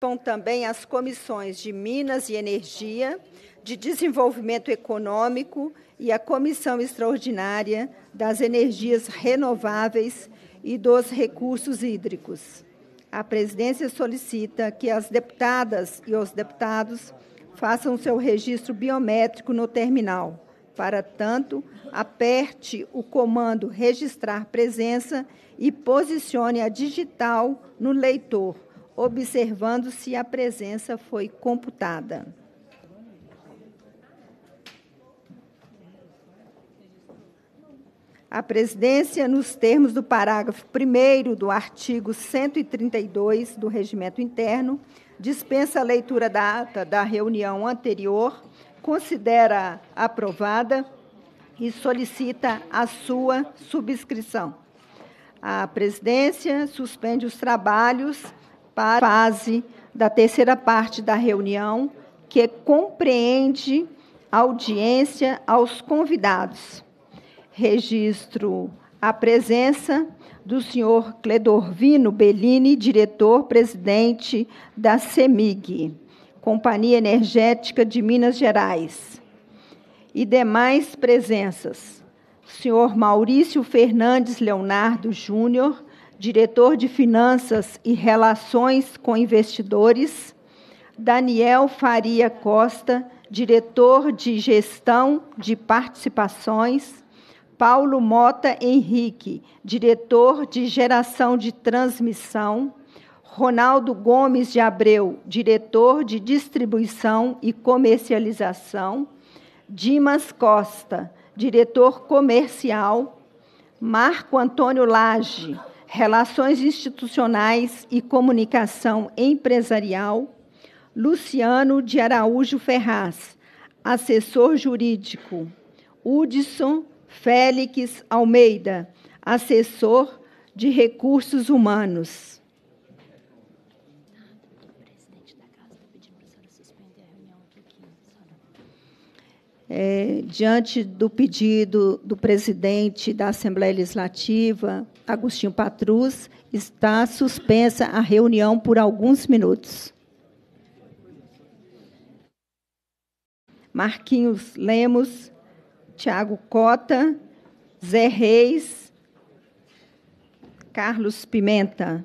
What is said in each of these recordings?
São também as comissões de Minas e Energia, de Desenvolvimento Econômico e a Comissão Extraordinária das Energias Renováveis e dos Recursos Hídricos. A presidência solicita que as deputadas e os deputados façam seu registro biométrico no terminal. Para tanto, aperte o comando Registrar Presença e posicione a digital no leitor observando se a presença foi computada. A presidência, nos termos do parágrafo 1 do artigo 132 do Regimento Interno, dispensa a leitura da ata da reunião anterior, considera aprovada e solicita a sua subscrição. A presidência suspende os trabalhos para a fase da terceira parte da reunião, que compreende audiência aos convidados. Registro a presença do senhor Cledorvino Bellini, diretor-presidente da CEMIG, Companhia Energética de Minas Gerais, e demais presenças. Senhor Maurício Fernandes Leonardo Júnior, diretor de Finanças e Relações com Investidores, Daniel Faria Costa, diretor de Gestão de Participações, Paulo Mota Henrique, diretor de Geração de Transmissão, Ronaldo Gomes de Abreu, diretor de Distribuição e Comercialização, Dimas Costa, diretor comercial, Marco Antônio Lage, Relações Institucionais e Comunicação Empresarial, Luciano de Araújo Ferraz, assessor jurídico, Hudson Félix Almeida, assessor de recursos humanos. É, diante do pedido do presidente da Assembleia Legislativa, Agostinho Patrus, está suspensa a reunião por alguns minutos. Marquinhos Lemos, Tiago Cota, Zé Reis, Carlos Pimenta.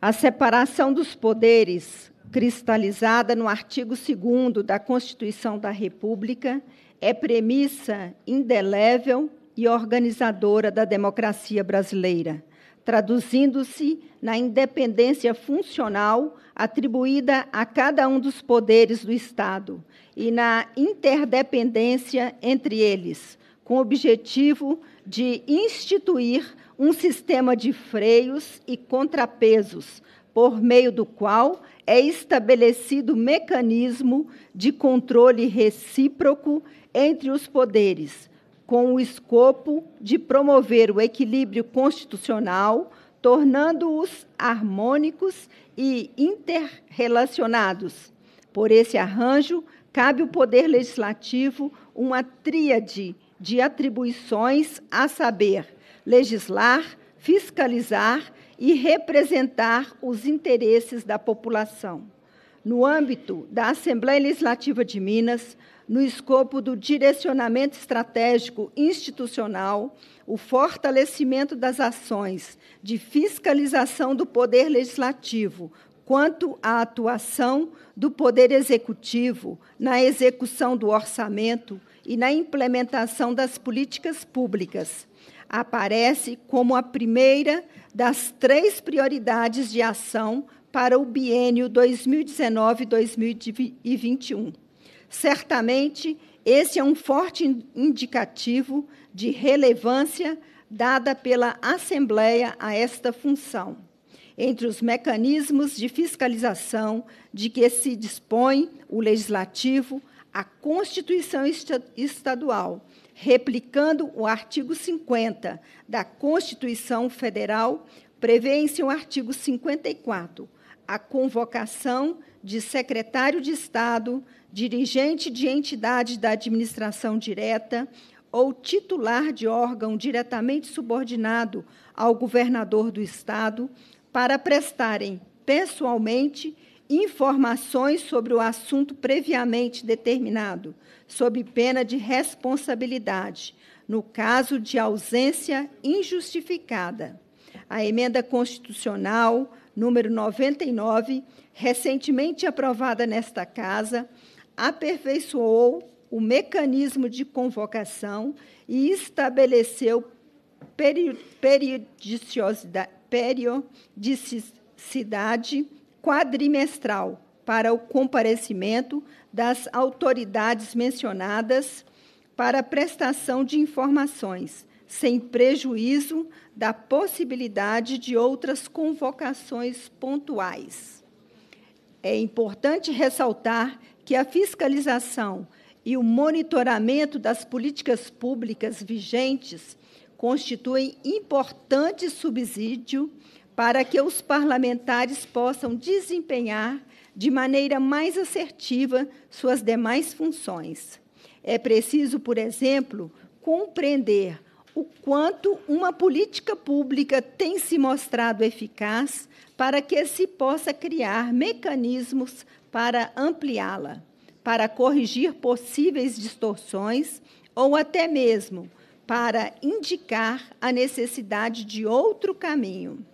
A separação dos poderes cristalizada no artigo 2 da Constituição da República, é premissa indelével e organizadora da democracia brasileira, traduzindo-se na independência funcional atribuída a cada um dos poderes do Estado e na interdependência entre eles, com o objetivo de instituir um sistema de freios e contrapesos, por meio do qual é estabelecido mecanismo de controle recíproco entre os poderes, com o escopo de promover o equilíbrio constitucional, tornando-os harmônicos e interrelacionados. Por esse arranjo, cabe ao Poder Legislativo uma tríade de atribuições a saber legislar, fiscalizar e representar os interesses da população. No âmbito da Assembleia Legislativa de Minas, no escopo do direcionamento estratégico institucional, o fortalecimento das ações de fiscalização do Poder Legislativo quanto à atuação do Poder Executivo na execução do orçamento e na implementação das políticas públicas aparece como a primeira das três prioridades de ação para o biênio 2019-2021. Certamente, esse é um forte indicativo de relevância dada pela Assembleia a esta função. Entre os mecanismos de fiscalização de que se dispõe o Legislativo, a Constituição Estadual replicando o artigo 50 da Constituição Federal, prevê se o artigo 54 a convocação de secretário de Estado, dirigente de entidade da administração direta ou titular de órgão diretamente subordinado ao governador do Estado para prestarem pessoalmente informações sobre o assunto previamente determinado, sob pena de responsabilidade, no caso de ausência injustificada. A emenda constitucional número 99, recentemente aprovada nesta Casa, aperfeiçoou o mecanismo de convocação e estabeleceu periodicidade quadrimestral para o comparecimento das autoridades mencionadas para prestação de informações, sem prejuízo da possibilidade de outras convocações pontuais. É importante ressaltar que a fiscalização e o monitoramento das políticas públicas vigentes constituem importante subsídio para que os parlamentares possam desempenhar de maneira mais assertiva suas demais funções. É preciso, por exemplo, compreender o quanto uma política pública tem se mostrado eficaz para que se possa criar mecanismos para ampliá-la, para corrigir possíveis distorções ou até mesmo para indicar a necessidade de outro caminho.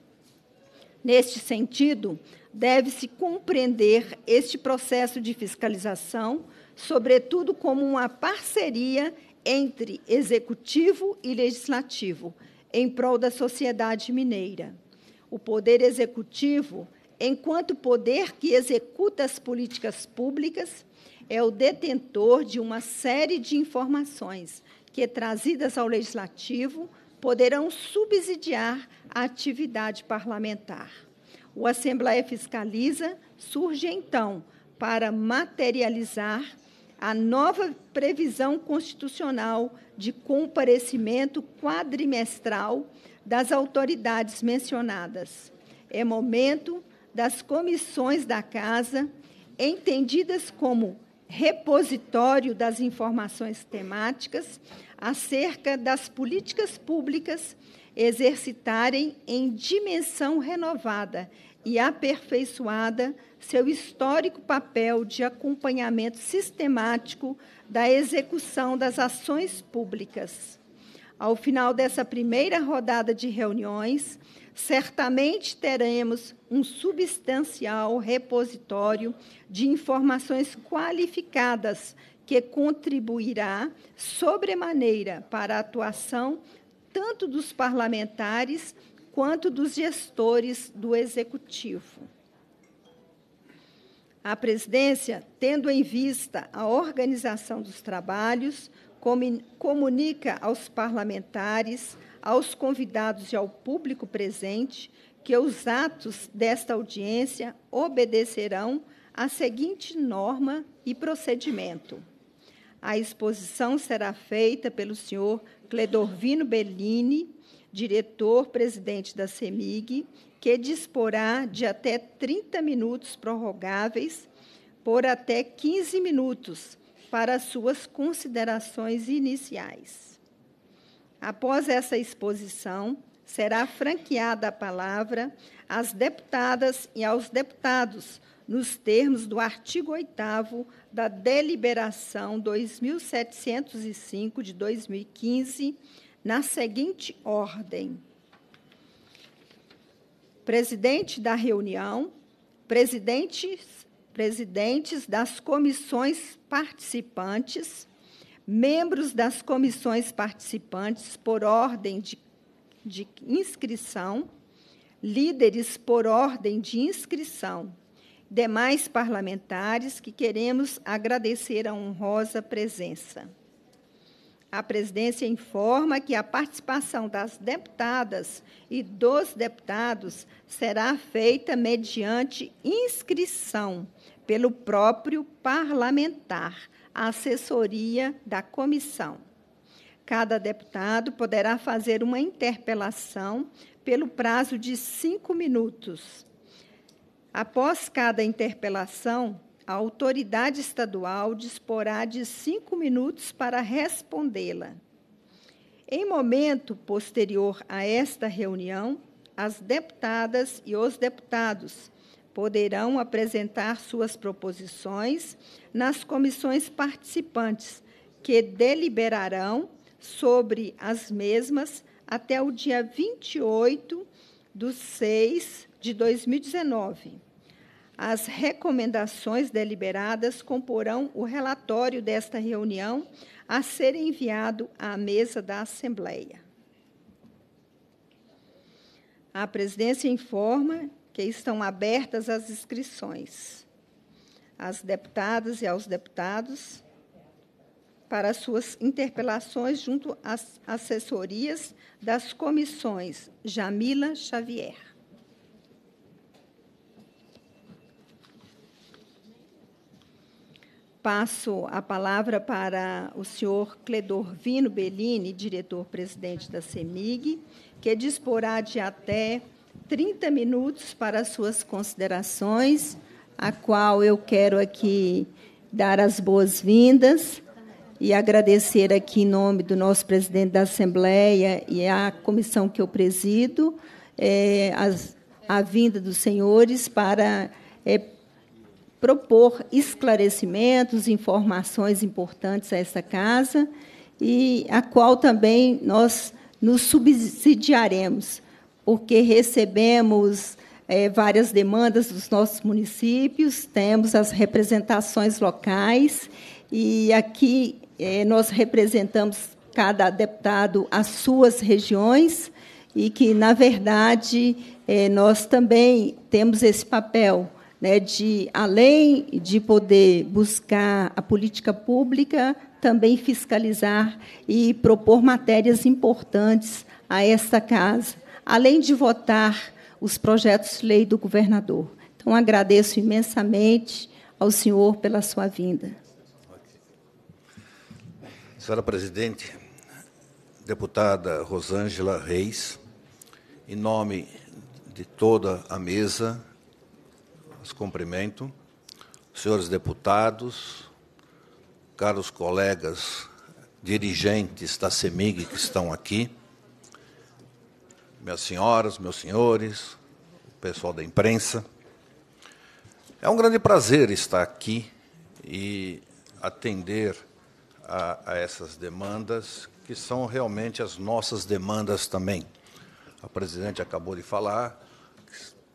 Neste sentido, deve-se compreender este processo de fiscalização, sobretudo, como uma parceria entre executivo e legislativo, em prol da sociedade mineira. O poder executivo, enquanto poder que executa as políticas públicas, é o detentor de uma série de informações que, trazidas ao legislativo, poderão subsidiar a atividade parlamentar. O Assembleia Fiscaliza surge então para materializar a nova previsão constitucional de comparecimento quadrimestral das autoridades mencionadas. É momento das comissões da Casa, entendidas como repositório das informações temáticas acerca das políticas públicas exercitarem em dimensão renovada e aperfeiçoada seu histórico papel de acompanhamento sistemático da execução das ações públicas. Ao final dessa primeira rodada de reuniões, certamente teremos um substancial repositório de informações qualificadas que contribuirá sobremaneira para a atuação tanto dos parlamentares quanto dos gestores do executivo. A presidência, tendo em vista a organização dos trabalhos, comunica aos parlamentares, aos convidados e ao público presente que os atos desta audiência obedecerão à seguinte norma e procedimento. A exposição será feita pelo senhor Cledorvino Bellini, diretor-presidente da CEMIG, que disporá de até 30 minutos prorrogáveis por até 15 minutos para suas considerações iniciais. Após essa exposição, será franqueada a palavra às deputadas e aos deputados nos termos do artigo 8 da Deliberação 2705 de 2015, na seguinte ordem: Presidente da reunião, presidentes, presidentes das comissões participantes, membros das comissões participantes por ordem de, de inscrição, líderes por ordem de inscrição demais parlamentares que queremos agradecer a honrosa presença. A presidência informa que a participação das deputadas e dos deputados será feita mediante inscrição pelo próprio parlamentar, assessoria da comissão. Cada deputado poderá fazer uma interpelação pelo prazo de cinco minutos Após cada interpelação, a autoridade estadual disporá de cinco minutos para respondê-la. Em momento posterior a esta reunião, as deputadas e os deputados poderão apresentar suas proposições nas comissões participantes, que deliberarão sobre as mesmas até o dia 28 de 6 de 2019. As recomendações deliberadas comporão o relatório desta reunião a ser enviado à mesa da Assembleia. A presidência informa que estão abertas as inscrições às deputadas e aos deputados para suas interpelações junto às assessorias das comissões Jamila Xavier. passo a palavra para o senhor Cledorvino Bellini, diretor-presidente da CEMIG, que disporá de até 30 minutos para suas considerações, a qual eu quero aqui dar as boas-vindas e agradecer aqui em nome do nosso presidente da Assembleia e a comissão que eu presido, é, as, a vinda dos senhores para é, propor esclarecimentos, informações importantes a essa casa e a qual também nós nos subsidiaremos, porque recebemos é, várias demandas dos nossos municípios, temos as representações locais e aqui é, nós representamos cada deputado as suas regiões e que, na verdade, é, nós também temos esse papel né, de, além de poder buscar a política pública, também fiscalizar e propor matérias importantes a esta casa, além de votar os projetos de lei do governador. Então, agradeço imensamente ao senhor pela sua vinda. Senhora presidente, deputada Rosângela Reis, em nome de toda a mesa, os cumprimento. Senhores deputados, caros colegas dirigentes da CEMIG que estão aqui, minhas senhoras, meus senhores, o pessoal da imprensa. É um grande prazer estar aqui e atender a, a essas demandas, que são realmente as nossas demandas também. A presidente acabou de falar,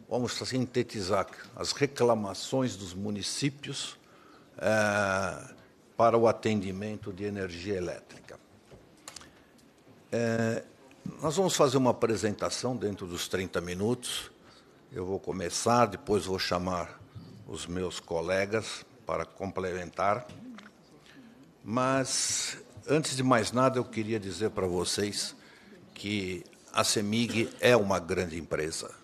vamos sintetizar as reclamações dos municípios é, para o atendimento de energia elétrica. É, nós vamos fazer uma apresentação dentro dos 30 minutos. Eu vou começar, depois vou chamar os meus colegas para complementar. Mas, antes de mais nada, eu queria dizer para vocês que a CEMIG é uma grande empresa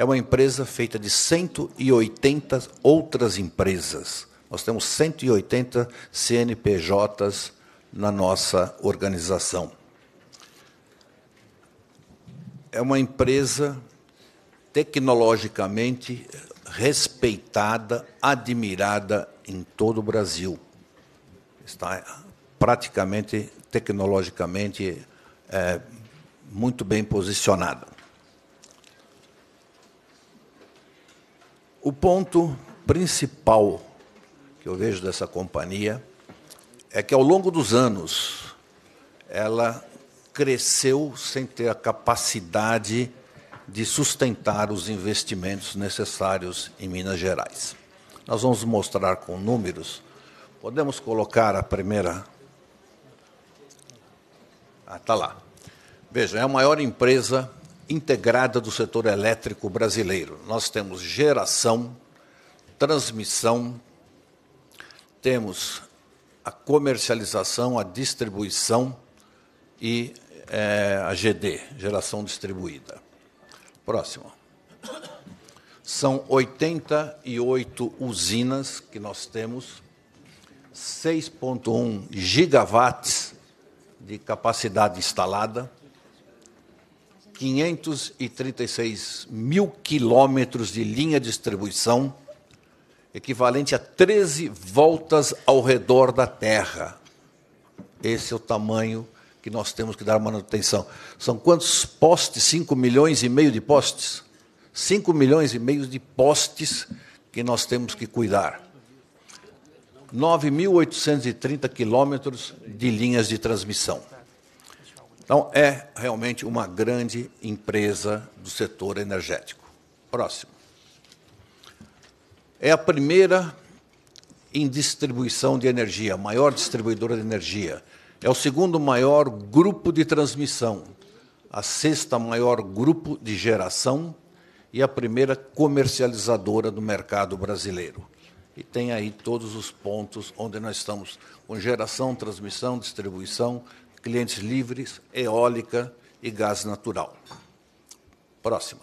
é uma empresa feita de 180 outras empresas. Nós temos 180 CNPJs na nossa organização. É uma empresa tecnologicamente respeitada, admirada em todo o Brasil. Está praticamente, tecnologicamente, é, muito bem posicionada. O ponto principal que eu vejo dessa companhia é que, ao longo dos anos, ela cresceu sem ter a capacidade de sustentar os investimentos necessários em Minas Gerais. Nós vamos mostrar com números. Podemos colocar a primeira. Ah, está lá. Veja, é a maior empresa integrada do setor elétrico brasileiro. Nós temos geração, transmissão, temos a comercialização, a distribuição e é, a GD, geração distribuída. Próximo. São 88 usinas que nós temos, 6,1 gigawatts de capacidade instalada, 536 mil quilômetros de linha de distribuição, equivalente a 13 voltas ao redor da Terra. Esse é o tamanho que nós temos que dar manutenção. São quantos postes? 5 milhões e meio de postes? 5 milhões e meio de postes que nós temos que cuidar. 9.830 quilômetros de linhas de transmissão. Então, é realmente uma grande empresa do setor energético. Próximo. É a primeira em distribuição de energia, maior distribuidora de energia. É o segundo maior grupo de transmissão, a sexta maior grupo de geração e a primeira comercializadora do mercado brasileiro. E tem aí todos os pontos onde nós estamos com geração, transmissão, distribuição clientes livres, eólica e gás natural. Próxima.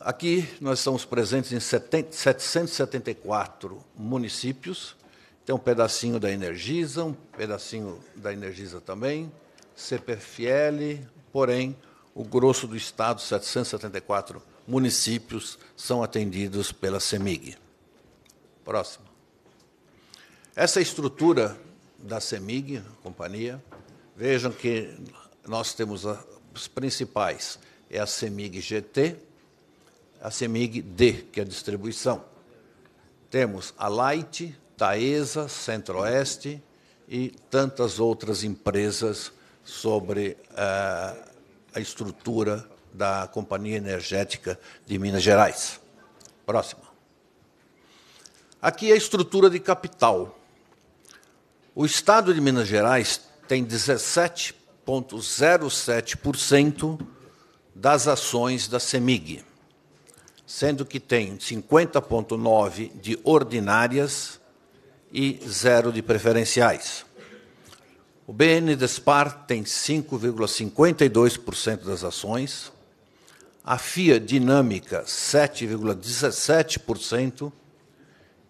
Aqui nós estamos presentes em 774 municípios. Tem um pedacinho da Energisa, um pedacinho da Energisa também, CPFL, porém, o grosso do Estado, 774 municípios, são atendidos pela CEMIG. Próximo. Essa estrutura da CEMIG, companhia. Vejam que nós temos os principais, é a CEMIG GT, a CEMIG D, que é a distribuição. Temos a Light, Taesa, Centro-Oeste e tantas outras empresas sobre eh, a estrutura da Companhia Energética de Minas Gerais. Próximo. Aqui é a estrutura de capital. O estado de Minas Gerais tem 17,07% das ações da CEMIG, sendo que tem 50,9% de ordinárias e zero de preferenciais. O BN Despar tem 5,52% das ações, a FIA Dinâmica 7,17%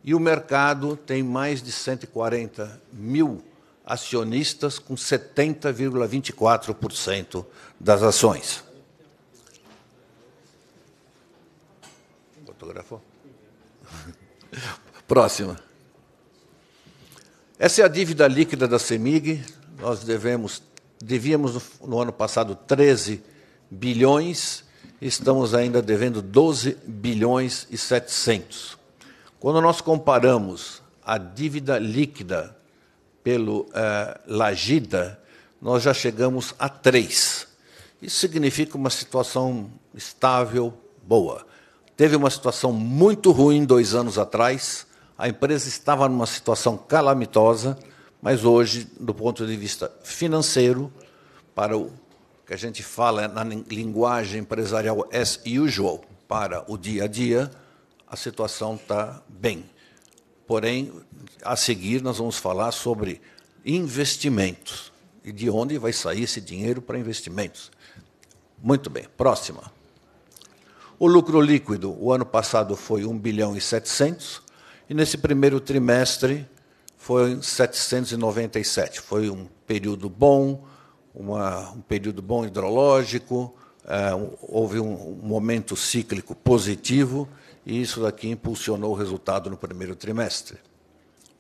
e o mercado tem mais de 140 mil acionistas com 70,24% das ações. Fotografou? Próxima. Essa é a dívida líquida da CEMIG. Nós devemos, devíamos no ano passado 13 bilhões, estamos ainda devendo 12 bilhões e 700. Quando nós comparamos a dívida líquida pelo eh, Lagida, nós já chegamos a 3. Isso significa uma situação estável, boa. Teve uma situação muito ruim dois anos atrás, a empresa estava numa situação calamitosa, mas hoje, do ponto de vista financeiro, para o que a gente fala na linguagem empresarial as usual, para o dia a dia, a situação está bem. Porém, a seguir nós vamos falar sobre investimentos e de onde vai sair esse dinheiro para investimentos. Muito bem, próxima. O lucro líquido, o ano passado foi 1 bilhão e 700 e nesse primeiro trimestre foi 797. Foi um período bom, uma, um período bom hidrológico, é, houve um, um momento cíclico positivo e isso daqui impulsionou o resultado no primeiro trimestre.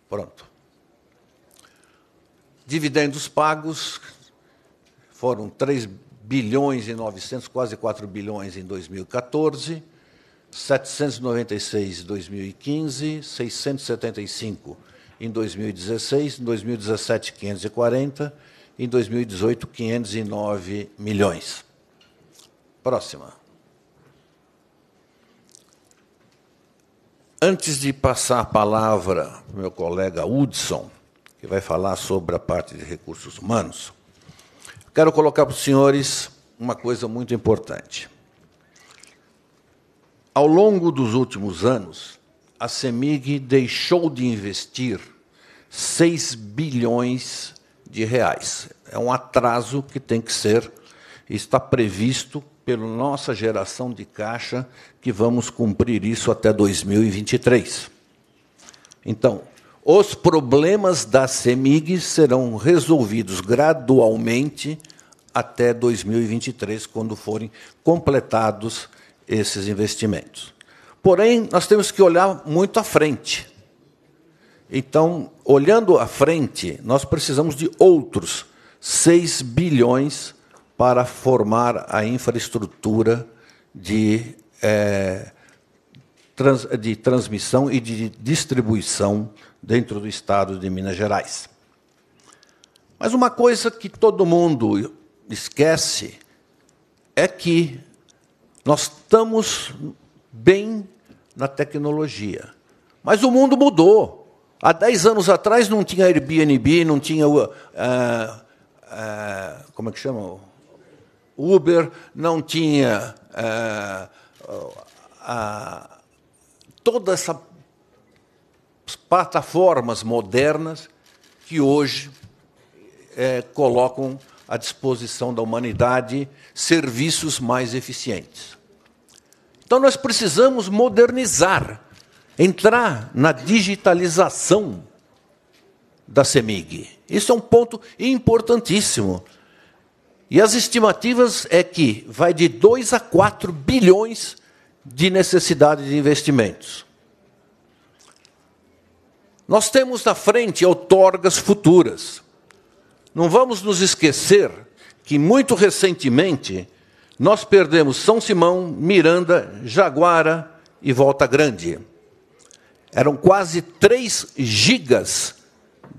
Pronto. Dividendos pagos foram 3 bilhões e 900, quase 4 bilhões em 2014, 796 em 2015, 675 em 2016, em 2017 540, em 2018 509 milhões. Próxima. Antes de passar a palavra para o meu colega Hudson, que vai falar sobre a parte de recursos humanos, quero colocar para os senhores uma coisa muito importante. Ao longo dos últimos anos, a CEMIG deixou de investir 6 bilhões de reais. É um atraso que tem que ser, está previsto pela nossa geração de caixa que vamos cumprir isso até 2023. Então, os problemas da CEMIG serão resolvidos gradualmente até 2023, quando forem completados esses investimentos. Porém, nós temos que olhar muito à frente. Então, olhando à frente, nós precisamos de outros 6 bilhões para formar a infraestrutura de, é, trans, de transmissão e de distribuição dentro do estado de Minas Gerais. Mas uma coisa que todo mundo esquece é que nós estamos bem na tecnologia. Mas o mundo mudou. Há 10 anos atrás não tinha Airbnb, não tinha. Uh, uh, como é que chama? Uber, não tinha é, a, toda essa plataformas modernas que hoje é, colocam à disposição da humanidade serviços mais eficientes. Então, nós precisamos modernizar, entrar na digitalização da CEMIG. Isso é um ponto importantíssimo. E as estimativas é que vai de 2 a 4 bilhões de necessidade de investimentos. Nós temos na frente outorgas futuras. Não vamos nos esquecer que, muito recentemente, nós perdemos São Simão, Miranda, Jaguara e Volta Grande. Eram quase 3 gigas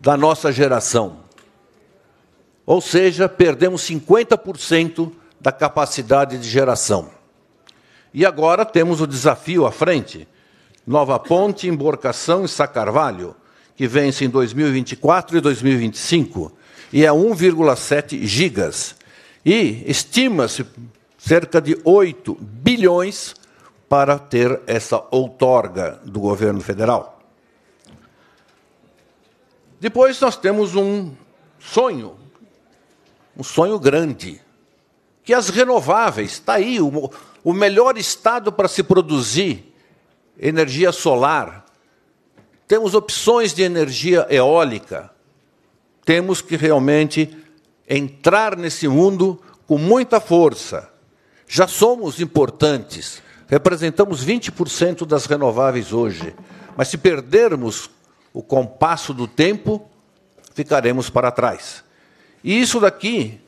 da nossa geração. Ou seja, perdemos 50% da capacidade de geração. E agora temos o desafio à frente. Nova Ponte, Emborcação e Sacarvalho, que vence em 2024 e 2025, e é 1,7 gigas. E estima-se cerca de 8 bilhões para ter essa outorga do governo federal. Depois nós temos um sonho um sonho grande. Que as renováveis, está aí o, o melhor estado para se produzir energia solar. Temos opções de energia eólica. Temos que realmente entrar nesse mundo com muita força. Já somos importantes, representamos 20% das renováveis hoje. Mas se perdermos o compasso do tempo, ficaremos para trás. E isso daqui,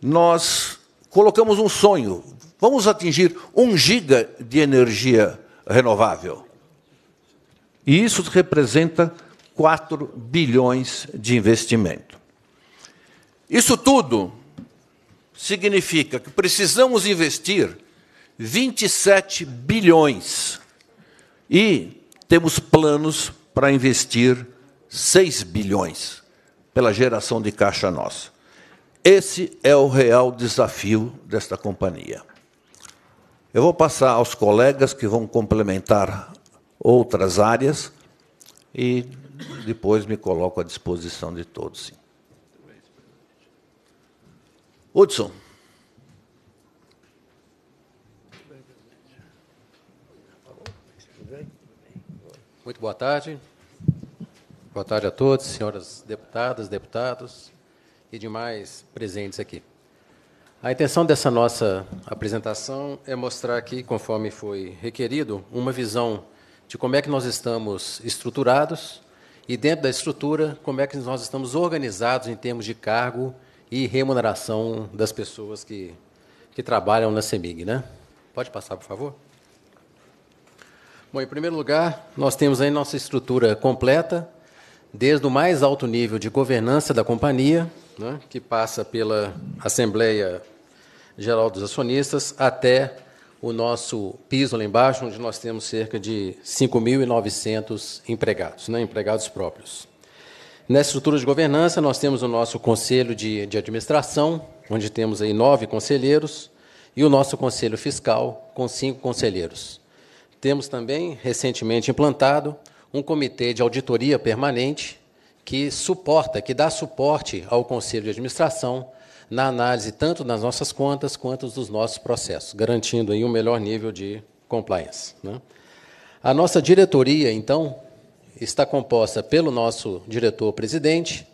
nós colocamos um sonho. Vamos atingir um giga de energia renovável. E isso representa 4 bilhões de investimento. Isso tudo significa que precisamos investir 27 bilhões e temos planos para investir 6 bilhões pela geração de caixa nossa. Esse é o real desafio desta companhia. Eu vou passar aos colegas que vão complementar outras áreas e depois me coloco à disposição de todos. Sim. Hudson. Muito boa tarde. Boa tarde a todos, senhoras deputadas, deputados e demais presentes aqui. A intenção dessa nossa apresentação é mostrar aqui, conforme foi requerido, uma visão de como é que nós estamos estruturados e, dentro da estrutura, como é que nós estamos organizados em termos de cargo e remuneração das pessoas que, que trabalham na CEMIG. Né? Pode passar, por favor? Bom, em primeiro lugar, nós temos aí nossa estrutura completa, desde o mais alto nível de governança da companhia, né, que passa pela Assembleia Geral dos Acionistas, até o nosso piso lá embaixo, onde nós temos cerca de 5.900 empregados, né, empregados próprios. Nessa estrutura de governança, nós temos o nosso conselho de, de administração, onde temos aí nove conselheiros, e o nosso conselho fiscal, com cinco conselheiros. Temos também, recentemente implantado, um comitê de auditoria permanente que suporta, que dá suporte ao Conselho de Administração na análise tanto das nossas contas quanto dos nossos processos, garantindo aí um melhor nível de compliance. Né? A nossa diretoria, então, está composta pelo nosso diretor-presidente,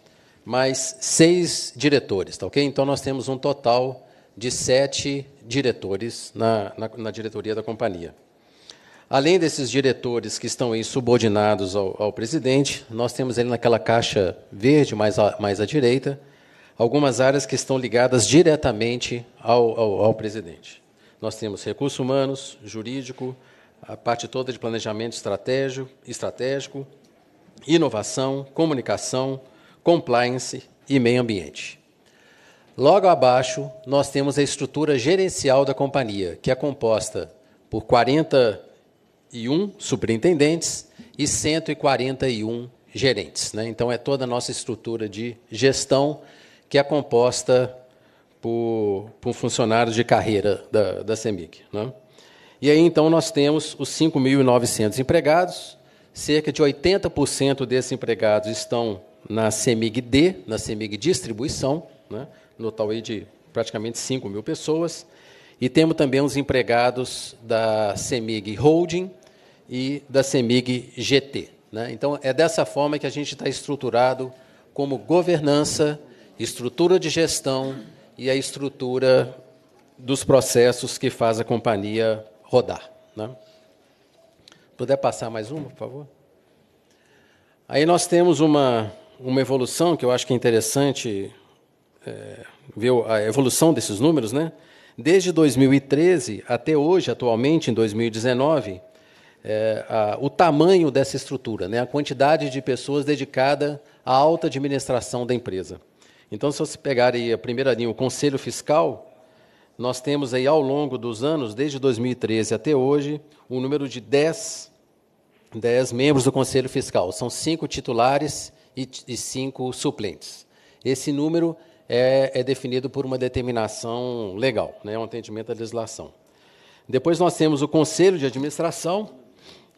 mais seis diretores, tá ok? Então, nós temos um total de sete diretores na, na, na diretoria da companhia. Além desses diretores que estão aí subordinados ao, ao presidente, nós temos ali naquela caixa verde, mais, a, mais à direita, algumas áreas que estão ligadas diretamente ao, ao, ao presidente. Nós temos recursos humanos, jurídico, a parte toda de planejamento estratégico, estratégico inovação, comunicação, compliance e meio ambiente. Logo abaixo, nós temos a estrutura gerencial da companhia, que é composta por 40 superintendentes e 141 gerentes. Né? Então, é toda a nossa estrutura de gestão que é composta por, por funcionários de carreira da, da CEMIG. Né? E aí, então, nós temos os 5.900 empregados, cerca de 80% desses empregados estão na CEMIG-D, na CEMIG Distribuição, né? no total de praticamente 5 mil pessoas, e temos também os empregados da CEMIG Holding e da CEMIG GT. Né? Então, é dessa forma que a gente está estruturado como governança, estrutura de gestão e a estrutura dos processos que faz a companhia rodar. Né? Puder passar mais uma, por favor? Aí nós temos uma, uma evolução que eu acho que é interessante é, ver a evolução desses números, né? Desde 2013 até hoje, atualmente, em 2019, é, a, o tamanho dessa estrutura, né, a quantidade de pessoas dedicada à alta administração da empresa. Então, se você pegar aí a primeira linha, o Conselho Fiscal, nós temos aí ao longo dos anos, desde 2013 até hoje, um número de 10, 10 membros do Conselho Fiscal. São cinco titulares e, e cinco suplentes. Esse número é, é definido por uma determinação legal, né, um atendimento à legislação. Depois nós temos o conselho de administração,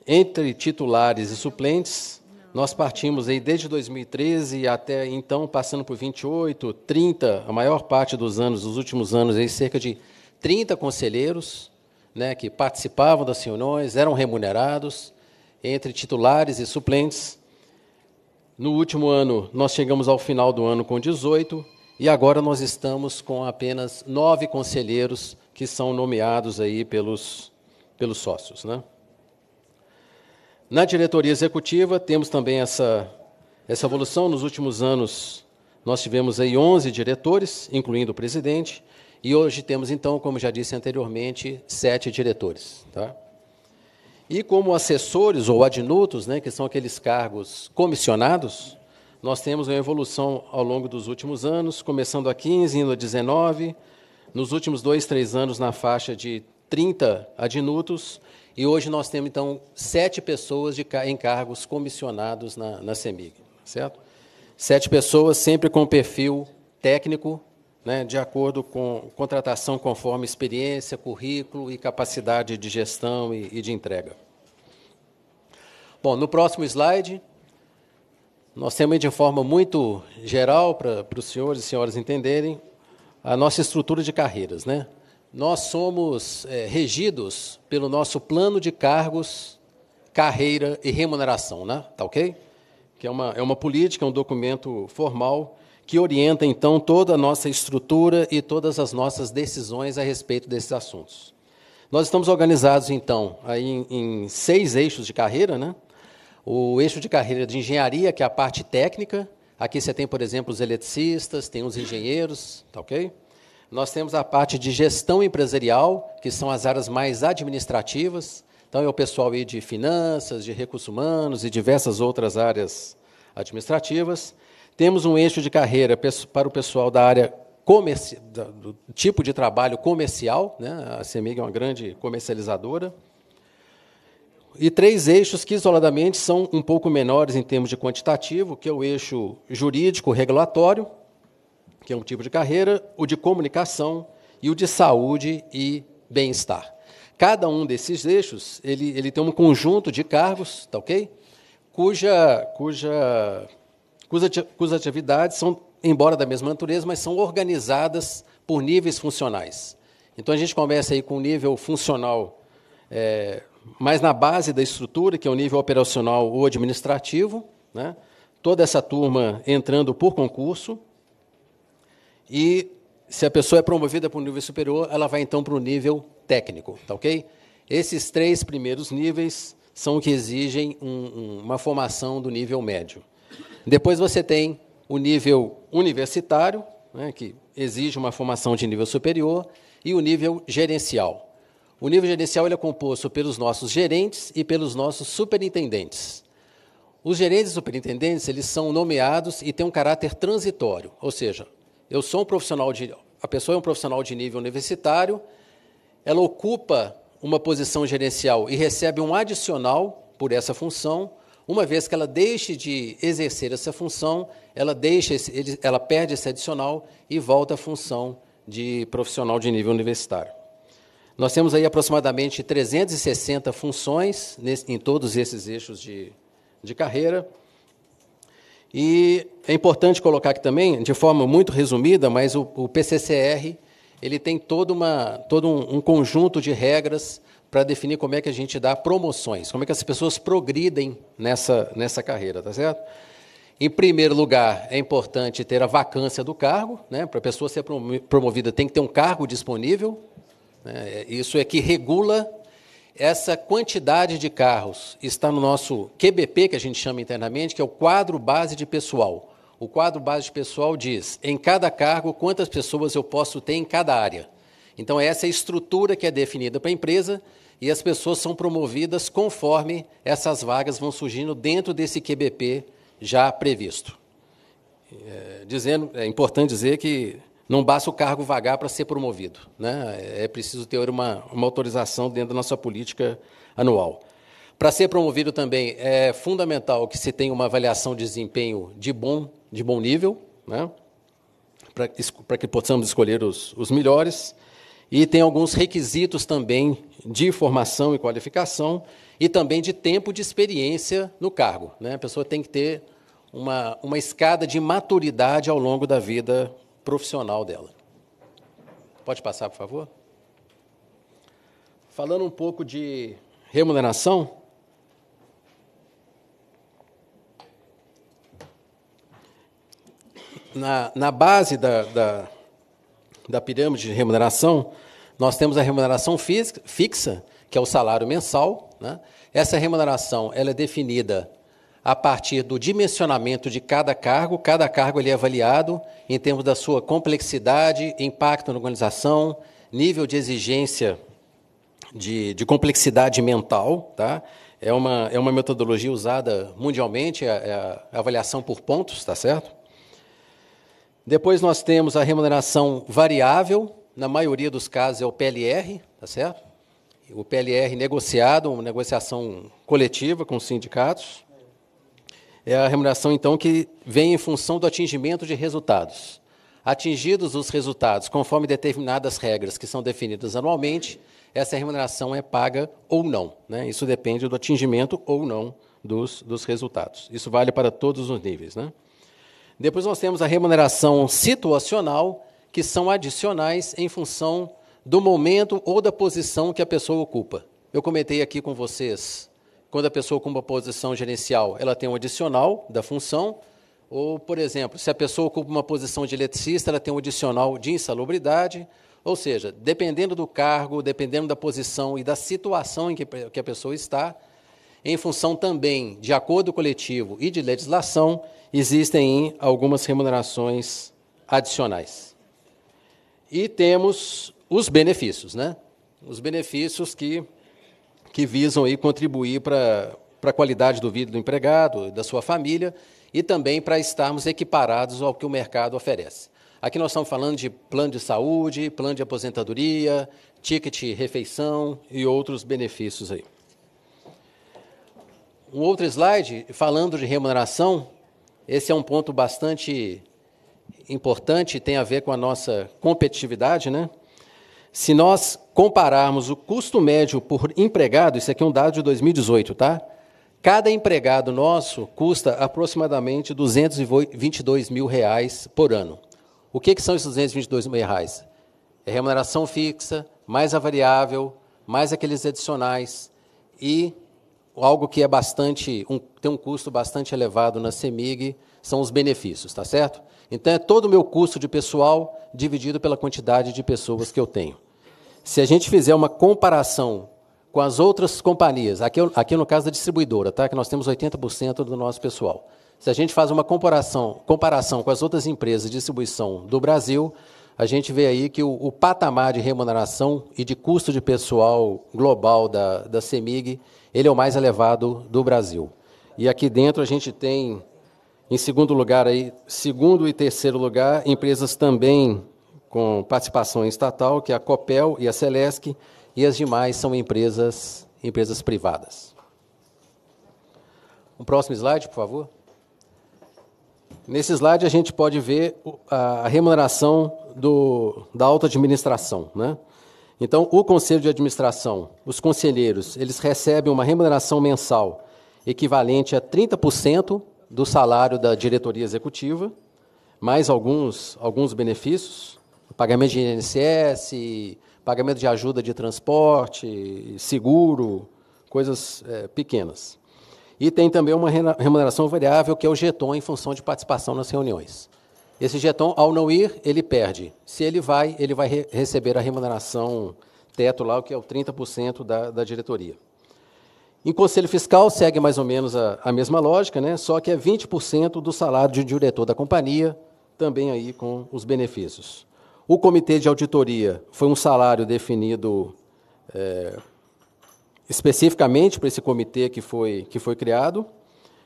entre titulares e suplentes. Nós partimos aí desde 2013 até então, passando por 28, 30, a maior parte dos anos, dos últimos anos, aí, cerca de 30 conselheiros né, que participavam das reuniões, eram remunerados, entre titulares e suplentes. No último ano, nós chegamos ao final do ano com 18, e agora nós estamos com apenas nove conselheiros que são nomeados aí pelos, pelos sócios. Né? Na diretoria executiva, temos também essa, essa evolução. Nos últimos anos, nós tivemos aí 11 diretores, incluindo o presidente, e hoje temos, então, como já disse anteriormente, sete diretores. Tá? E como assessores ou adnutos, né, que são aqueles cargos comissionados, nós temos uma evolução ao longo dos últimos anos, começando a 15, indo a 19, nos últimos dois, três anos na faixa de 30 adnutos, e hoje nós temos, então, sete pessoas de, em cargos comissionados na, na CEMIG, certo? Sete pessoas sempre com perfil técnico, né, de acordo com contratação conforme experiência, currículo e capacidade de gestão e, e de entrega. Bom, no próximo slide, nós temos, de forma muito geral, para, para os senhores e senhoras entenderem, a nossa estrutura de carreiras. Né? Nós somos é, regidos pelo nosso plano de cargos, carreira e remuneração, né? tá ok? Que é uma, é uma política, é um documento formal que orienta, então, toda a nossa estrutura e todas as nossas decisões a respeito desses assuntos. Nós estamos organizados, então, aí em, em seis eixos de carreira, né? O eixo de carreira de engenharia, que é a parte técnica. Aqui você tem, por exemplo, os eletricistas, tem os engenheiros, tá ok? Nós temos a parte de gestão empresarial, que são as áreas mais administrativas. Então, é o pessoal aí de finanças, de recursos humanos e diversas outras áreas administrativas. Temos um eixo de carreira para o pessoal da área do tipo de trabalho comercial, né? a CEMIG é uma grande comercializadora e três eixos que isoladamente são um pouco menores em termos de quantitativo, que é o eixo jurídico regulatório, que é um tipo de carreira, o de comunicação e o de saúde e bem-estar. Cada um desses eixos, ele, ele tem um conjunto de cargos, tá ok? Cuja, cuja, cuja, cujas atividades são, embora da mesma natureza, mas são organizadas por níveis funcionais. Então a gente começa aí com o nível funcional é, mas na base da estrutura, que é o nível operacional ou administrativo, né? toda essa turma entrando por concurso, e se a pessoa é promovida para o um nível superior, ela vai então para o nível técnico, tá ok? Esses três primeiros níveis são que exigem um, um, uma formação do nível médio. Depois você tem o nível universitário, né, que exige uma formação de nível superior, e o nível gerencial, o nível gerencial ele é composto pelos nossos gerentes e pelos nossos superintendentes. Os gerentes e superintendentes eles são nomeados e têm um caráter transitório, ou seja, eu sou um profissional de, a pessoa é um profissional de nível universitário, ela ocupa uma posição gerencial e recebe um adicional por essa função. Uma vez que ela deixe de exercer essa função, ela deixa, esse, ela perde esse adicional e volta à função de profissional de nível universitário. Nós temos aí aproximadamente 360 funções em todos esses eixos de, de carreira. E é importante colocar aqui também, de forma muito resumida, mas o, o PCCR ele tem toda uma, todo um, um conjunto de regras para definir como é que a gente dá promoções, como é que as pessoas progridem nessa, nessa carreira, tá certo? Em primeiro lugar, é importante ter a vacância do cargo, né? Para a pessoa ser promovida, tem que ter um cargo disponível, né? Isso é que regula essa quantidade de carros. Está no nosso QBP, que a gente chama internamente, que é o quadro base de pessoal. O quadro base de pessoal diz em cada cargo quantas pessoas eu posso ter em cada área. Então, essa é a estrutura que é definida para a empresa e as pessoas são promovidas conforme essas vagas vão surgindo dentro desse QBP já previsto. É, dizendo, é importante dizer que não basta o cargo vagar para ser promovido. Né? É preciso ter uma, uma autorização dentro da nossa política anual. Para ser promovido também é fundamental que se tenha uma avaliação de desempenho de bom, de bom nível, né? para, que possamos escolher os, os melhores. E tem alguns requisitos também de formação e qualificação e também de tempo de experiência no cargo. Né? A pessoa tem que ter uma, uma escada de maturidade ao longo da vida profissional dela. Pode passar, por favor? Falando um pouco de remuneração. Na, na base da, da, da pirâmide de remuneração, nós temos a remuneração fixa, que é o salário mensal. Né? Essa remuneração ela é definida a partir do dimensionamento de cada cargo. Cada cargo ele é avaliado em termos da sua complexidade, impacto na organização, nível de exigência de, de complexidade mental. Tá? É, uma, é uma metodologia usada mundialmente, é a, é a avaliação por pontos, tá certo? Depois nós temos a remuneração variável, na maioria dos casos é o PLR, tá certo? O PLR negociado, uma negociação coletiva com os sindicatos. É a remuneração, então, que vem em função do atingimento de resultados. Atingidos os resultados conforme determinadas regras que são definidas anualmente, essa remuneração é paga ou não. Né? Isso depende do atingimento ou não dos, dos resultados. Isso vale para todos os níveis. Né? Depois nós temos a remuneração situacional, que são adicionais em função do momento ou da posição que a pessoa ocupa. Eu comentei aqui com vocês quando a pessoa ocupa a posição gerencial, ela tem um adicional da função, ou, por exemplo, se a pessoa ocupa uma posição de eletricista, ela tem um adicional de insalubridade, ou seja, dependendo do cargo, dependendo da posição e da situação em que, que a pessoa está, em função também de acordo coletivo e de legislação, existem algumas remunerações adicionais. E temos os benefícios, né? Os benefícios que que visam aí contribuir para a qualidade do vida do empregado, da sua família e também para estarmos equiparados ao que o mercado oferece. Aqui nós estamos falando de plano de saúde, plano de aposentadoria, ticket refeição e outros benefícios aí. Um outro slide falando de remuneração, esse é um ponto bastante importante, tem a ver com a nossa competitividade, né? Se nós compararmos o custo médio por empregado, isso aqui é um dado de 2018, tá? Cada empregado nosso custa aproximadamente 222 mil reais por ano. O que, que são esses 222 mil reais? É remuneração fixa, mais a variável, mais aqueles adicionais e algo que é bastante, um, tem um custo bastante elevado na CEMIG, são os benefícios, tá certo? Então é todo o meu custo de pessoal dividido pela quantidade de pessoas que eu tenho se a gente fizer uma comparação com as outras companhias, aqui, é aqui é no caso da distribuidora, tá? que nós temos 80% do nosso pessoal. Se a gente faz uma comparação, comparação com as outras empresas de distribuição do Brasil, a gente vê aí que o, o patamar de remuneração e de custo de pessoal global da, da CEMIG, ele é o mais elevado do Brasil. E aqui dentro a gente tem, em segundo lugar, aí, segundo e terceiro lugar, empresas também com participação estatal, que é a Copel e a Celesc, e as demais são empresas, empresas privadas. Um próximo slide, por favor. Nesse slide a gente pode ver a remuneração do, da alta administração, né? Então, o conselho de administração, os conselheiros, eles recebem uma remuneração mensal equivalente a 30% do salário da diretoria executiva, mais alguns, alguns benefícios pagamento de INSS, pagamento de ajuda de transporte, seguro, coisas é, pequenas. E tem também uma remuneração variável, que é o jeton em função de participação nas reuniões. Esse jeton, ao não ir, ele perde. Se ele vai, ele vai re receber a remuneração teto lá, que é o 30% da, da diretoria. Em conselho fiscal, segue mais ou menos a, a mesma lógica, né? só que é 20% do salário de diretor da companhia, também aí com os benefícios. O comitê de auditoria foi um salário definido é, especificamente para esse comitê que foi, que foi criado,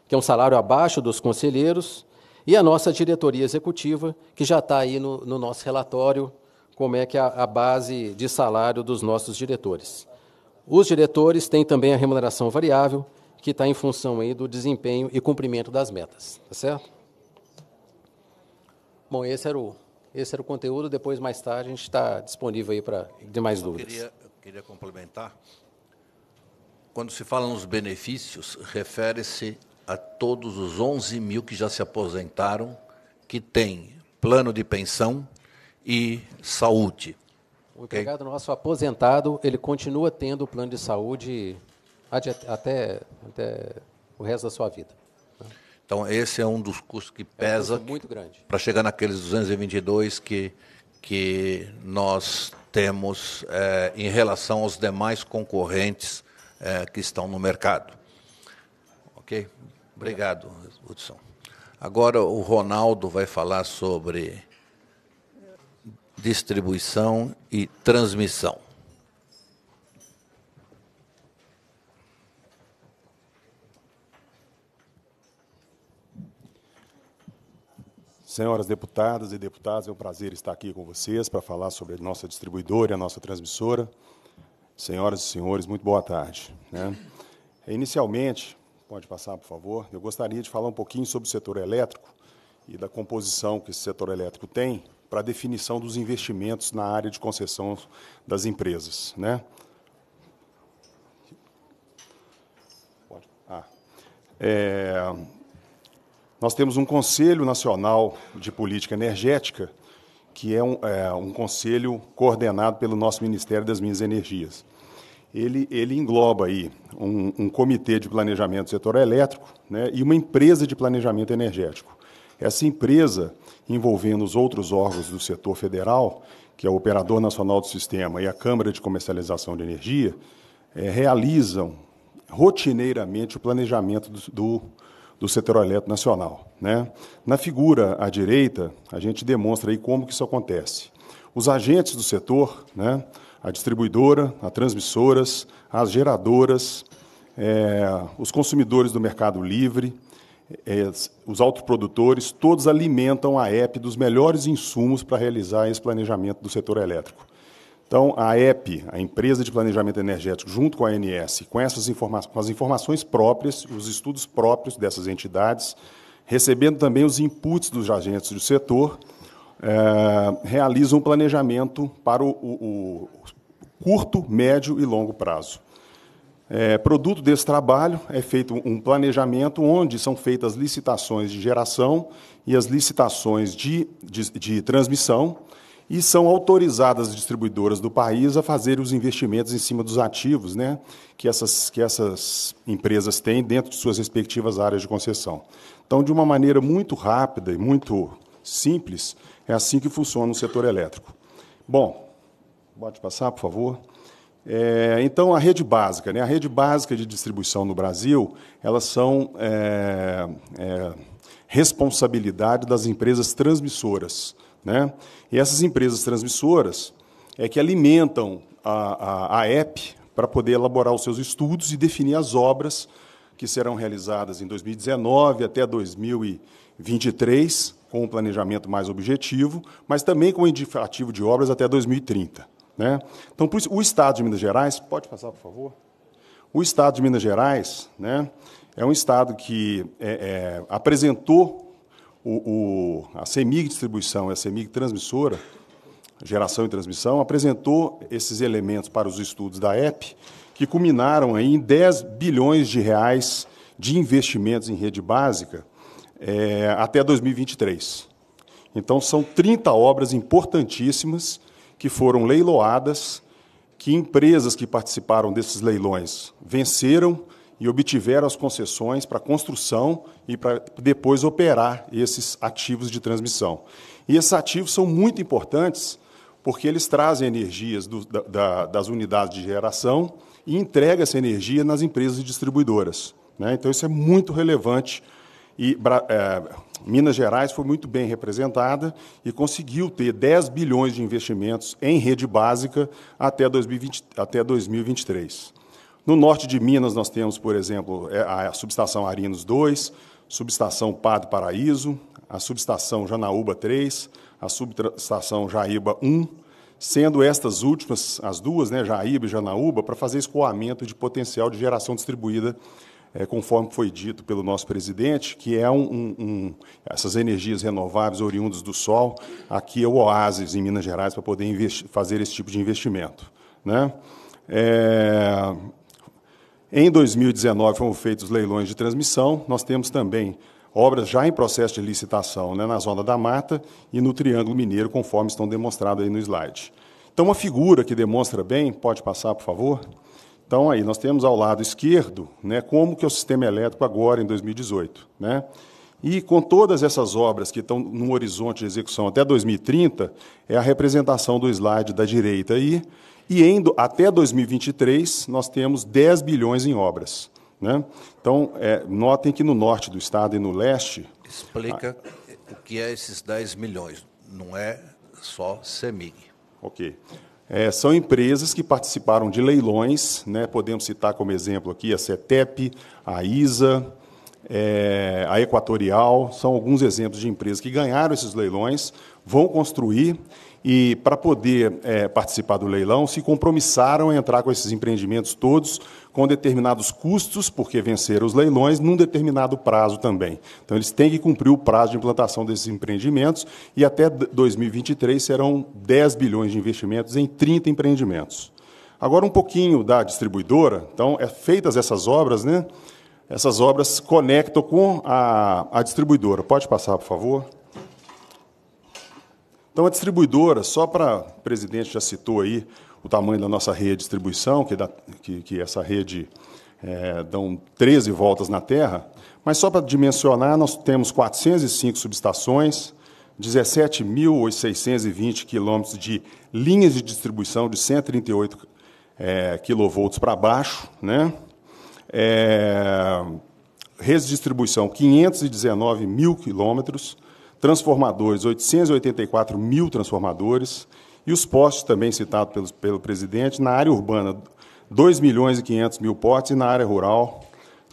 que é um salário abaixo dos conselheiros, e a nossa diretoria executiva, que já está aí no, no, nosso relatório, como é que é a, a base de salário dos nossos diretores. Os diretores têm também a remuneração variável, que está em função aí do desempenho e cumprimento das metas, tá certo? Bom, esse era o esse era o conteúdo. Depois, mais tarde, a gente está disponível aí para demais dúvidas. Queria, eu queria complementar. Quando se fala nos benefícios, refere-se a todos os 11 mil que já se aposentaram, que têm plano de pensão e saúde. O empregado nosso aposentado, ele continua tendo o plano de saúde até, até o resto da sua vida. Então, esse é um dos custos que pesa é um para chegar naqueles 222 que, que nós temos é, em relação aos demais concorrentes é, que estão no mercado. Ok? Obrigado, Hudson. Agora o Ronaldo vai falar sobre distribuição e transmissão. Senhoras deputadas e deputados, é um prazer estar aqui com vocês para falar sobre a nossa distribuidora e a nossa transmissora. Senhoras e senhores, muito boa tarde. Né? Inicialmente, pode passar, por favor, eu gostaria de falar um pouquinho sobre o setor elétrico e da composição que esse setor elétrico tem para a definição dos investimentos na área de concessão das empresas. Né? Ah, é, nós temos um Conselho Nacional de Política Energética, que é um, é, um conselho coordenado pelo nosso Ministério das Minas e Energias. Ele, ele engloba aí um, um, comitê de planejamento do setor elétrico né, e uma empresa de planejamento energético. Essa empresa, envolvendo os outros órgãos do setor federal, que é o Operador Nacional do Sistema e a Câmara de Comercialização de Energia, é, realizam rotineiramente o planejamento do, do do setor elétrico nacional. Né? Na figura à direita, a gente demonstra aí como que isso acontece. Os agentes do setor, né? a distribuidora, as transmissoras, as geradoras, é, os consumidores do mercado livre, é, os autoprodutores, todos alimentam a EP dos melhores insumos para realizar esse planejamento do setor elétrico. Então, a EP, a Empresa de Planejamento Energético, junto com a ANS, com essas informa com as informações próprias, os estudos próprios dessas entidades, recebendo também os inputs dos agentes do setor, eh, realizam um planejamento para o, o, o, curto, médio e longo prazo. Eh, produto desse trabalho é feito um planejamento onde são feitas licitações de geração e as licitações de, de, de transmissão, e são autorizadas as distribuidoras do país a fazer os investimentos em cima dos ativos né, que, essas, que essas empresas têm dentro de suas respectivas áreas de concessão. Então, de uma maneira muito rápida e muito simples, é assim que funciona o setor elétrico. Bom, pode passar, por favor. É, então, a rede básica. Né, a rede básica de distribuição no Brasil, elas são é, é, responsabilidade das empresas transmissoras né? E essas empresas transmissoras é que alimentam a, a, a EP para poder elaborar os seus estudos e definir as obras que serão realizadas em 2019 até 2023, com um planejamento mais objetivo, mas também com um indicativo de obras até 2030. Né? Então, por isso, o Estado de Minas Gerais, pode passar, por favor? O Estado de Minas Gerais né, é um Estado que é, é, apresentou o, o, a CEMIG Distribuição e a CEMIG Transmissora, Geração e Transmissão, apresentou esses elementos para os estudos da EP, que culminaram em 10 bilhões de reais de investimentos em rede básica é, até 2023. Então, são 30 obras importantíssimas que foram leiloadas, que empresas que participaram desses leilões venceram e obtiveram as concessões para construção e para depois operar esses ativos de transmissão. E esses ativos são muito importantes porque eles trazem energias do, da, das unidades de geração e entregam essa energia nas empresas distribuidoras. Né? Então, isso é muito relevante. E é, Minas Gerais foi muito bem representada e conseguiu ter 10 bilhões de investimentos em rede básica até, 2020, até 2023. No norte de Minas, nós temos, por exemplo, é a subestação Arinos 2, subestação Pado Paraíso, a subestação Janaúba 3, a subestação Jaíba 1, sendo estas últimas, as duas, né, Jaíba e Janaúba, para fazer escoamento de potencial de geração distribuída, é, conforme foi dito pelo nosso presidente, que é um, um, um, essas energias renováveis oriundas do sol, aqui é o oásis em Minas Gerais para poder fazer esse tipo de investimento. Né? É, em 2019 foram feitos leilões de transmissão, nós temos também obras já em processo de licitação né, na Zona da Mata e no Triângulo Mineiro, conforme estão demonstrados aí no slide. Então, uma figura que demonstra bem, pode passar, por favor? Então, aí, nós temos ao lado esquerdo né, como que é o sistema elétrico agora, em 2018. Né? E com todas essas obras que estão no horizonte de execução até 2030, é a representação do slide da direita aí, e em, até 2023, nós temos 10 bilhões em obras. Né? Então, é, notem que no norte do estado e no leste. Explica a... o que é esses 10 milhões, não é só CEMIG. Ok. É, são empresas que participaram de leilões, né? podemos citar como exemplo aqui a CETEP, a ISA, é, a Equatorial, são alguns exemplos de empresas que ganharam esses leilões, vão construir e, para poder é, participar do leilão, se compromissaram a entrar com esses empreendimentos todos com determinados custos, porque venceram os leilões, num determinado prazo também. Então, eles têm que cumprir o prazo de implantação desses empreendimentos e até 2023 serão 10 bilhões de investimentos em 30 empreendimentos. Agora, um pouquinho da distribuidora. Então, é, feitas essas obras, né? essas obras conectam com a, a distribuidora. Pode passar, por favor? Então, a distribuidora, só para. O presidente já citou aí o tamanho da nossa rede de distribuição, que, dá, que, que essa rede é, dão 13 voltas na Terra, mas só para dimensionar, nós temos 405 subestações, 17.620 quilômetros de linhas de distribuição de 138 é, para baixo, né? É, redes de distribuição 519 mil quilômetros, transformadores, 884 mil transformadores, e os postes também citados pelo, pelo presidente, na área urbana, 2 milhões e 500 mil postes, e na área rural,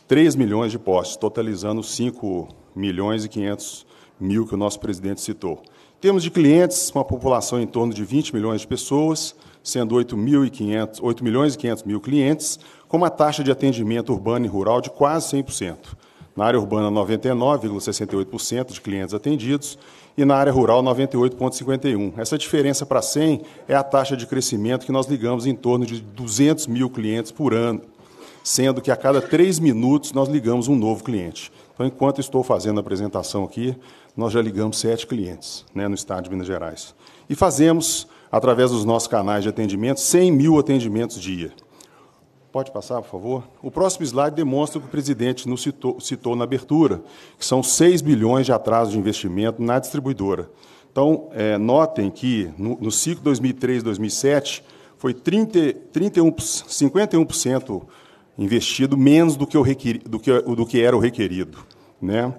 3 milhões de postes, totalizando 5 milhões e 500 mil que o nosso presidente citou. Temos de clientes uma população em torno de 20 milhões de pessoas, sendo 8, 500, 8 milhões e 500 mil clientes, com uma taxa de atendimento urbano e rural de quase 100%. Na área urbana, 99,68% de clientes atendidos e na área rural, 98,51%. Essa diferença para 100 é a taxa de crescimento que nós ligamos em torno de 200 mil clientes por ano, sendo que a cada três minutos nós ligamos um novo cliente. Então, enquanto estou fazendo a apresentação aqui, nós já ligamos sete clientes né, no estado de Minas Gerais. E fazemos, através dos nossos canais de atendimento, 100 mil atendimentos dia. Pode passar, por favor? O próximo slide demonstra o que o presidente nos citou, citou na abertura, que são 6 bilhões de atraso de investimento na distribuidora. Então, é, notem que no, no ciclo 2003-2007 foi 30, 31, 51% investido menos do que, o requer, do, que, do que era o requerido. Né?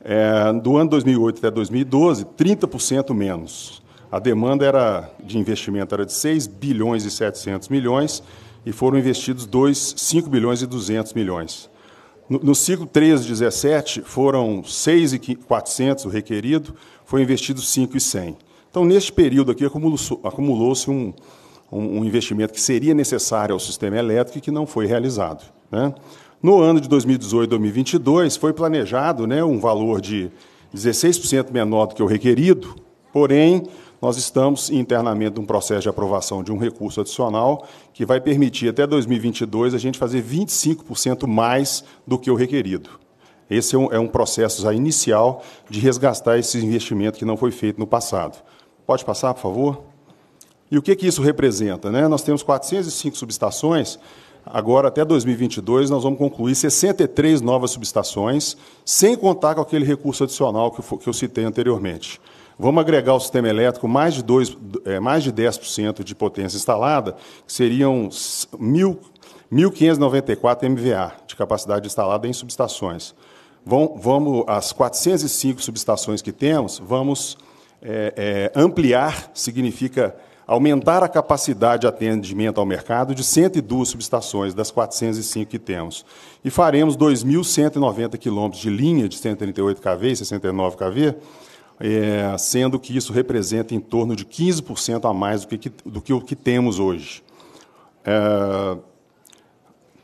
É, do ano 2008 até 2012, 30% menos. A demanda era de investimento era de 6 bilhões e 700 milhões e foram investidos 2, 5 bilhões e 200 milhões. No, no ciclo 13-17, foram 6,400 o requerido, foi investido 5,100. Então, neste período aqui, acumulou-se um, um, investimento que seria necessário ao sistema elétrico e que não foi realizado. Né? No ano de 2018 e 2022, foi planejado né, um valor de 16% menor do que o requerido, porém, nós estamos em internamento de um processo de aprovação de um recurso adicional que vai permitir até 2022 a gente fazer 25% mais do que o requerido. Esse é um, é um processo já inicial de resgatar esse investimento que não foi feito no passado. Pode passar, por favor? E o que, que isso representa? Né? Nós temos 405 subestações Agora, até 2022, nós vamos concluir 63 novas subestações, sem contar com aquele recurso adicional que eu citei anteriormente. Vamos agregar o sistema elétrico mais de, dois, é, mais de 10% de potência instalada, que seriam 1.594 MVA de capacidade instalada em subestações. vamos, as 405 subestações que temos, vamos é, é, ampliar, significa aumentar a capacidade de atendimento ao mercado de 102 subestações das 405 que temos. E faremos 2.190 quilômetros de linha de 138 kV e 69 kV é, sendo que isso representa em torno de 15% a mais do que, do que o que temos hoje. É,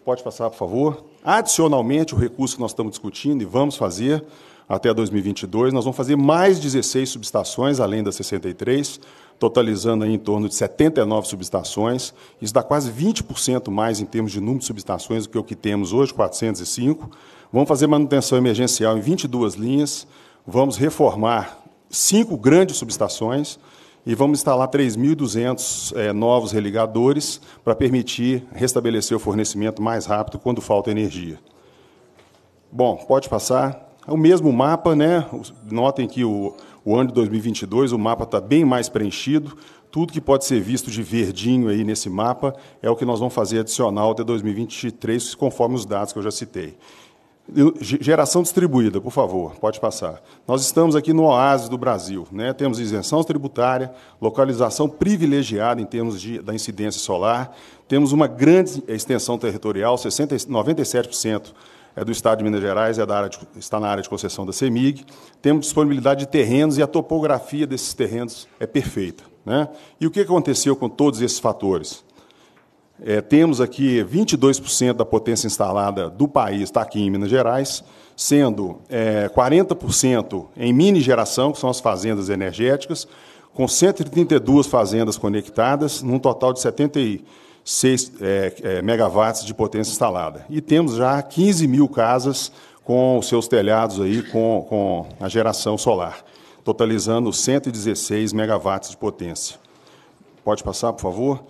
pode passar, por favor. Adicionalmente, o recurso que nós estamos discutindo e vamos fazer até 2022, nós vamos fazer mais 16 subestações, além das 63, totalizando aí em torno de 79 subestações. Isso dá quase 20% mais em termos de número de subestações do que o que temos hoje, 405. Vamos fazer manutenção emergencial em 22 linhas. Vamos reformar cinco grandes subestações e vamos instalar 3.200 é, eh, novos religadores para permitir restabelecer o fornecimento mais rápido quando falta energia. Bom, pode passar. É O mesmo mapa, né? Notem que o, o ano de 2022 o mapa está bem mais preenchido. Tudo que pode ser visto de verdinho aí nesse mapa é o que nós vamos fazer adicional até 2023, conforme os dados que eu já citei. Geração distribuída, por favor, pode passar. Nós estamos aqui no oásis do Brasil, né? temos isenção tributária, localização privilegiada em termos de, da incidência solar, temos uma grande extensão territorial, 60, 97% é do Estado de Minas Gerais, é da área de, está na área de concessão da CEMIG, temos disponibilidade de terrenos e a topografia desses terrenos é perfeita. Né? E o que aconteceu com todos esses fatores? É, temos aqui 22% da potência instalada do país está aqui em Minas Gerais, sendo é, 40% em mini geração, que são as fazendas energéticas, com 132 fazendas conectadas, num total de 76 é, é, megawatts de potência instalada. E temos já 15 mil casas com os seus telhados aí com, com a geração solar, totalizando 116 megawatts de potência. Pode passar, por favor?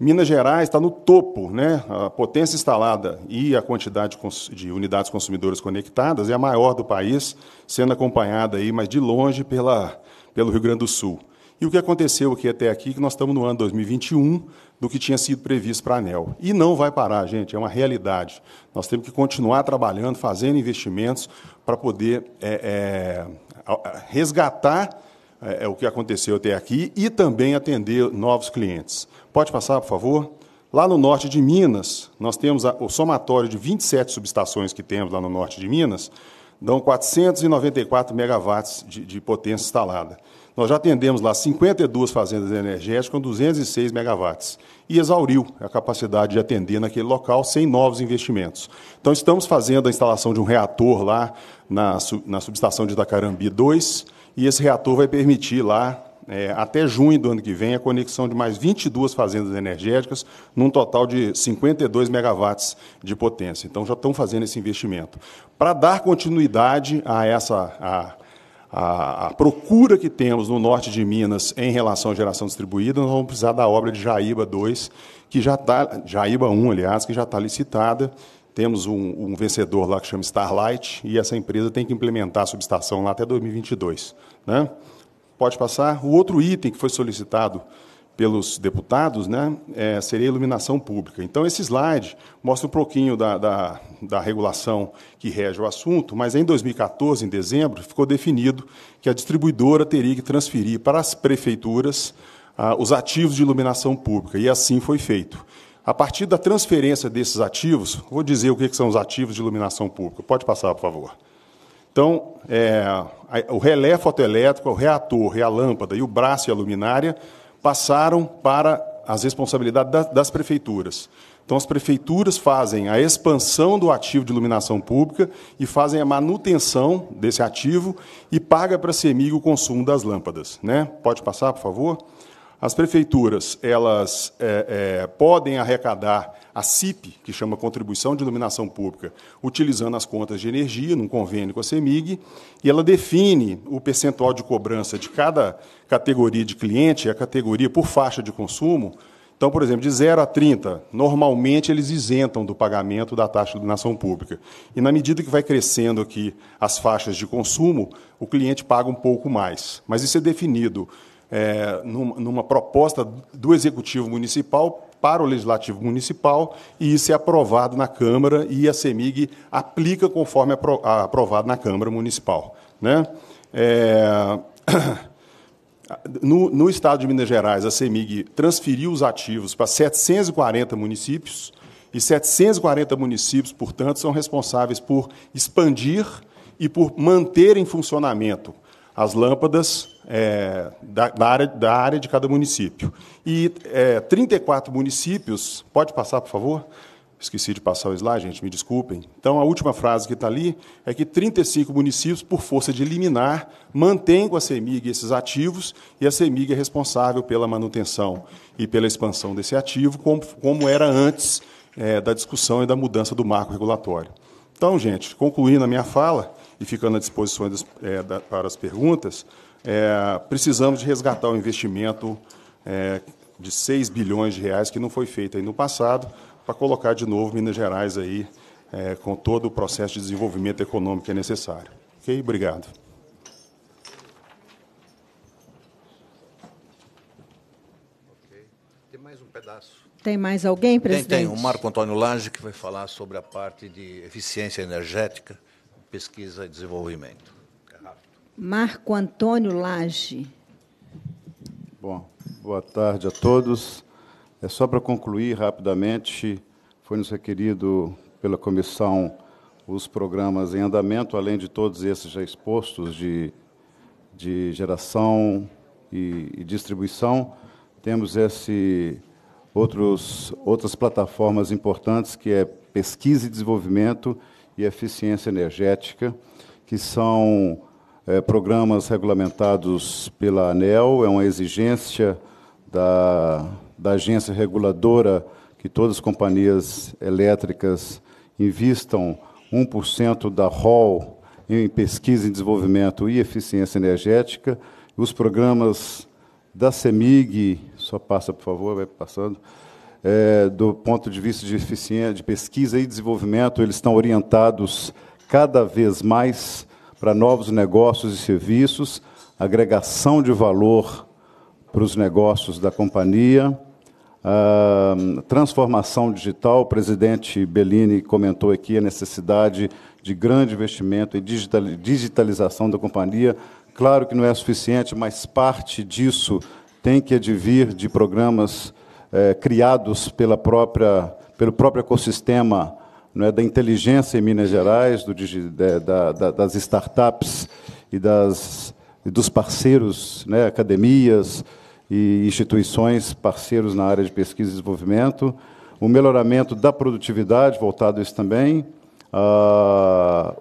Minas Gerais está no topo, né? A potência instalada e a quantidade de unidades consumidoras conectadas é a maior do país, sendo acompanhada aí, mas de longe pela, pelo Rio Grande do Sul. E o que aconteceu aqui até aqui, que nós estamos no ano 2021, do que tinha sido previsto para a ANEL. E não vai parar, gente, é uma realidade. Nós temos que continuar trabalhando, fazendo investimentos para poder é, é, resgatar é, é, o que aconteceu até aqui e também atender novos clientes. Pode passar, por favor. Lá no norte de Minas, nós temos a, o somatório de 27 subestações que temos lá no norte de Minas, dão 494 megawatts de, de potência instalada. Nós já atendemos lá 52 fazendas energéticas com 206 megawatts e exauriu a capacidade de atender naquele local sem novos investimentos. Então, estamos fazendo a instalação de um reator lá na, na subestação de Itacarambi 2 e esse reator vai permitir lá é, até junho do ano que vem, a conexão de mais 22 fazendas energéticas, num total de 52 megawatts de potência. Então, já estão fazendo esse investimento. Para dar continuidade a essa. A, a, a, procura que temos no norte de Minas em relação à geração distribuída, nós vamos precisar da obra de Jaíba 2, que já está, Jaíba 1, aliás, que já está licitada. Temos um, um, vencedor lá que chama Starlight, e essa empresa tem que implementar a subestação lá até 2022. Né? Pode passar. O outro item que foi solicitado pelos deputados né, é, seria a iluminação pública. Então, esse slide mostra um pouquinho da, da, da regulação que rege o assunto, mas em 2014, em dezembro, ficou definido que a distribuidora teria que transferir para as prefeituras ah, os ativos de iluminação pública, e assim foi feito. A partir da transferência desses ativos, vou dizer o que são os ativos de iluminação pública. Pode passar, por favor. Então, é, o relé fotoelétrico, o reator e a lâmpada e o braço e a luminária passaram para as responsabilidades das, prefeituras. Então, as prefeituras fazem a expansão do ativo de iluminação pública e fazem a manutenção desse ativo e paga para a CEMIG o consumo das lâmpadas. Né? Pode passar, por favor? As prefeituras elas é, é, podem arrecadar a CIP, que chama Contribuição de Iluminação Pública, utilizando as contas de energia, num convênio com a CEMIG, e ela define o percentual de cobrança de cada categoria de cliente, a categoria por faixa de consumo. Então, por exemplo, de 0 a 30, normalmente eles isentam do pagamento da taxa de iluminação pública. E na medida que vai crescendo aqui as faixas de consumo, o cliente paga um pouco mais. Mas isso é definido é, numa proposta do Executivo Municipal para o Legislativo Municipal e isso é aprovado na Câmara e a CEMIG aplica conforme apro aprovado na Câmara Municipal. Né? É... No, no, Estado de Minas Gerais, a CEMIG transferiu os ativos para 740 municípios e 740 municípios, portanto, são responsáveis por expandir e por manter em funcionamento as lâmpadas é, da, da, área, da, área, de cada município. E é, 34 municípios, pode passar, por favor? Esqueci de passar o slide, gente, me desculpem. Então, a última frase que está ali é que 35 municípios, por força de liminar, mantêm com a CEMIG esses ativos e a CEMIG é responsável pela manutenção e pela expansão desse ativo, como, como era antes é, da discussão e da mudança do marco regulatório. Então, gente, concluindo a minha fala, e ficando à disposição das, é, da, para as perguntas, é, precisamos de resgatar o investimento é, de 6 bilhões de reais que não foi feito aí no passado, para colocar de novo Minas Gerais aí é, com todo o processo de desenvolvimento econômico que é necessário. Ok? Obrigado. Tem mais alguém, presidente? Tem, tem, o Marco Antônio Lange, que vai falar sobre a parte de eficiência energética Pesquisa e Desenvolvimento. Marco Antônio Lage. Bom, boa tarde a todos. É só para concluir rapidamente, foi nos requerido pela comissão os programas em andamento, além de todos esses já expostos de, de geração e, e distribuição, temos esse outros outras plataformas importantes que é pesquisa e desenvolvimento e eficiência energética, que são é, programas regulamentados pela ANEL, é uma exigência da, da agência reguladora que todas as companhias elétricas invistam 1% da ROL em pesquisa e desenvolvimento e eficiência energética. Os programas da CEMIG, só passa, por favor, vai passando, é, do ponto de vista de eficiência, de pesquisa e desenvolvimento, eles estão orientados cada vez mais para novos negócios e serviços, agregação de valor para os negócios da companhia, ah, transformação digital. O presidente Bellini comentou aqui a necessidade de grande investimento em digitalização da companhia. Claro que não é suficiente, mas parte disso tem que advir de programas é, criados pela própria, pelo próprio ecossistema é, da inteligência em Minas Gerais, do, da, da, das startups e, das, e dos parceiros, né, academias e instituições parceiros na área de pesquisa e desenvolvimento, o melhoramento da produtividade, voltado a isso também,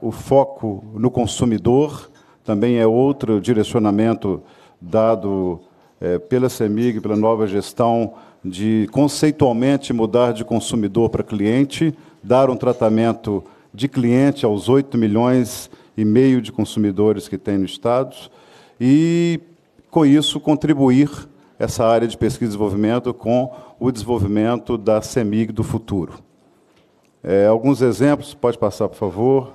o foco no consumidor, também é outro direcionamento dado é, pela CEMIG, pela nova gestão, de conceitualmente mudar de consumidor para cliente, dar um tratamento de cliente aos 8 milhões e meio de consumidores que tem no Estado, e, com isso, contribuir essa área de pesquisa e desenvolvimento com o desenvolvimento da CEMIG do futuro. É, alguns exemplos, pode passar, por favor.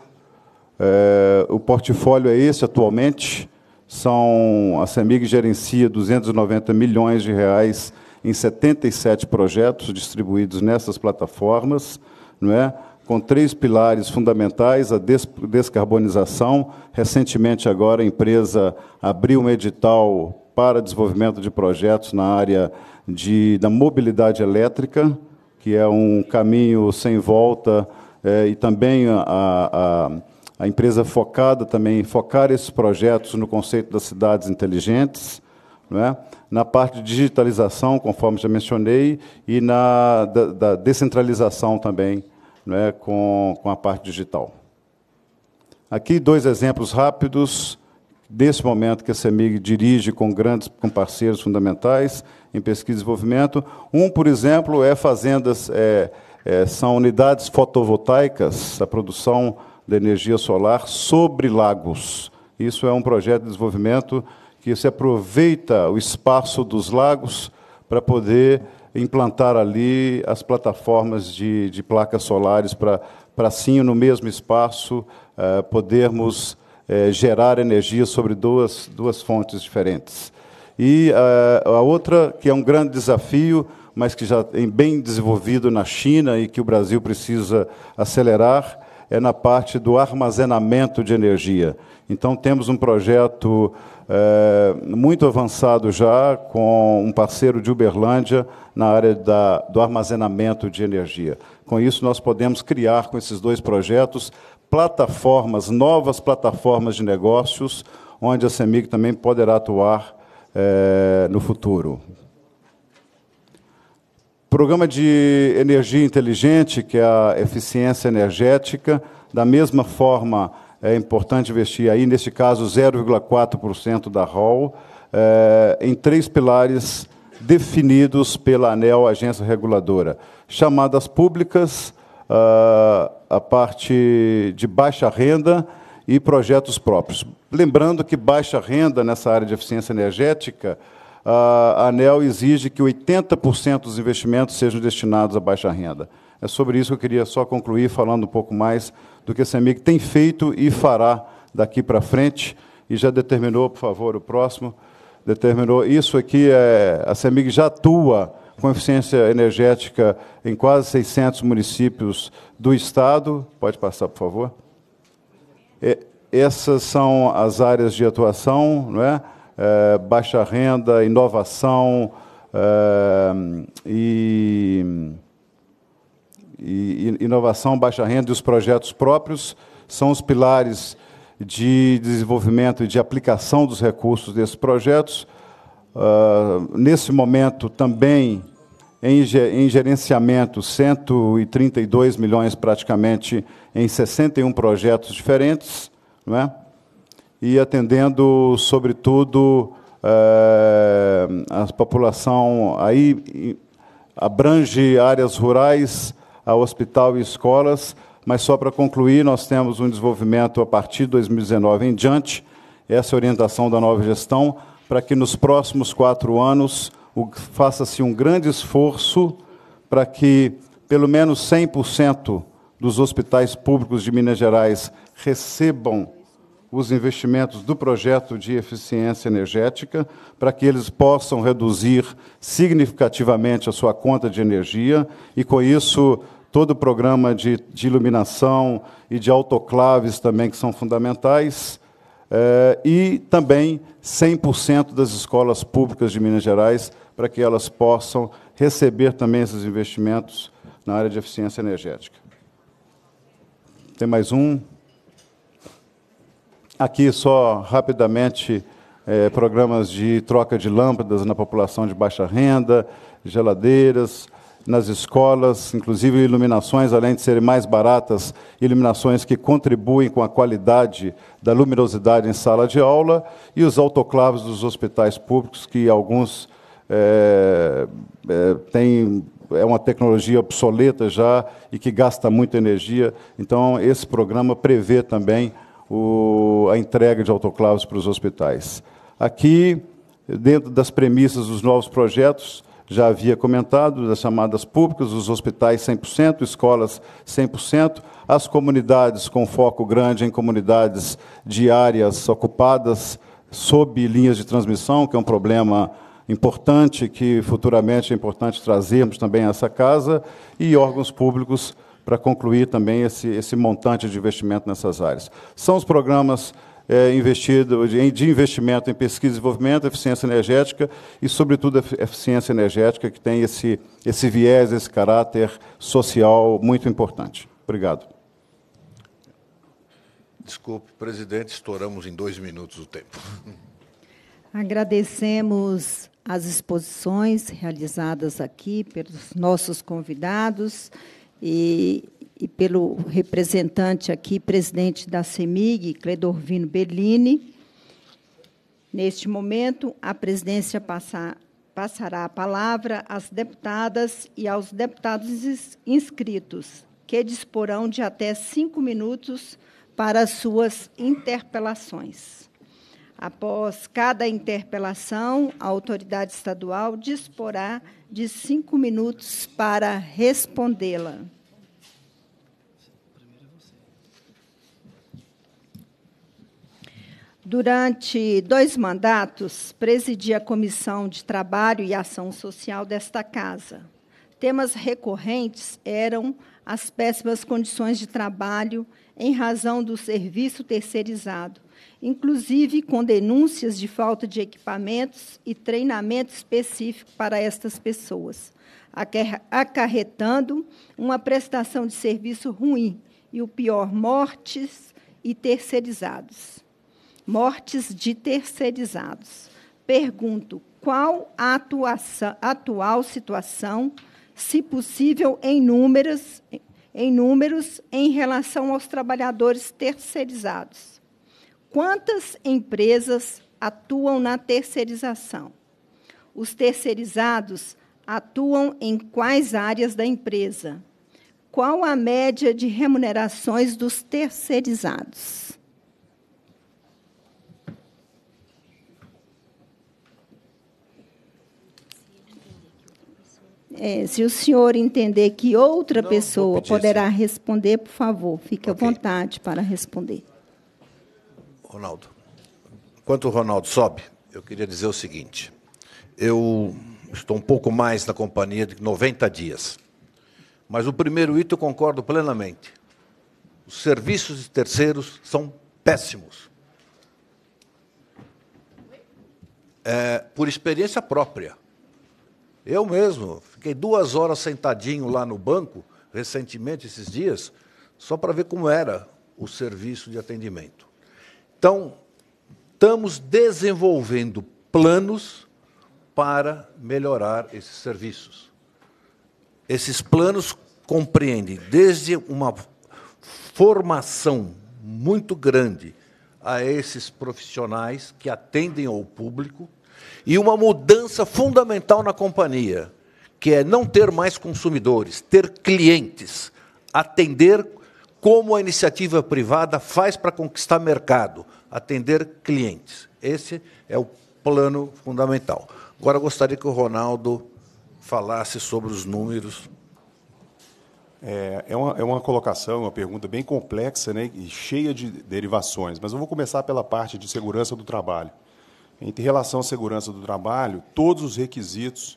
É, o portfólio é esse atualmente. São, a CEMIG gerencia 290 milhões de reais em 77 projetos distribuídos nessas plataformas, não é? com três pilares fundamentais: a descarbonização. Recentemente, agora, a empresa abriu um edital para desenvolvimento de projetos na área de, da mobilidade elétrica, que é um caminho sem volta, é, e também a, a, a empresa focada também em focar esses projetos no conceito das cidades inteligentes. Não é? na parte de digitalização, conforme já mencionei, e na da, da descentralização também, né, com, com a parte digital. Aqui dois exemplos rápidos desse momento que a CEMIG dirige com grandes com parceiros fundamentais em pesquisa e desenvolvimento. Um, por exemplo, é fazendas, é, é, são unidades fotovoltaicas, a produção de energia solar sobre lagos. Isso é um projeto de desenvolvimento que se aproveita o espaço dos lagos para poder implantar ali as plataformas de, de placas solares para, para sim, no mesmo espaço, eh, podermos eh, gerar energia sobre duas, duas fontes diferentes. E eh, a outra, que é um grande desafio, mas que já é bem desenvolvido na China e que o Brasil precisa acelerar, é na parte do armazenamento de energia. Então, temos um projeto é, muito avançado já com um parceiro de Uberlândia na área da, do armazenamento de energia. Com isso, nós podemos criar, com esses dois projetos, plataformas, novas plataformas de negócios, onde a CEMIG também poderá atuar é, no futuro. Programa de energia inteligente, que é a eficiência energética, da mesma forma é importante investir aí, neste caso, 0,4% da ROL, é, eh, em três pilares definidos pela ANEL, agência reguladora: chamadas públicas, ah, a parte de baixa renda e projetos próprios. Lembrando que baixa renda nessa área de eficiência energética, ah, a ANEL exige que 80% dos investimentos sejam destinados à baixa renda. É sobre isso que eu queria só concluir falando um pouco mais do que a CEMIG tem feito e fará daqui para frente. E já determinou, por favor, o próximo. Determinou isso aqui, é, a CEMIG já atua com eficiência energética em quase 600 municípios do Estado. Pode passar, por favor. É, essas são as áreas de atuação, não é? É, baixa renda, inovação é, e e inovação, baixa renda e os projetos próprios são os pilares de desenvolvimento e de aplicação dos recursos desses projetos. Uh, nesse momento, também em, em gerenciamento, 132 milhões praticamente em 61 projetos diferentes, não é? e atendendo, sobretudo, uh, a população aí abrange áreas rurais, ao hospital e escolas, mas só para concluir, nós temos um desenvolvimento a partir de 2019 em diante, essa é orientação da nova gestão, para que nos próximos quatro anos faça-se um grande esforço para que pelo menos 100% dos hospitais públicos de Minas Gerais recebam os investimentos do projeto de eficiência energética para que eles possam reduzir significativamente a sua conta de energia e, com isso, todo o programa de, de iluminação e de autoclaves também, que são fundamentais. Eh, e também 100% das escolas públicas de Minas Gerais para que elas possam receber também esses investimentos na área de eficiência energética. Tem mais um? Aqui, só rapidamente, é, programas de troca de lâmpadas na população de baixa renda, geladeiras, nas escolas, inclusive iluminações, além de serem mais baratas, iluminações que contribuem com a qualidade da luminosidade em sala de aula, e os autoclaves dos hospitais públicos, que alguns é, é, têm é uma tecnologia obsoleta já e que gasta muita energia. Então, esse programa prevê também o, a entrega de autoclaves para os hospitais. Aqui, dentro das premissas dos novos projetos, já havia comentado, das chamadas públicas, os hospitais 100%, escolas 100%, as comunidades com foco grande em comunidades de áreas ocupadas sob linhas de transmissão, que é um problema importante que futuramente é importante trazermos também a essa casa, e órgãos públicos para concluir também esse, esse montante de investimento nessas áreas. São os programas é, investido, de, de investimento em pesquisa e desenvolvimento, eficiência energética e, sobretudo, eficiência energética, que tem esse, esse viés, esse caráter social muito importante. Obrigado. Desculpe, presidente, estouramos em dois minutos o tempo. Agradecemos as exposições realizadas aqui pelos nossos convidados e, e pelo representante aqui, presidente da CEMIG, Cledorvino Bellini. Neste momento, a presidência passará a palavra às deputadas e aos deputados inscritos, que disporão de até cinco minutos para suas interpelações. Após cada interpelação, a autoridade estadual disporá de cinco minutos para respondê-la. Durante dois mandatos, presidi a Comissão de Trabalho e Ação Social desta Casa. Temas recorrentes eram as péssimas condições de trabalho em razão do serviço terceirizado, inclusive com denúncias de falta de equipamentos e treinamento específico para estas pessoas, acarretando uma prestação de serviço ruim e o pior, mortes e terceirizados. Mortes de terceirizados. Pergunto: qual a atuação, atual situação, se possível em números, em números, em relação aos trabalhadores terceirizados? Quantas empresas atuam na terceirização? Os terceirizados atuam em quais áreas da empresa? Qual a média de remunerações dos terceirizados? É, se o senhor entender que outra Não, pessoa poderá responder, por favor, fique okay. à vontade para responder. Ronaldo. Enquanto o Ronaldo sobe, eu queria dizer o seguinte: eu estou um pouco mais na companhia de 90 dias, mas o primeiro item eu concordo plenamente. Os serviços de terceiros são péssimos. É, por experiência própria. Eu mesmo fiquei duas horas sentadinho lá no banco, recentemente, esses dias, só para ver como era o serviço de atendimento. Então, estamos desenvolvendo planos para melhorar esses serviços. Esses planos compreendem desde uma formação muito grande a esses profissionais que atendem ao público e uma mudança fundamental na companhia, que é não ter mais consumidores, ter clientes, atender como a iniciativa privada faz para conquistar mercado, atender clientes. Esse é o plano fundamental. Agora gostaria que o Ronaldo falasse sobre os números. É, é, uma, é uma colocação, uma pergunta bem complexa né, e cheia de derivações, mas eu vou começar pela parte de segurança do trabalho. Em relação à segurança do trabalho, todos os requisitos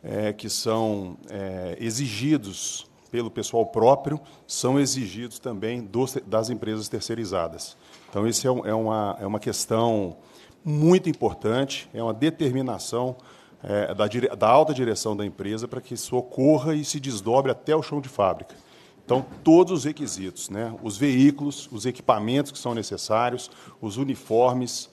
é, que são é, exigidos pelo pessoal próprio são exigidos também dos, das empresas terceirizadas. Então, isso é, um, é, uma, é uma questão muito importante, é uma determinação é, da, dire, da alta direção da empresa para que isso ocorra e se desdobre até o chão de fábrica. Então, todos os requisitos, né? os veículos, os equipamentos que são necessários, os uniformes,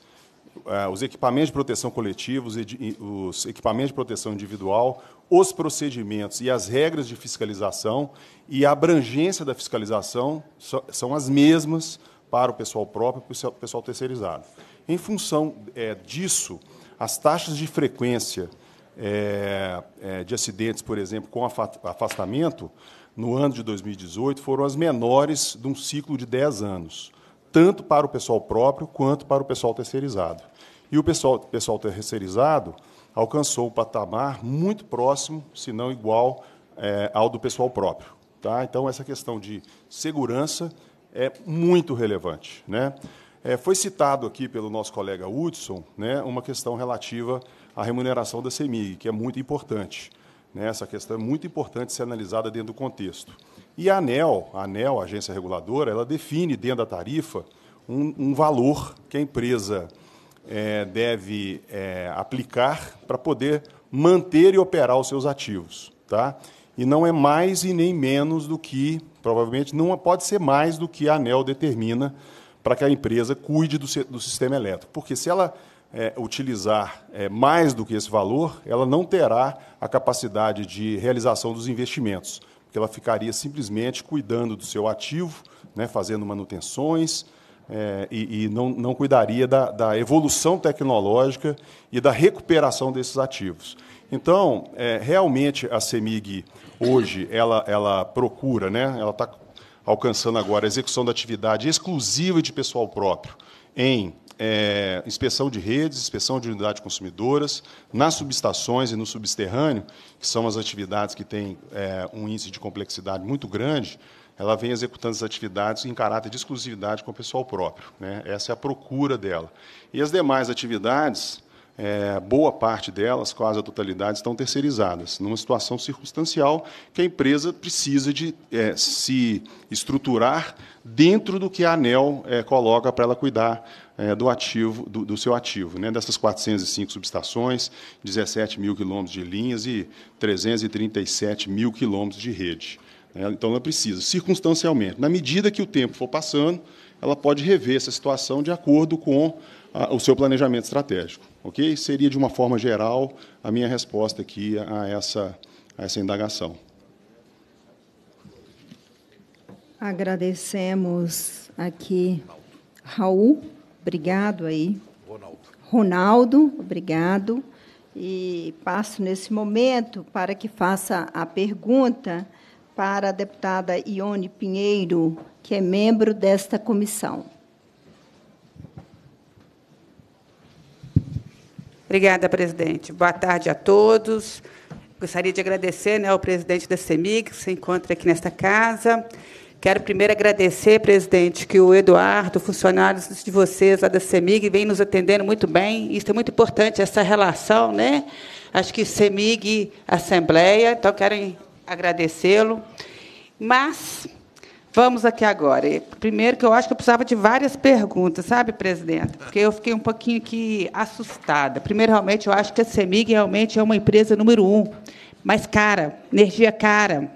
é, os equipamentos de proteção coletiva, os equipamentos de proteção individual, os procedimentos e as regras de fiscalização e a abrangência da fiscalização são as mesmas para o pessoal próprio e para o pessoal terceirizado. Em função é, disso, as taxas de frequência é, é, de acidentes, por exemplo, com afastamento, no ano de 2018, foram as menores de um ciclo de 10 anos, tanto para o pessoal próprio quanto para o pessoal terceirizado. E o pessoal, pessoal terceirizado, alcançou o patamar muito próximo, se não igual, é, ao do pessoal próprio. Tá? Então, essa questão de segurança é muito relevante. Né? É, foi citado aqui pelo nosso colega Hudson né, uma questão relativa à remuneração da CEMIG, que é muito importante. Né? Essa questão é muito importante ser analisada dentro do contexto. E a ANEL, a ANEL, a agência reguladora, ela define dentro da tarifa um, um valor que a empresa é, deve é, aplicar para poder manter e operar os seus ativos. Tá? E não é mais e nem menos do que, provavelmente, não pode ser mais do que a ANEL determina para que a empresa cuide do, do sistema elétrico. Porque se ela é, utilizar é, mais do que esse valor, ela não terá a capacidade de realização dos investimentos, porque ela ficaria simplesmente cuidando do seu ativo, né, fazendo manutenções, é, e, e não, não, cuidaria da, da, evolução tecnológica e da recuperação desses ativos. Então, é, realmente a CEMIG hoje ela, ela procura, né, ela está alcançando agora a execução da atividade exclusiva de pessoal próprio em é, inspeção de redes, inspeção de unidades consumidoras, nas subestações e no subterrâneo, que são as atividades que têm é, um índice de complexidade muito grande, ela vem executando as atividades em caráter de exclusividade com o pessoal próprio. Né? Essa é a procura dela. E as demais atividades, é, boa parte delas, quase a totalidade, estão terceirizadas, numa situação circunstancial que a empresa precisa de é, se estruturar dentro do que a ANEL é, coloca para ela cuidar é, do ativo, do, do seu ativo, né? dessas 405 subestações, 17 mil quilômetros de linhas e 337 mil quilômetros de rede. Né? Então, ela precisa, circunstancialmente. Na medida que o tempo for passando, ela pode rever essa situação de acordo com a, o seu planejamento estratégico. Ok? Seria, de uma forma geral, a minha resposta aqui a essa, a essa indagação. Agradecemos aqui Raul, obrigado aí. Ronaldo. Ronaldo, obrigado. E passo nesse momento para que faça a pergunta para a deputada Ione Pinheiro, que é membro desta comissão. Obrigada, presidente. Boa tarde a todos. Gostaria de agradecer né, ao presidente da CEMIG, que se encontra aqui nesta casa. Quero primeiro agradecer, presidente, que o Eduardo, funcionários de vocês lá da CEMIG, vem nos atendendo muito bem. Isso é muito importante, essa relação, né? Acho que CEMIG, Assembleia. Então, quero agradecê-lo. Mas vamos aqui agora. Primeiro que eu acho que eu precisava de várias perguntas, sabe, presidenta? Porque eu fiquei um pouquinho aqui assustada. Primeiro, realmente, eu acho que a CEMIG realmente é uma empresa número um, mais cara, energia cara.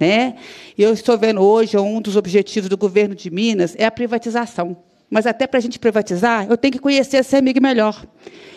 Né? E eu estou vendo hoje, é um dos objetivos do governo de Minas é a privatização. Mas até para a gente privatizar, eu tenho que conhecer a CEMIG melhor.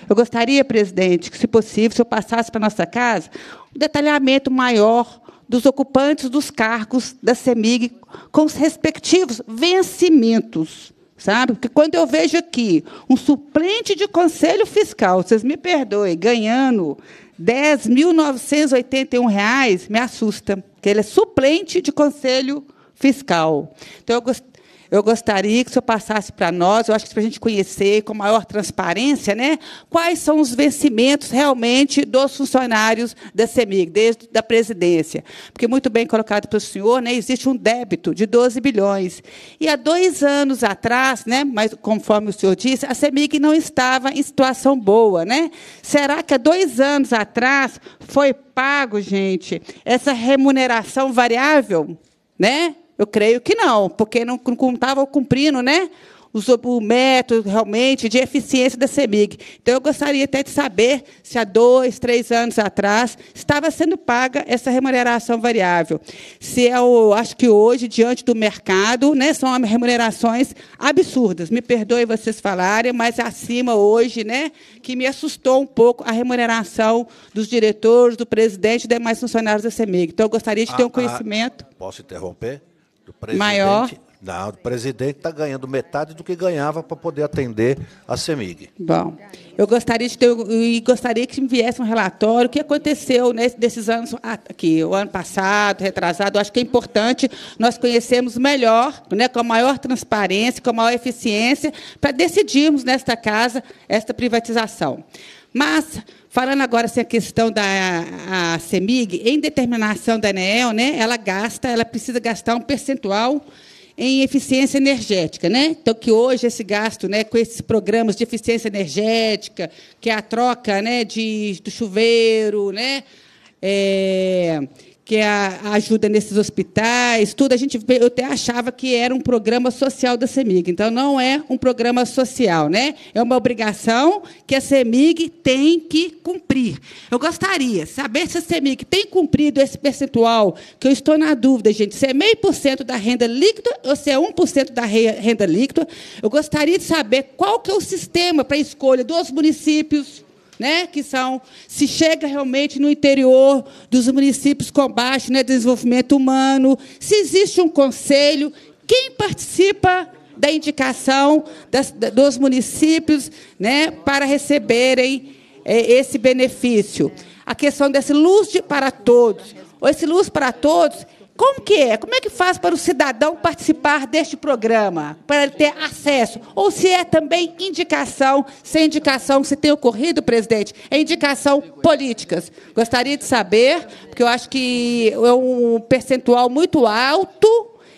Eu gostaria, presidente, que, se possível, se eu passasse para a nossa casa, um detalhamento maior dos ocupantes dos cargos da CEMIG com os respectivos vencimentos. Sabe? Porque quando eu vejo aqui um suplente de conselho fiscal, vocês me perdoem, ganhando R$ 10.981, me assusta, porque ele é suplente de conselho fiscal. Então, eu gostaria. Eu gostaria que o senhor passasse para nós, eu acho que para a gente conhecer com maior transparência, né, quais são os vencimentos realmente dos funcionários da CEMIG, desde da presidência. Porque, muito bem colocado para o senhor, né, existe um débito de 12 bilhões. E há dois anos atrás, né, mas conforme o senhor disse, a CEMIG não estava em situação boa. Né? Será que há dois anos atrás foi pago, gente, essa remuneração variável? Né? Eu creio que não, porque não estavam cumprindo né, o método realmente de eficiência da CEMIG. Então, eu gostaria até de saber se há dois, três anos atrás estava sendo paga essa remuneração variável. Se eu é acho que hoje, diante do mercado, né, são remunerações absurdas. Me perdoe vocês falarem, mas acima hoje, né, que me assustou um pouco a remuneração dos diretores, do presidente e demais funcionários da CEMIG. Então, eu gostaria de ter ah, um ah, conhecimento. Ah, posso interromper? maior. Não, o presidente está ganhando metade do que ganhava para poder atender a CEMIG. Bom, eu gostaria de ter, e gostaria que me viesse um relatório o que aconteceu nesses anos aqui, o ano passado, retrasado. acho que é importante nós conhecermos melhor, né, com a maior transparência, com a maior eficiência, para decidirmos nesta casa esta privatização. Mas, falando agora assim, a questão da a CEMIG, em determinação da ANEEL, né, ela gasta, ela precisa gastar um percentual em eficiência energética, né? Então que hoje esse gasto, né, com esses programas de eficiência energética, que é a troca, né, de do chuveiro, né, é, que é a ajuda nesses hospitais, tudo, a gente eu até achava que era um programa social da CEMIG. Então não é um programa social, né? É uma obrigação que a CEMIG tem que cumprir. Eu gostaria saber se a CEMIG tem cumprido esse percentual, que eu estou na dúvida, gente, se é meio por cento da renda líquida ou se é 1% da renda líquida. Eu gostaria de saber qual que é o sistema para a escolha dos municípios né, que são, se chega realmente no interior dos municípios com baixo né, desenvolvimento humano, se existe um conselho, quem participa da indicação das, dos municípios né, para receberem é, esse benefício. A questão desse luz de, para todos. Esse luz para todos como que é? Como é que faz para o cidadão participar deste programa? Para ele ter acesso? Ou se é também indicação, se é indicação se tem ocorrido, presidente, é indicação políticas. Gostaria de saber, porque eu acho que é um percentual muito alto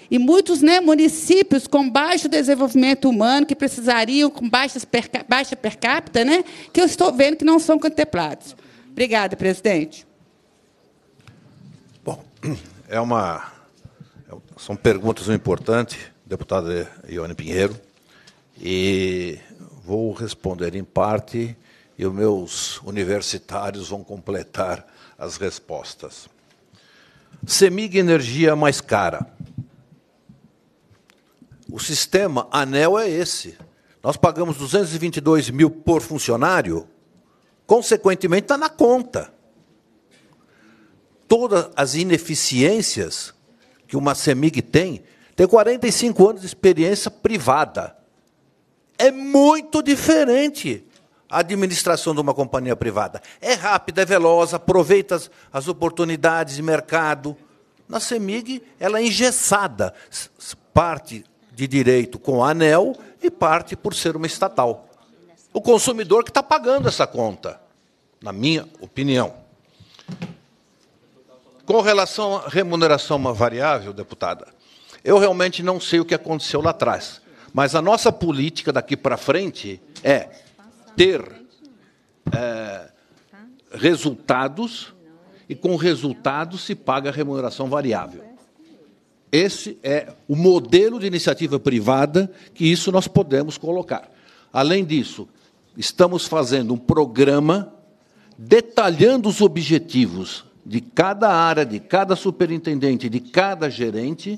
e muitos né, municípios com baixo desenvolvimento humano, que precisariam, com baixas per, baixa per capita, né, que eu estou vendo que não são contemplados. Obrigada, presidente. Bom, é uma, são perguntas importantes, deputado Ione Pinheiro, e vou responder em parte e os meus universitários vão completar as respostas. Semig energia mais cara. O sistema ANEL é esse. Nós pagamos 222 mil por funcionário, consequentemente está na conta todas as ineficiências que uma CEMIG tem, tem 45 anos de experiência privada. É muito diferente a administração de uma companhia privada. É rápida, é veloz, aproveita as, as oportunidades de mercado. Na CEMIG, ela é engessada. Parte de direito com anel e parte por ser uma estatal. O consumidor que está pagando essa conta, na minha opinião. Com relação à remuneração variável, deputada, eu realmente não sei o que aconteceu lá atrás, mas a nossa política daqui para frente é ter é, resultados e com resultados se paga a remuneração variável. Esse é o modelo de iniciativa privada que isso nós podemos colocar. Além disso, estamos fazendo um programa detalhando os objetivos de cada área, de cada superintendente, de cada gerente,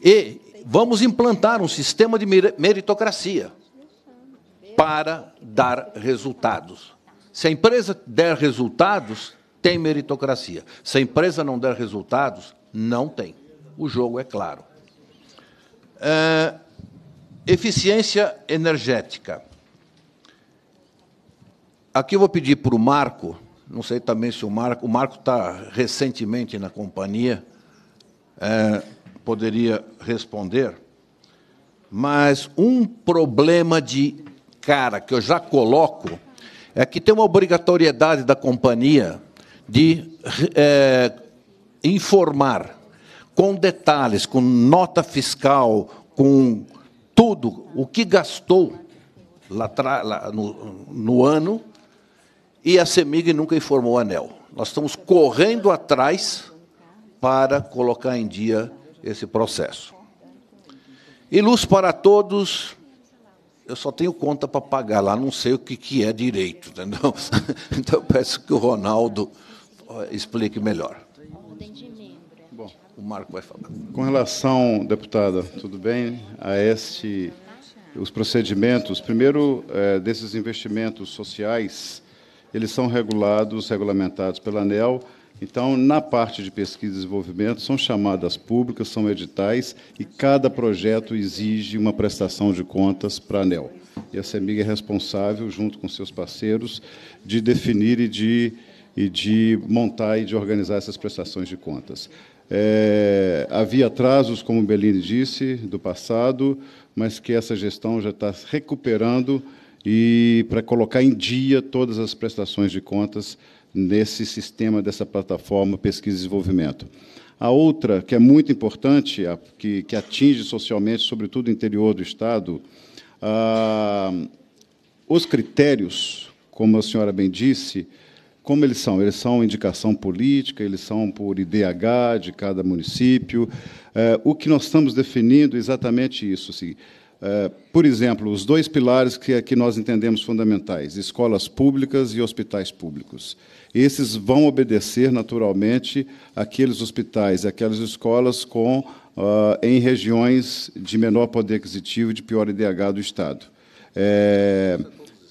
e vamos implantar um sistema de meritocracia para dar resultados. Se a empresa der resultados, tem meritocracia. Se a empresa não der resultados, não tem. O jogo é claro. É, eficiência energética. Aqui eu vou pedir para o Marco não sei também se o Marco, o Marco está recentemente na companhia, é, poderia responder, mas um problema de cara que eu já coloco é que tem uma obrigatoriedade da companhia de é, informar com detalhes, com nota fiscal, com tudo o que gastou lá, lá no, no ano e a CEMIG nunca informou o ANEL. Nós estamos correndo atrás para colocar em dia esse processo. E luz para todos, eu só tenho conta para pagar lá, não sei o que, que é direito. Entendeu? Então, peço que o Ronaldo eh, explique melhor. Bom, o Marco vai falar. Com relação, deputada, tudo bem, a este, os procedimentos, primeiro, é, desses investimentos sociais, eles são regulados, regulamentados pela ANEL. Então, na parte de pesquisa e desenvolvimento, são chamadas públicas, são editais, e cada projeto exige uma prestação de contas para a ANEL. E a CEMIG é responsável, junto com seus parceiros, de definir e de, e de montar e de organizar essas prestações de contas. É, havia atrasos, como o Bellini disse, do passado, mas que essa gestão já está recuperando e para colocar em dia todas as prestações de contas nesse sistema dessa plataforma Pesquisa e Desenvolvimento. A outra, que é muito importante, a, que, que, atinge socialmente, sobretudo o interior do Estado, os critérios, como a senhora bem disse, como eles são? Eles são indicação política, eles são por IDH de cada município. É, o que nós estamos definindo é exatamente isso. Assim, é, por exemplo, os dois pilares que, que nós entendemos fundamentais, escolas públicas e hospitais públicos. Esses vão obedecer, naturalmente, aqueles hospitais, aquelas escolas com, ah, em regiões de menor poder aquisitivo e de pior IDH do Estado. É,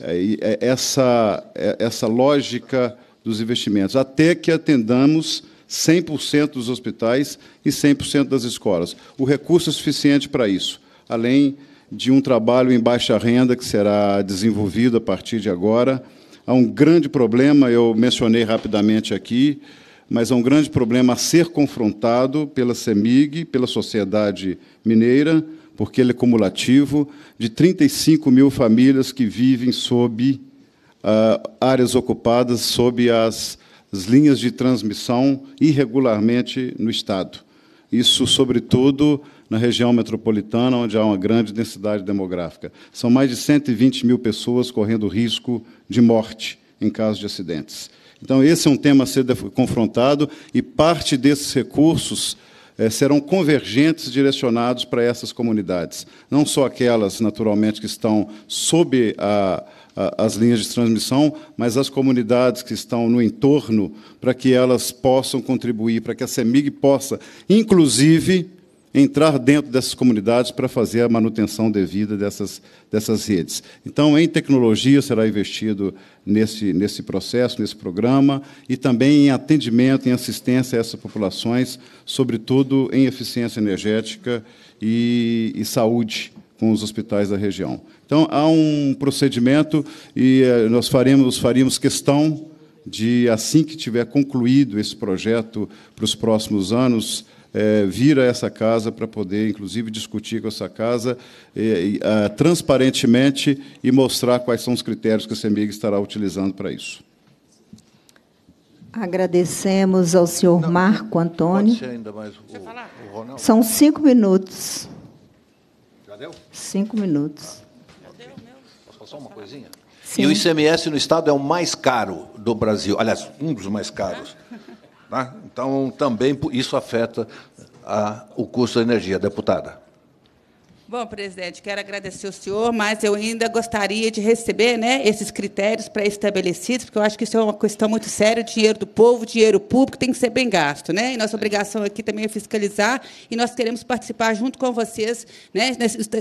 é, é essa, essa lógica dos investimentos, até que atendamos 100% dos hospitais e 100% das escolas. O recurso é suficiente para isso, além de um trabalho em baixa renda que será desenvolvido a partir de agora. Há um grande problema, eu mencionei rapidamente aqui, mas há um grande problema a ser confrontado pela CEMIG, pela sociedade mineira, porque ele é cumulativo, de 35 mil famílias que vivem sob uh, áreas ocupadas, sob as, as linhas de transmissão irregularmente no Estado. Isso, sobretudo, na região metropolitana, onde há uma grande densidade demográfica. São mais de 120 mil pessoas correndo risco de morte em caso de acidentes. Então, esse é um tema a ser confrontado e parte desses recursos eh, serão convergentes direcionados para essas comunidades. Não só aquelas, naturalmente, que estão sob a, a, as linhas de transmissão, mas as comunidades que estão no entorno, para que elas possam contribuir, para que a CEMIG possa, inclusive, entrar dentro dessas comunidades para fazer a manutenção devida dessas, dessas redes. Então, em tecnologia será investido nesse, nesse processo, nesse programa, e também em atendimento, em assistência a essas populações, sobretudo em eficiência energética e, e saúde com os hospitais da região. Então, há um procedimento e eh, nós faremos, faríamos questão de, assim que tiver concluído esse projeto para os próximos anos, é, vir a essa casa para poder, inclusive, discutir com essa casa é, é, transparentemente e mostrar quais são os critérios que a CEMIG estará utilizando para isso. Agradecemos ao senhor Não, Marco Antônio. Pode ser ainda mais o, o São cinco minutos. Já deu? Cinco minutos. Posso falar só uma coisinha? Sim. E o ICMS no Estado é o mais caro do Brasil. Aliás, um dos mais caros. Né? Então, também isso afeta a, o custo da energia. Deputada. Bom, presidente, quero agradecer o senhor, mas eu ainda gostaria de receber né, esses critérios pré-estabelecidos, porque eu acho que isso é uma questão muito séria, dinheiro do povo, dinheiro público tem que ser bem gasto. Né? E nossa é. obrigação aqui também é fiscalizar, e nós queremos participar junto com vocês né,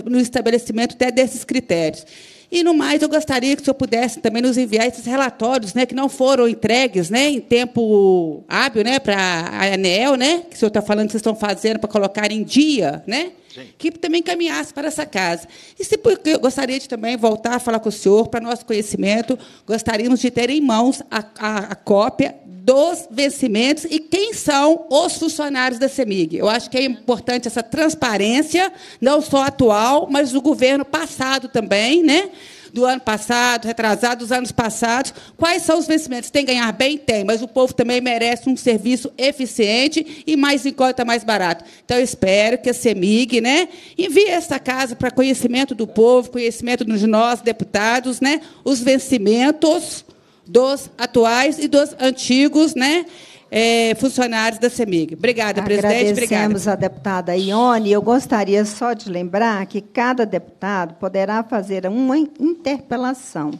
no estabelecimento até desses critérios. E no mais, eu gostaria que o senhor pudesse também nos enviar esses relatórios, né, que não foram entregues, né, em tempo hábil, né, para a ANEL, né, que o senhor está falando que vocês estão fazendo para colocar em dia, né? que também caminhasse para essa casa. E se eu gostaria de também voltar a falar com o senhor, para nosso conhecimento, gostaríamos de ter em mãos a, a, a cópia dos vencimentos e quem são os funcionários da CEMIG. Eu acho que é importante essa transparência, não só atual, mas do governo passado também, né? do ano passado, retrasado, dos anos passados. Quais são os vencimentos? Tem que ganhar bem? Tem, mas o povo também merece um serviço eficiente e mais em conta, mais barato. Então, eu espero que a CEMIG né, envie essa casa para conhecimento do povo, conhecimento de nós, deputados, né, os vencimentos dos atuais e dos antigos, né? É, funcionários da CEMIG. Obrigada, presidente. Agradecemos a deputada Ione. Eu gostaria só de lembrar que cada deputado poderá fazer uma interpelação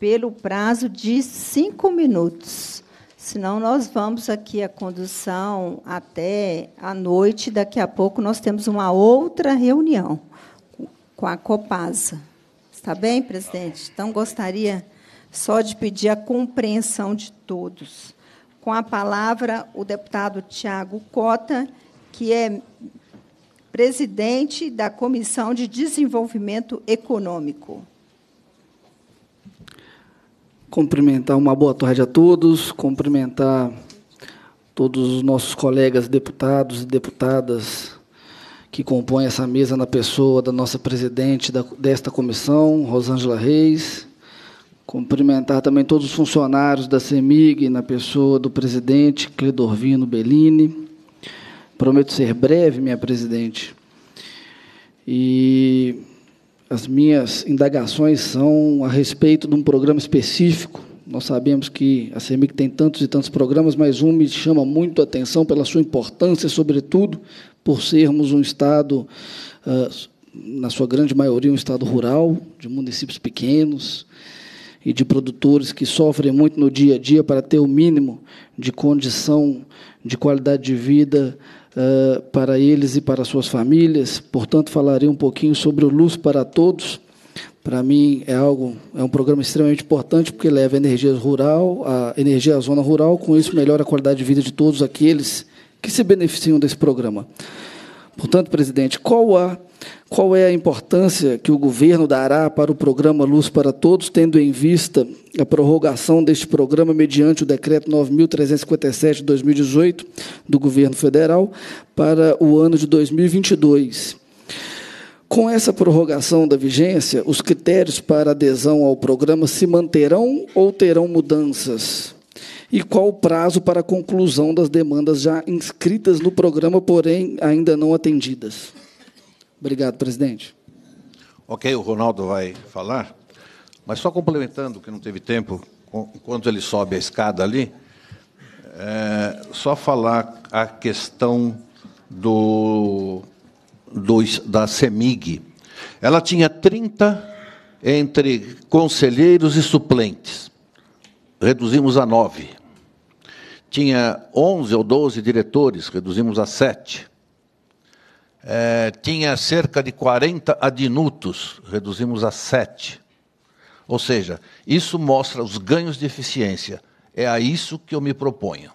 pelo prazo de cinco minutos. Senão, nós vamos aqui a condução até a noite. Daqui a pouco, nós temos uma outra reunião com a Copasa. Está bem, presidente? Então, gostaria só de pedir a compreensão de todos. Com a palavra, o deputado Tiago Cota, que é presidente da Comissão de Desenvolvimento Econômico. Cumprimentar uma boa tarde a todos, cumprimentar todos os nossos colegas deputados e deputadas que compõem essa mesa na pessoa da nossa presidente desta comissão, Rosângela Reis, Cumprimentar também todos os funcionários da CEMIG, na pessoa do presidente Cledorvino Bellini. Prometo ser breve, minha presidente. E as minhas indagações são a respeito de um programa específico. Nós sabemos que a CEMIG tem tantos e tantos programas, mas um me chama muito a atenção pela sua importância, sobretudo por sermos um Estado, ah, na sua grande maioria, um Estado rural, de municípios pequenos, e de produtores que sofrem muito no dia a dia para ter o mínimo de condição de qualidade de vida uh, para eles e para suas famílias. Portanto, falarei um pouquinho sobre o Luz para Todos. Para mim é algo, é um programa extremamente importante porque leva a energia rural, a energia à zona rural, com isso melhora a qualidade de vida de todos aqueles que se beneficiam desse programa. Portanto, presidente, qual, a, qual é a importância que o governo dará para o programa Luz para Todos, tendo em vista a prorrogação deste programa mediante o decreto 9.357 de 2018 do governo federal para o ano de 2022? Com essa prorrogação da vigência, os critérios para adesão ao programa se manterão ou terão mudanças? E qual o prazo para a conclusão das demandas já inscritas no programa, porém ainda não atendidas? Obrigado, presidente. Ok, o Ronaldo vai falar, mas só complementando, que não teve tempo, enquanto ele sobe a escada ali, é, só falar a questão do, do, da CEMIG. Ela tinha 30 entre conselheiros e suplentes. Reduzimos a 9 tinha 11 ou 12 diretores, reduzimos a 7. É, tinha cerca de 40 adinutos, reduzimos a 7. Ou seja, isso mostra os ganhos de eficiência. É a isso que eu me proponho.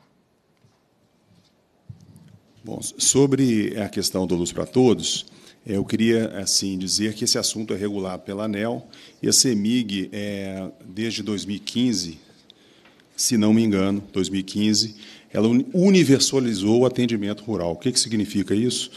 Bom, sobre a questão do Luz para Todos, eu queria assim dizer que esse assunto é regulado pela ANEL e a CEMIG, é, desde 2015, se não me engano, 2015, ela universalizou o atendimento rural. O que, que significa isso?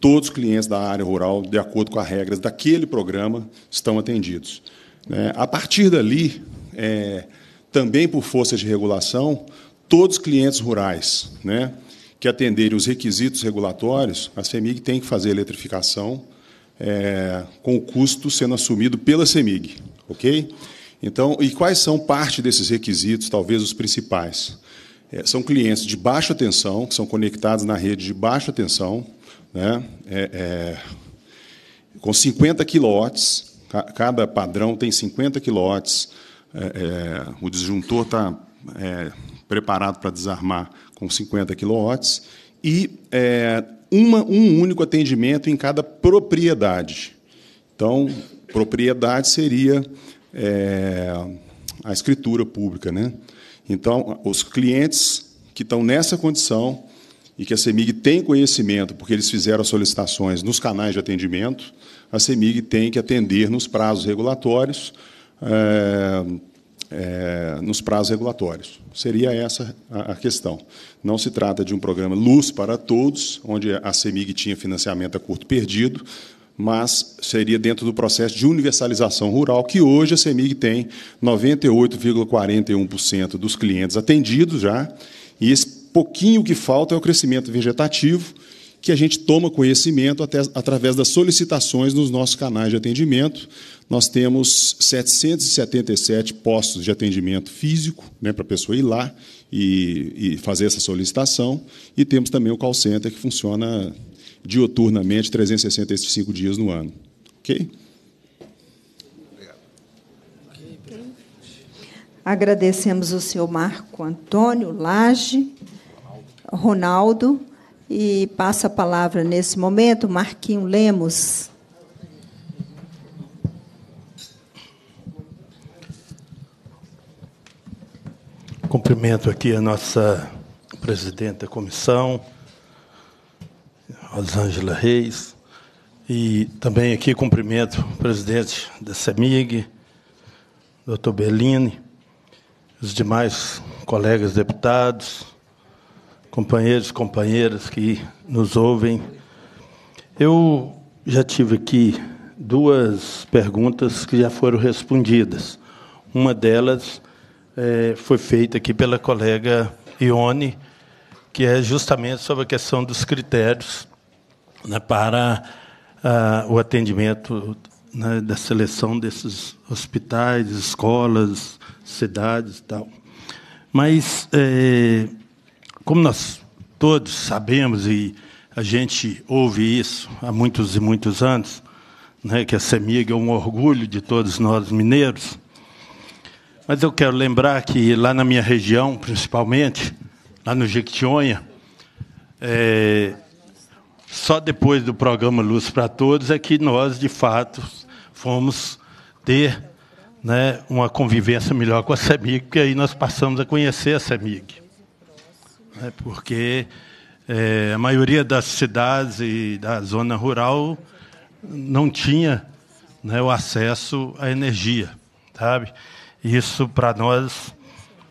Todos os clientes da área rural, de acordo com as regras daquele programa, estão atendidos. Né? A partir dali, é, também por força de regulação, todos os clientes rurais né, que atenderem os requisitos regulatórios, a CEMIG tem que fazer a eletrificação é, com o custo sendo assumido pela CEMIG. ok? Então, e quais são parte desses requisitos, talvez os principais? É, são clientes de baixa tensão, que são conectados na rede de baixa tensão, né? É, é, com 50 quilowatts, cada padrão tem 50 quilowatts, é, é, o disjuntor está é, preparado para desarmar com 50 quilowatts, e uma, um único atendimento em cada propriedade. Então, propriedade seria é, a escritura pública. Né? Então, os clientes que estão nessa condição e que a CEMIG tem conhecimento, porque eles fizeram solicitações nos canais de atendimento, a CEMIG tem que atender nos prazos regulatórios, é, é, nos prazos regulatórios. Seria essa a, a, questão. Não se trata de um programa Luz para Todos, onde a CEMIG tinha financiamento a curto perdido, mas seria dentro do processo de universalização rural, que hoje a CEMIG tem 98,41% dos clientes atendidos já, e esse pouquinho que falta é o crescimento vegetativo, que a gente toma conhecimento até, através das solicitações nos nossos canais de atendimento. Nós temos 777 postos de atendimento físico, né, para a pessoa ir lá e, e fazer essa solicitação, e temos também o call center, que funciona dioturnamente, 365 dias no ano. Ok? Agradecemos o senhor Marco Antônio Lage, Ronaldo, e passa a palavra nesse momento Marquinho Lemos. Cumprimento aqui a nossa presidente da comissão, Rosângela Reis, e também aqui cumprimento o presidente da CEMIG, doutor Bellini, os demais colegas deputados, companheiros e companheiras que nos ouvem. Eu já tive aqui duas perguntas que já foram respondidas. Uma delas é, foi feita aqui pela colega Ione, que é justamente sobre a questão dos critérios né, para uh, o atendimento né, da seleção desses hospitais, escolas, cidades e tal. Mas, eh, como nós todos sabemos, e a gente ouve isso há muitos e muitos anos, né, que a CEMIG é um orgulho de todos nós mineiros, mas eu quero lembrar que lá na minha região, principalmente, lá no Jequitinhonha, eh, só depois do programa Luz para Todos é que nós, de fato, fomos ter né, uma convivência melhor com a CEMIG, porque aí nós passamos a conhecer a CEMIG. Né, porque é, a maioria das cidades e da zona rural não tinha né, o acesso à energia. Sabe? Isso, para nós,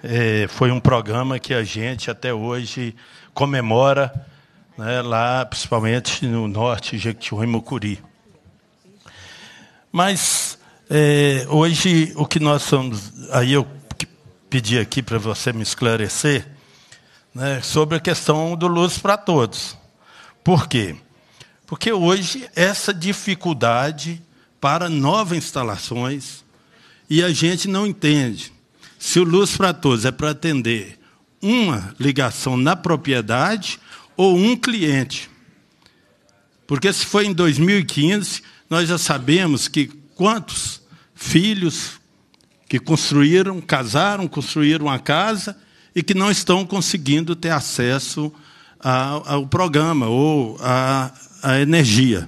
é, foi um programa que a gente, até hoje, comemora né, lá principalmente no norte, Jequitinhonha e Mucuri. Mas é, hoje o que nós somos, aí eu pedi aqui para você me esclarecer, né, sobre a questão do luz para todos. Por quê? Porque hoje essa dificuldade para novas instalações e a gente não entende. Se o luz para todos é para atender uma ligação na propriedade ou um cliente. Porque se foi em 2015, nós já sabemos que quantos filhos que construíram, casaram, construíram a casa e que não estão conseguindo ter acesso ao programa ou à, energia,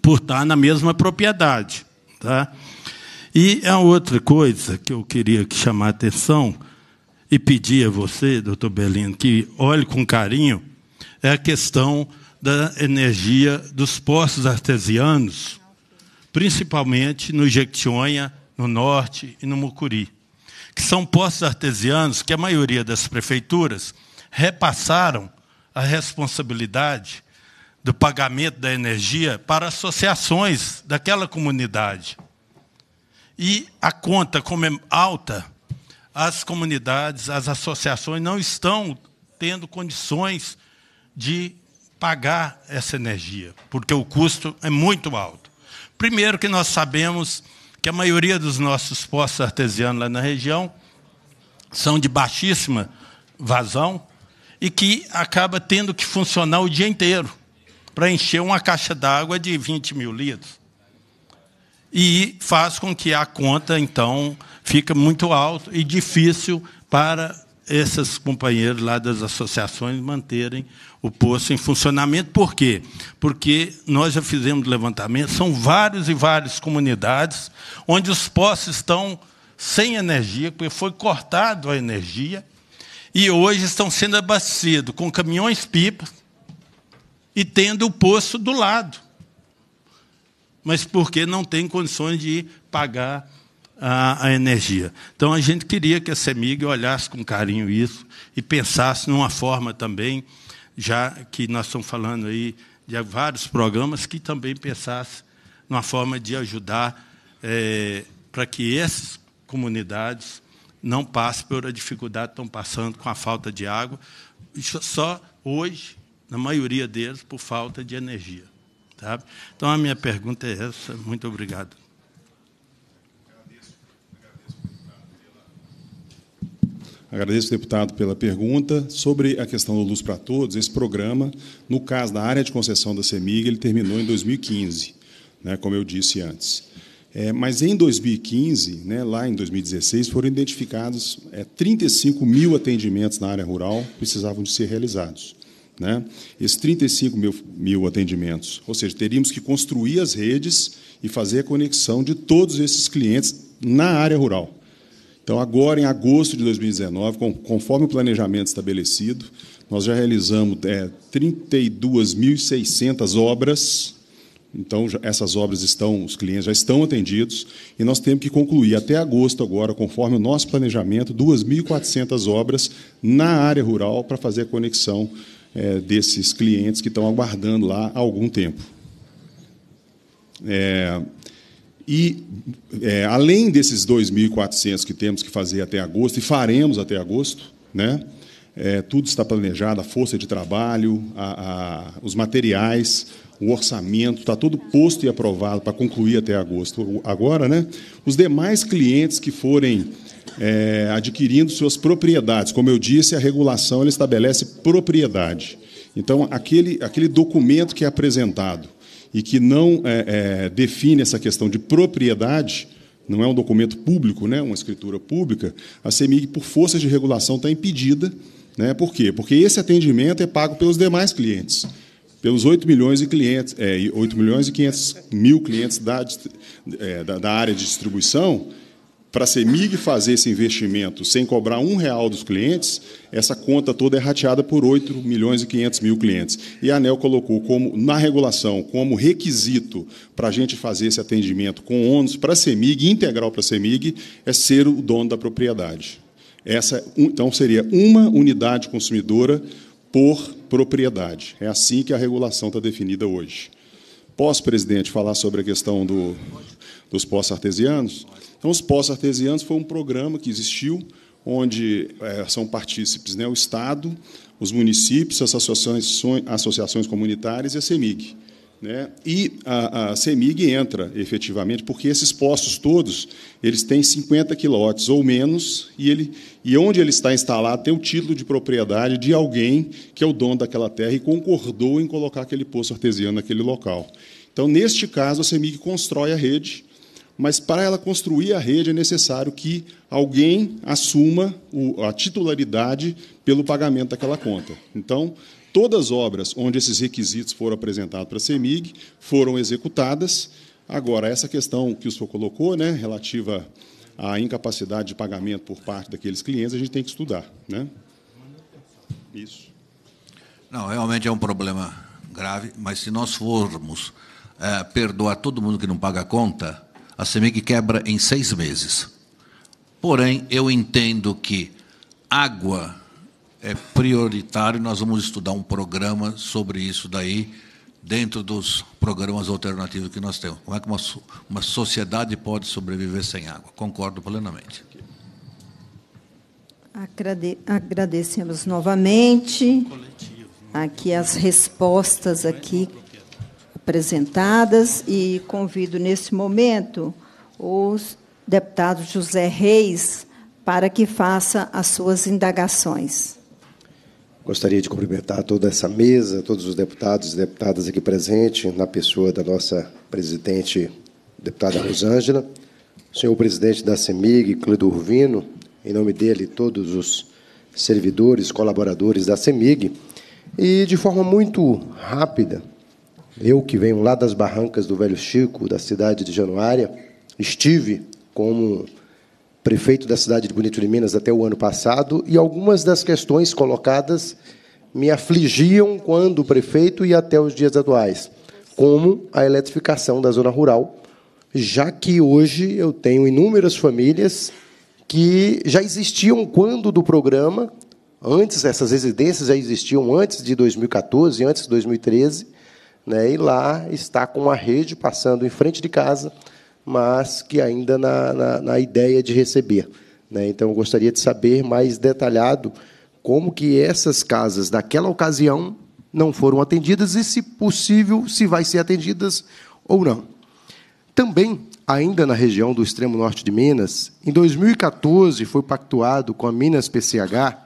por estar na mesma propriedade. Tá? E a é outra coisa que eu queria chamar a atenção e pedir a você, doutor Belino, que olhe com carinho, é a questão da energia dos poços artesianos, principalmente no Jequitinhonha, no Norte e no Mucuri, que são poços artesianos que a maioria das prefeituras repassaram a responsabilidade do pagamento da energia para associações daquela comunidade. E a conta, como é alta, as comunidades, as associações não estão tendo condições de pagar essa energia, porque o custo é muito alto. Primeiro que nós sabemos que a maioria dos nossos postos artesianos lá na região são de baixíssima vazão e que acaba tendo que funcionar o dia inteiro para encher uma caixa d'água de 20 mil litros. E faz com que a conta, então, fica muito alto e difícil para esses companheiros lá das associações manterem o poço em funcionamento. Por quê? Porque nós já fizemos levantamento, são vários e várias comunidades onde os poços estão sem energia, porque foi cortado a energia, e hoje estão sendo abastecidos com caminhões pipa e tendo o poço do lado. Mas porque não tem condições de pagar a, a energia. Então a gente queria que a CEMIG olhasse com carinho isso e pensasse numa forma também, já que nós estamos falando aí de vários programas, que também pensasse numa forma de ajudar é, para que essas comunidades não passem pela dificuldade que estão passando com a falta de água, só hoje, na maioria deles, por falta de energia. Então, a minha pergunta é essa. Muito obrigado. Agradeço, deputado, pela pergunta. Sobre a questão do Luz para Todos, esse programa, no caso da área de concessão da CEMIG, ele terminou em 2015, né, como eu disse antes. É, mas em 2015, né, lá em 2016, foram identificados é, 35 mil atendimentos na área rural que precisavam de ser realizados. Né? Esses 35 mil, mil atendimentos, ou seja, teríamos que construir as redes e fazer a conexão de todos esses clientes na área rural. Então, agora, em agosto de 2019, conforme o planejamento estabelecido, nós já realizamos é, 32.600 obras. Então, essas obras estão, os clientes já estão atendidos e nós temos que concluir até agosto agora, conforme o nosso planejamento, 2.400 obras na área rural para fazer a conexão é, desses clientes que estão aguardando lá há algum tempo. É, e, é, além desses 2.400 que temos que fazer até agosto, e faremos até agosto, né? É, tudo está planejado, a força de trabalho, a, a, os materiais, o orçamento, está todo posto e aprovado para concluir até agosto. Agora, né, os demais clientes que forem é, adquirindo suas propriedades, como eu disse, a regulação ela estabelece propriedade. Então, aquele, aquele documento que é apresentado e que não é, é, define essa questão de propriedade, não é um documento público, né, uma escritura pública, a CEMIG, por força de regulação, está impedida. Né, por quê? Porque esse atendimento é pago pelos demais clientes, pelos 8 milhões, e clientes, é, 8 milhões e 500 mil clientes da, é, da, da área de distribuição, para a CEMIG fazer esse investimento sem cobrar um real dos clientes, essa conta toda é rateada por 8 milhões e 500 mil clientes. E a ANEL colocou como, na regulação como requisito para a gente fazer esse atendimento com ônus para a CEMIG, integral para a CEMIG, é ser o dono da propriedade. Essa, então, seria uma unidade consumidora por propriedade. É assim que a regulação está definida hoje. Posso, presidente, falar sobre a questão do dos postos artesianos Então, os postos artesianos foi um programa que existiu, onde é, são partícipes né, o Estado, os municípios, as associações, associações comunitárias e a CEMIG. Né? E a, a CEMIG entra efetivamente, porque esses postos todos eles têm 50 quilowatts ou menos, e, ele, e onde ele está instalado tem o título de propriedade de alguém que é o dono daquela terra e concordou em colocar aquele poço artesiano naquele local. Então, neste caso, a CEMIG constrói a rede mas para ela construir a rede é necessário que alguém assuma a titularidade pelo pagamento daquela conta. Então, todas as obras onde esses requisitos foram apresentados para a CEMIG foram executadas. Agora, essa questão que o senhor colocou, né, relativa à incapacidade de pagamento por parte daqueles clientes, a gente tem que estudar. Né? Isso. Não, realmente é um problema grave, mas se nós formos é, perdoar todo mundo que não paga a conta, a CEMIG quebra em seis meses. Porém, eu entendo que água é prioritário, nós vamos estudar um programa sobre isso daí, dentro dos programas alternativos que nós temos. Como é que uma, uma sociedade pode sobreviver sem água? Concordo plenamente. agradecemos novamente aqui as respostas aqui apresentadas e convido nesse momento os deputado José Reis para que faça as suas indagações. Gostaria de cumprimentar toda essa mesa, todos os deputados e deputadas aqui presentes, na pessoa da nossa presidente, deputada Rosângela, senhor presidente da CEMIG, Cledo Urvino, em nome dele, todos os servidores, colaboradores da CEMIG, e de forma muito rápida, eu que venho lá das barrancas do Velho Chico, da cidade de Januária, estive como prefeito da cidade de Bonito de Minas até o ano passado e algumas das questões colocadas me afligiam quando o prefeito e até os dias atuais, como a eletrificação da zona rural, já que hoje eu tenho inúmeras famílias que já existiam quando do programa, antes essas residências já existiam antes de 2014, antes de 2013, né, e lá está com uma rede passando em frente de casa, mas que ainda na, na, na ideia de receber. Né? Então, eu gostaria de saber mais detalhado como que essas casas, daquela ocasião, não foram atendidas e, se possível, se vai ser atendidas ou não. Também, ainda na região do extremo norte de Minas, em 2014 foi pactuado com a Minas PCH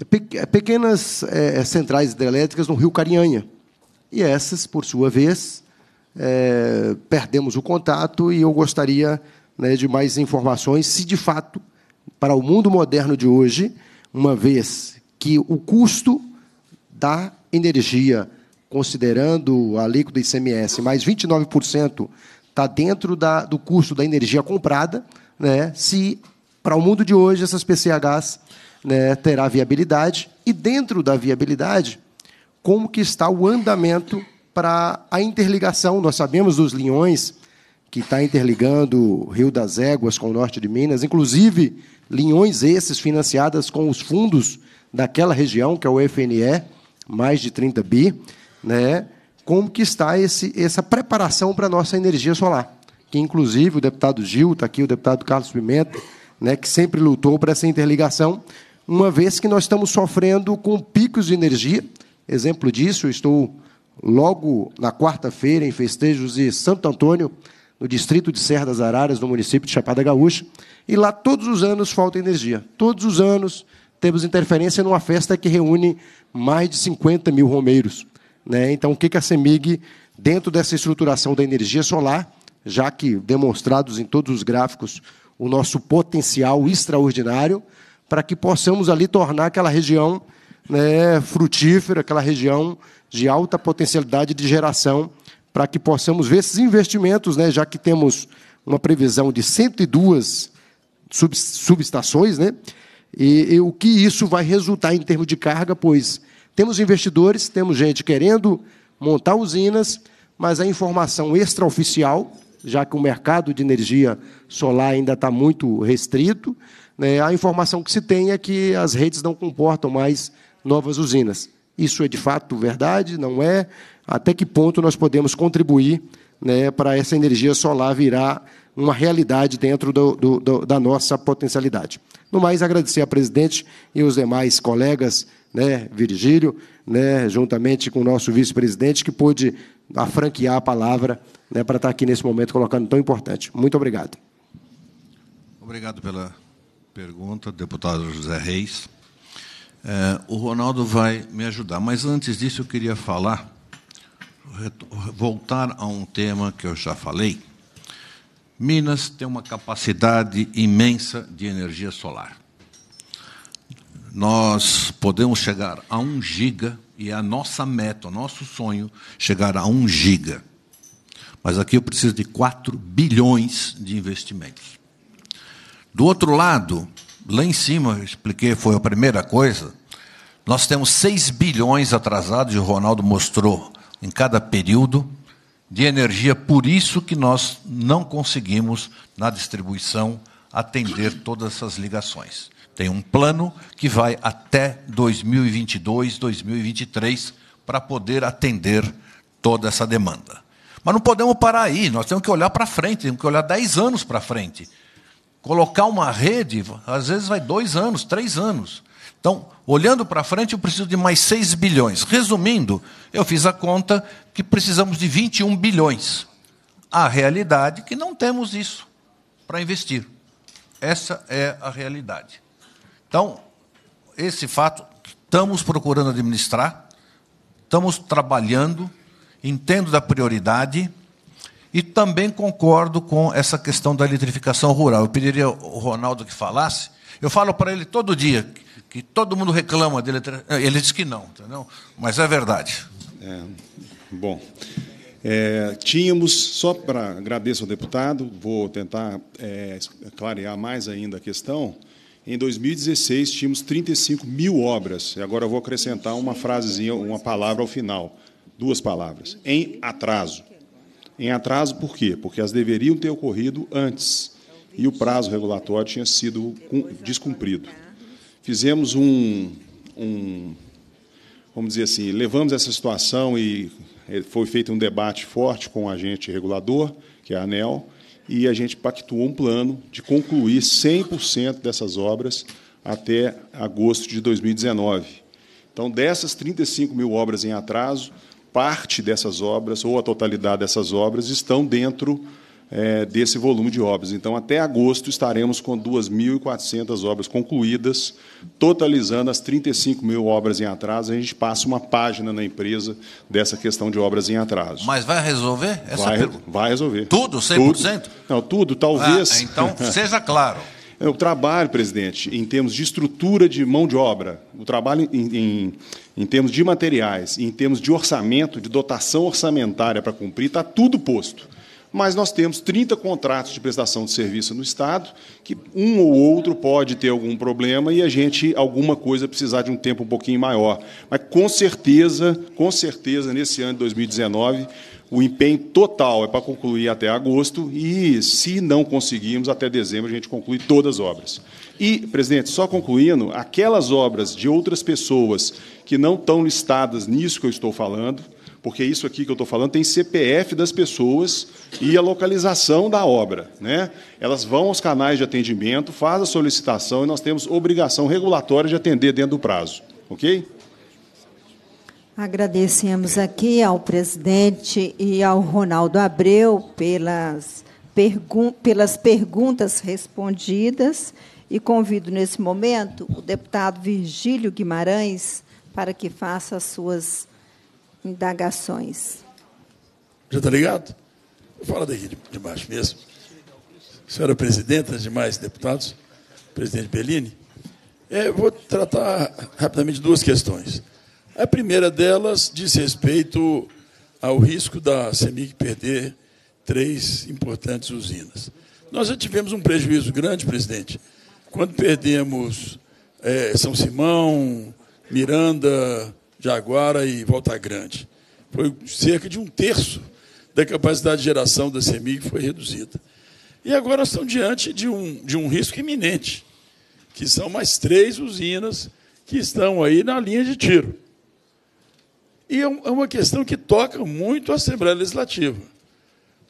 é, é, pequenas é, centrais hidrelétricas no Rio Carinhanha, e essas, por sua vez, é, perdemos o contato e eu gostaria né, de mais informações se de fato, para o mundo moderno de hoje, uma vez que o custo da energia, considerando a alíquota ICMS, mais 29% está dentro da, do custo da energia comprada, né, se para o mundo de hoje essas PCHs né, terá viabilidade e dentro da viabilidade como que está o andamento para a interligação. Nós sabemos dos linhões que está interligando o Rio das Éguas com o norte de Minas, inclusive linhões esses financiadas com os fundos daquela região, que é o FNE, mais de 30 bi, né? como que está esse, essa preparação para a nossa energia solar, que inclusive o deputado Gil, está aqui o deputado Carlos Pimenta, né, que sempre lutou para essa interligação, uma vez que nós estamos sofrendo com picos de energia, Exemplo disso, eu estou logo na quarta-feira em festejos de Santo Antônio, no distrito de Serra das Araras, no município de Chapada Gaúcha, e lá todos os anos falta energia. Todos os anos temos interferência numa festa que reúne mais de 50 mil romeiros. Né? Então, o que a CEMIG, dentro dessa estruturação da energia solar, já que demonstrados em todos os gráficos o nosso potencial extraordinário, para que possamos ali tornar aquela região né, frutífera, aquela região de alta potencialidade de geração, para que possamos ver esses investimentos, né, já que temos uma previsão de 102 sub, subestações, né, e, e o que isso vai resultar em termos de carga, pois temos investidores, temos gente querendo montar usinas, mas a informação extraoficial, já que o mercado de energia solar ainda está muito restrito, né, a informação que se tem é que as redes não comportam mais novas usinas. Isso é de fato verdade? Não é? Até que ponto nós podemos contribuir né, para essa energia solar virar uma realidade dentro do, do, do, da nossa potencialidade. No mais, agradecer a presidente e os demais colegas, né, Virgílio, né, juntamente com o nosso vice-presidente, que pôde afranquear a palavra né, para estar aqui nesse momento colocando tão importante. Muito obrigado. Obrigado pela pergunta, deputado José Reis. É, o Ronaldo vai me ajudar, mas antes disso eu queria falar, voltar a um tema que eu já falei. Minas tem uma capacidade imensa de energia solar. Nós podemos chegar a um giga, e é a nossa meta, o nosso sonho, chegar a um giga. Mas aqui eu preciso de 4 bilhões de investimentos. Do outro lado, lá em cima eu expliquei, foi a primeira coisa. Nós temos 6 bilhões atrasados, e o Ronaldo mostrou, em cada período, de energia. Por isso que nós não conseguimos, na distribuição, atender todas essas ligações. Tem um plano que vai até 2022, 2023, para poder atender toda essa demanda. Mas não podemos parar aí, nós temos que olhar para frente, temos que olhar 10 anos para frente. Colocar uma rede, às vezes vai dois anos, três anos. Então, olhando para frente, eu preciso de mais 6 bilhões. Resumindo, eu fiz a conta que precisamos de 21 bilhões. A realidade é que não temos isso para investir. Essa é a realidade. Então, esse fato, estamos procurando administrar, estamos trabalhando, entendo da prioridade e também concordo com essa questão da eletrificação rural. Eu pediria ao Ronaldo que falasse. Eu falo para ele todo dia que, que todo mundo reclama dele. Eh, ele diz que não, entendeu? mas é verdade. É, bom, é, tínhamos, só para agradecer ao deputado, vou tentar é, clarear mais ainda a questão. Em 2016, tínhamos 35 mil obras. E agora eu vou acrescentar uma frasezinha, uma palavra ao final. Duas palavras. Em atraso em atraso por quê? Porque elas deveriam ter ocorrido antes e o prazo regulatório tinha sido descumprido. Fizemos um, um vamos dizer assim, levamos essa situação e eh, foi feito um debate forte com o agente regulador, que é a ANEL, e a gente pactuou um plano de concluir 100% dessas obras até agosto de 2019. Então, dessas 35 mil obras em atraso, parte dessas obras, ou a totalidade dessas obras, estão dentro é, desse volume de obras. Então, até agosto, estaremos com 2.400 obras concluídas, totalizando as 35 mil obras em atraso. A gente passa uma página na empresa dessa questão de obras em atraso. Mas vai resolver? Essa vai, vai resolver. Tudo, 100%? Tudo. Não, tudo, talvez. Ah, então, seja claro. O trabalho, presidente, em termos de estrutura de mão de obra, o trabalho em, em, em termos de materiais, em termos de orçamento, de dotação orçamentária para cumprir, está tudo posto. Mas nós temos 30 contratos de prestação de serviço no Estado, que um ou outro pode ter algum problema e a gente, alguma coisa, precisar de um tempo um pouquinho maior. Mas com certeza, com certeza, nesse ano de 2019 o empenho total é para concluir até agosto e, se não conseguirmos, até dezembro a gente conclui todas as obras. E, presidente, só concluindo, aquelas obras de outras pessoas que não estão listadas nisso que eu estou falando, porque isso aqui que eu estou falando tem CPF das pessoas e a localização da obra. Né? Elas vão aos canais de atendimento, fazem a solicitação e nós temos obrigação regulatória de atender dentro do prazo. Ok? Agradecemos aqui ao presidente e ao Ronaldo Abreu pelas, pergun pelas perguntas respondidas e convido nesse momento o deputado Virgílio Guimarães para que faça as suas indagações. Já está ligado? Fala daqui de baixo mesmo. Senhora presidenta, demais deputados, presidente Bellini, eu é, vou tratar rapidamente duas questões. A primeira delas diz respeito ao risco da CEMIG perder três importantes usinas. Nós já tivemos um prejuízo grande, presidente, quando perdemos é, São Simão, Miranda, Jaguara e Volta Grande. Foi cerca de um terço da capacidade de geração da CEMIG foi reduzida. E agora estão diante de um, de um risco iminente, que são mais três usinas que estão aí na linha de tiro. E é, é uma questão que toca muito a Assembleia Legislativa.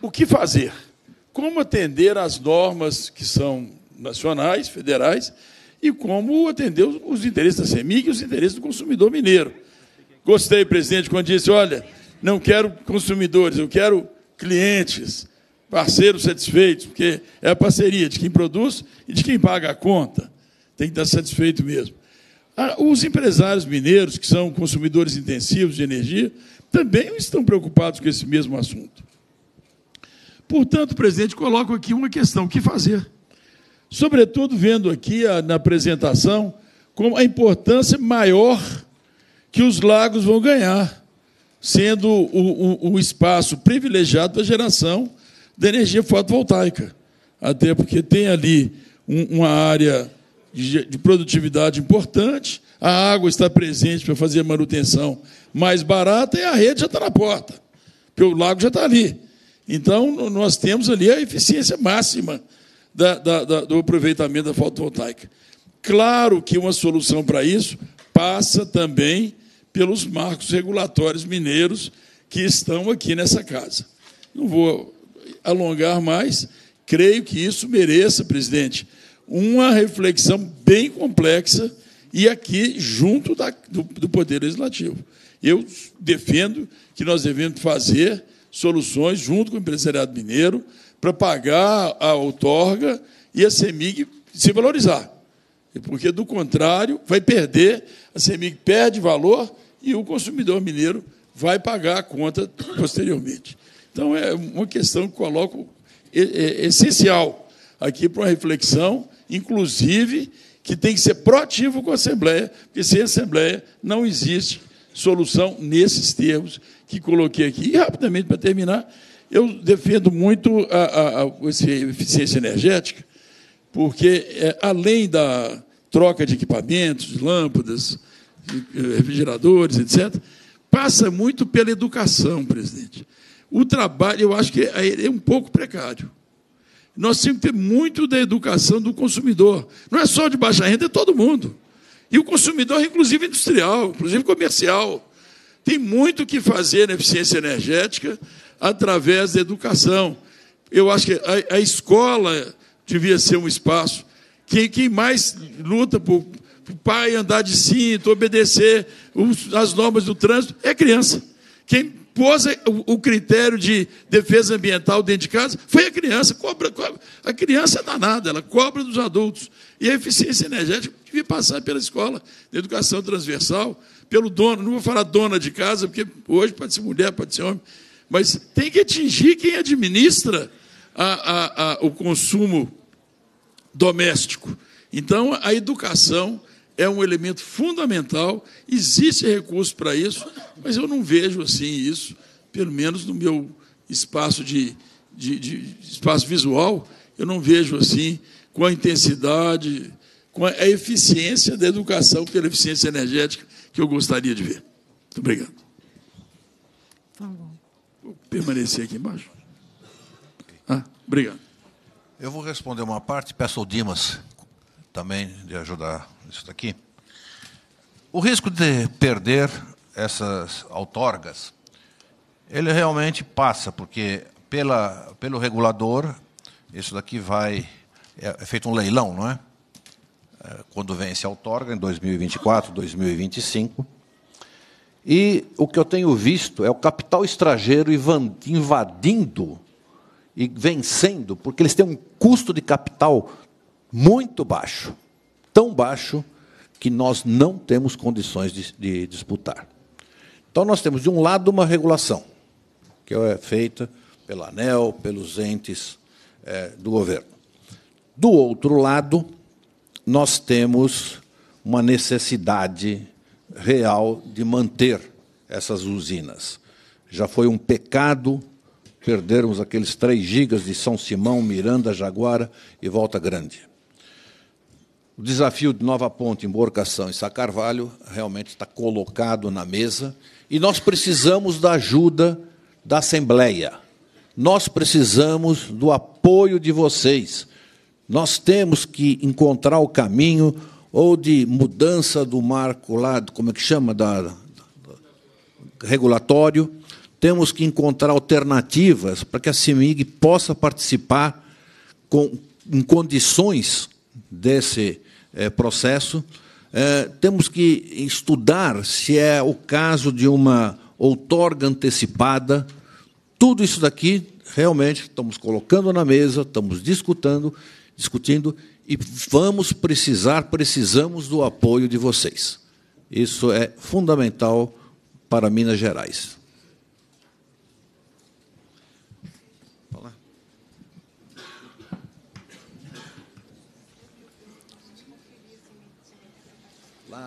O que fazer? Como atender às normas que são nacionais, federais, e como atender os interesses da CEMIG e os interesses do consumidor mineiro. Gostei, presidente, quando disse: olha, não quero consumidores, eu quero clientes, parceiros satisfeitos, porque é a parceria de quem produz e de quem paga a conta. Tem que estar satisfeito mesmo. Ah, os empresários mineiros, que são consumidores intensivos de energia, também estão preocupados com esse mesmo assunto. Portanto, presidente, coloco aqui uma questão: o que fazer? Sobretudo vendo aqui a, na apresentação como a importância maior que os lagos vão ganhar, sendo o, o, o espaço privilegiado para geração da energia fotovoltaica. Até porque tem ali um, uma área de, produtividade importante, a água está presente para fazer manutenção mais barata e a rede já está na porta, porque o lago já está ali. Então, nós temos ali a eficiência máxima da, da, da, do aproveitamento da fotovoltaica. Claro que uma solução para isso passa também pelos marcos regulatórios mineiros que estão aqui nessa casa. Não vou alongar mais, creio que isso mereça, presidente, uma reflexão bem complexa e aqui junto da, do, do Poder Legislativo. Eu defendo que nós devemos fazer soluções junto com o empresariado mineiro para pagar a outorga e a CEMIG se valorizar. Porque, do contrário, vai perder, a CEMIG perde valor e o consumidor mineiro vai pagar a conta posteriormente. Então, é uma questão que coloco é, é, é essencial aqui para uma reflexão inclusive, que tem que ser proativo com a Assembleia, porque sem Assembleia não existe solução nesses termos que coloquei aqui. E, rapidamente, para terminar, eu defendo muito a, a, a, a eficiência energética, porque, é, além da troca de equipamentos, lâmpadas, eh, refrigeradores, etc., passa muito pela educação, presidente. O trabalho, eu acho que é, é um pouco precário. Nós temos que ter muito da educação do consumidor. Não é só de baixa renda, é todo mundo. E o consumidor, inclusive industrial, inclusive comercial. Tem muito que fazer na eficiência energética através da educação. Eu acho que a, a escola devia ser um espaço. Quem, quem mais luta por, por pai andar de cinto, obedecer os, as normas do trânsito, é criança. Quem, pôs o critério de defesa ambiental dentro de casa foi a criança. Cobra, cobra. A criança é danada, ela cobra dos adultos. E a eficiência energética devia passar pela escola, de educação transversal, pelo dono. Não vou falar dona de casa, porque hoje pode ser mulher, pode ser homem. Mas tem que atingir quem administra a, a, a, o consumo doméstico. Então, a educação é um elemento fundamental, existe recurso para isso, mas eu não vejo assim isso, pelo menos no meu espaço de, de, de espaço visual, eu não vejo assim com a intensidade, com a eficiência da educação pela eficiência energética que eu gostaria de ver. Muito obrigado. Tá vou permanecer aqui embaixo. Ah, obrigado. Eu vou responder uma parte, peço ao Dimas também de ajudar isso daqui. O risco de perder essas outorgas, ele realmente passa, porque pela, pelo regulador, isso daqui vai. É, é feito um leilão, não é? é? Quando vence a outorga, em 2024, 2025. E o que eu tenho visto é o capital estrangeiro invadindo e vencendo, porque eles têm um custo de capital muito baixo tão baixo que nós não temos condições de, de disputar. Então, nós temos, de um lado, uma regulação, que é feita pela ANEL, pelos entes é, do governo. Do outro lado, nós temos uma necessidade real de manter essas usinas. Já foi um pecado perdermos aqueles 3 gigas de São Simão, Miranda, Jaguara e Volta Grande. O desafio de Nova Ponte, Emborcação e Sacarvalho realmente está colocado na mesa e nós precisamos da ajuda da Assembleia. Nós precisamos do apoio de vocês. Nós temos que encontrar o caminho ou de mudança do marco lá, como é que chama, da, da, da regulatório. Temos que encontrar alternativas para que a CIMIG possa participar com, em condições desse é, processo. É, temos que estudar se é o caso de uma outorga antecipada. Tudo isso daqui, realmente, estamos colocando na mesa, estamos discutindo, discutindo e vamos precisar, precisamos do apoio de vocês. Isso é fundamental para Minas Gerais.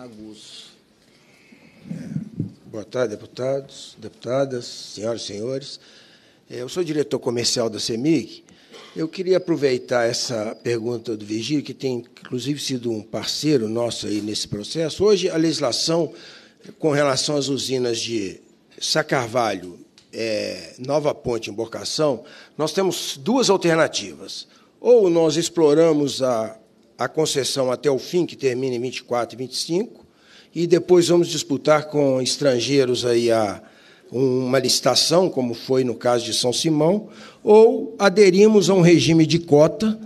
Lagos. Boa tarde, deputados, deputadas, senhoras e senhores. É, eu sou diretor comercial da CEMIG. Eu queria aproveitar essa pergunta do Virgílio, que tem inclusive sido um parceiro nosso aí nesse processo. Hoje, a legislação com relação às usinas de Sacarvalho, é, Nova Ponte, Emborcação, nós temos duas alternativas. Ou nós exploramos a a concessão até o fim, que termina em 24 e 25, e depois vamos disputar com estrangeiros aí a uma licitação, como foi no caso de São Simão, ou aderimos a um regime de cota,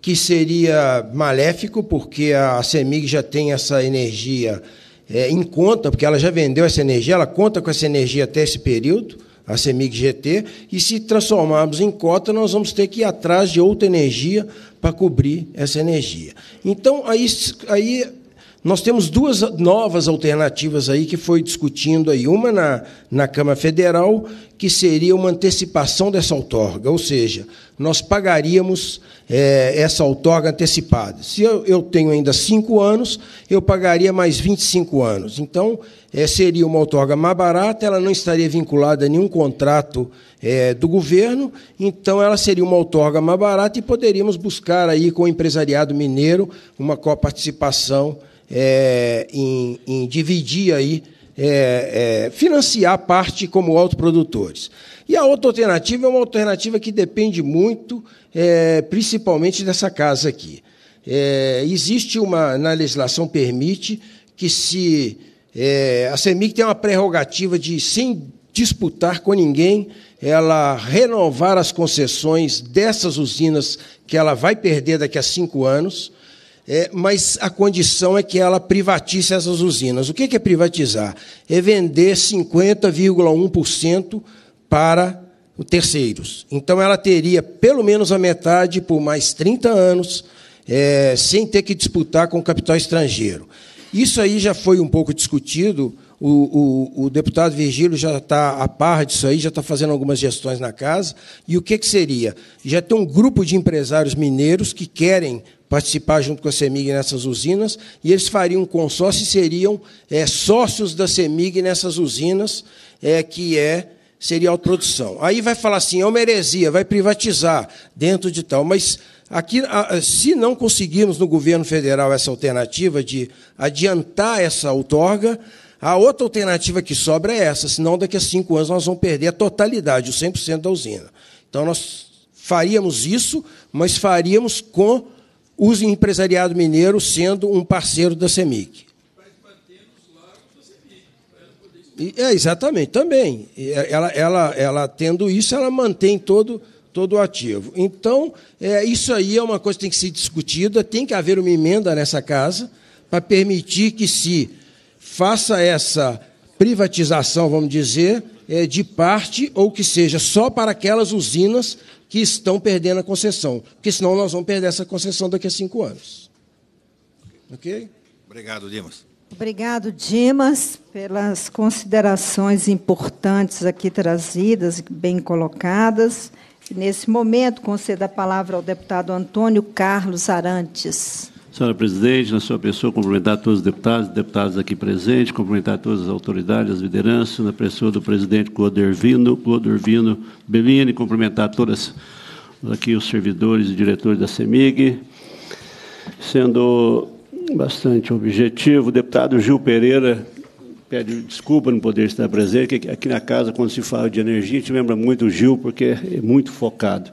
que seria maléfico, porque a CEMIG já tem essa energia é, em conta, porque ela já vendeu essa energia, ela conta com essa energia até esse período, a CEMIG GT, e se transformarmos em cota, nós vamos ter que ir atrás de outra energia para cobrir essa energia. Então, aí, aí nós temos duas novas alternativas aí que foi discutindo aí. Uma na, na Câmara Federal, que seria uma antecipação dessa outorga, ou seja, nós pagaríamos é, essa outorga antecipada. Se eu, eu, tenho ainda cinco anos, eu pagaria mais 25 anos. Então, é, seria uma outorga mais barata, ela não estaria vinculada a nenhum contrato é, do governo, então ela seria uma outorga mais barata e poderíamos buscar aí com o empresariado mineiro uma coparticipação participação é, em, em, dividir aí, é, é, financiar parte como autoprodutores. E a outra alternativa é uma alternativa que depende muito, é, principalmente dessa casa aqui. É, existe uma, na legislação permite que se é, a CEMIC tem uma prerrogativa de, sem disputar com ninguém, ela renovar as concessões dessas usinas que ela vai perder daqui a cinco anos é, mas a condição é que ela privatize essas usinas. O que é privatizar? É vender 50,1% para terceiros. Então, ela teria pelo menos a metade por mais 30 anos, é, sem ter que disputar com o capital estrangeiro. Isso aí já foi um pouco discutido. O, o, o deputado Virgílio já está a par disso aí, já está fazendo algumas gestões na casa. E o que, que seria? Já tem um grupo de empresários mineiros que querem participar junto com a CEMIG nessas usinas, e eles fariam um consórcio e seriam é, sócios da CEMIG nessas usinas, é, que é a produção. Aí vai falar assim, é uma heresia, vai privatizar dentro de tal. Mas aqui, se não conseguirmos no governo federal essa alternativa de adiantar essa outorga, a outra alternativa que sobra é essa, senão daqui a cinco anos nós vamos perder a totalidade, o 100% da usina. Então nós faríamos isso, mas faríamos com o empresariado mineiro sendo um parceiro da CEMIG. É, exatamente, também. É, ela, ela, ela tendo isso, ela mantém todo, todo o ativo. Então, é, isso aí é uma coisa que tem que ser discutida, tem que haver uma emenda nessa casa para permitir que se faça essa privatização, vamos dizer, é, de parte ou que seja só para aquelas usinas que estão perdendo a concessão, porque senão nós vamos perder essa concessão daqui a cinco anos. Ok? Obrigado, Dimas. Obrigado, Dimas, pelas considerações importantes aqui trazidas, bem colocadas. Nesse momento, concedo a palavra ao deputado Antônio Carlos Arantes. Senhora Presidente, na sua pessoa, cumprimentar todos os deputados e deputadas aqui presentes, cumprimentar todas as autoridades, as lideranças, na pessoa do presidente Clodervino, Clodervino Bellini, cumprimentar todas aqui os servidores e diretores da CEMIG. Sendo bastante objetivo, o deputado Gil Pereira pede desculpa não poder estar presente, que aqui na casa, quando se fala de energia, a gente lembra muito o Gil, porque é muito focado,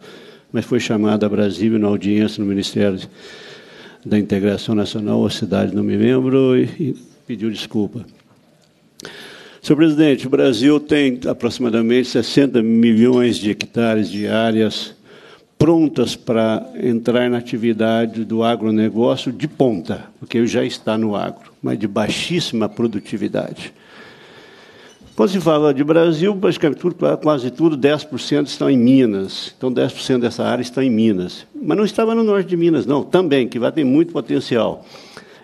mas foi chamado a Brasília na audiência no Ministério da Integração Nacional ou cidade, não me lembro, e, e pediu desculpa. Senhor presidente, o Brasil tem aproximadamente 60 milhões de hectares de áreas prontas para entrar na atividade do agronegócio de ponta, porque já está no agro, mas de baixíssima produtividade. Quando se fala de Brasil, praticamente tudo, quase tudo, 10% estão em Minas. Então, 10% dessa área está em Minas. Mas não estava no norte de Minas, não. Também, que vai ter muito potencial.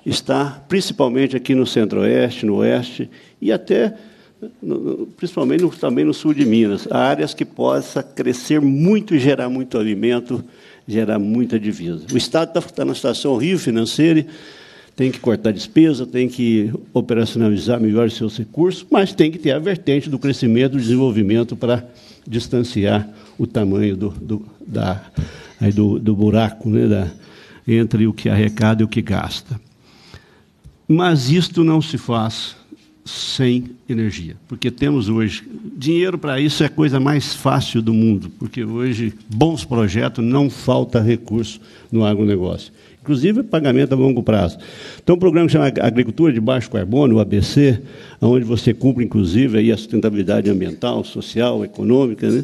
Está principalmente aqui no centro-oeste, no oeste e até, principalmente, no, também no sul de Minas. Áreas que possa crescer muito e gerar muito alimento, gerar muita divisa. O Estado está, está na situação horrível financeira tem que cortar despesa, tem que operacionalizar melhor seus recursos, mas tem que ter a vertente do crescimento, do desenvolvimento para distanciar o tamanho do, do da, do, do, buraco né, da, entre o que arrecada e o que gasta. Mas isto não se faz sem energia, porque temos hoje dinheiro para isso é a coisa mais fácil do mundo, porque hoje bons projetos não falta recurso no agronegócio inclusive pagamento a longo prazo. Então, um programa que chama Agricultura de Baixo Carbono, o ABC, onde você cumpre, inclusive, aí a sustentabilidade ambiental, social, econômica, né?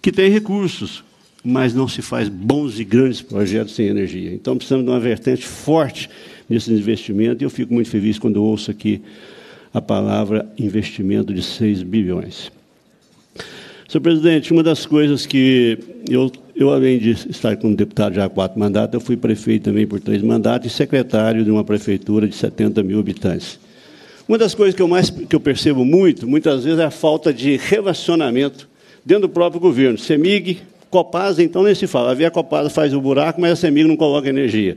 que tem recursos, mas não se faz bons e grandes projetos sem energia. Então, precisamos de uma vertente forte nesse investimento, e eu fico muito feliz quando ouço aqui a palavra investimento de 6 bilhões. Senhor presidente, uma das coisas que eu, eu além de estar como deputado já há quatro mandatos, eu fui prefeito também por três mandatos e secretário de uma prefeitura de 70 mil habitantes. Uma das coisas que eu mais que eu percebo muito, muitas vezes, é a falta de relacionamento dentro do próprio governo. CEMIG, Copasa, então nem se fala. A Copasa faz o buraco, mas a CEMIG não coloca energia.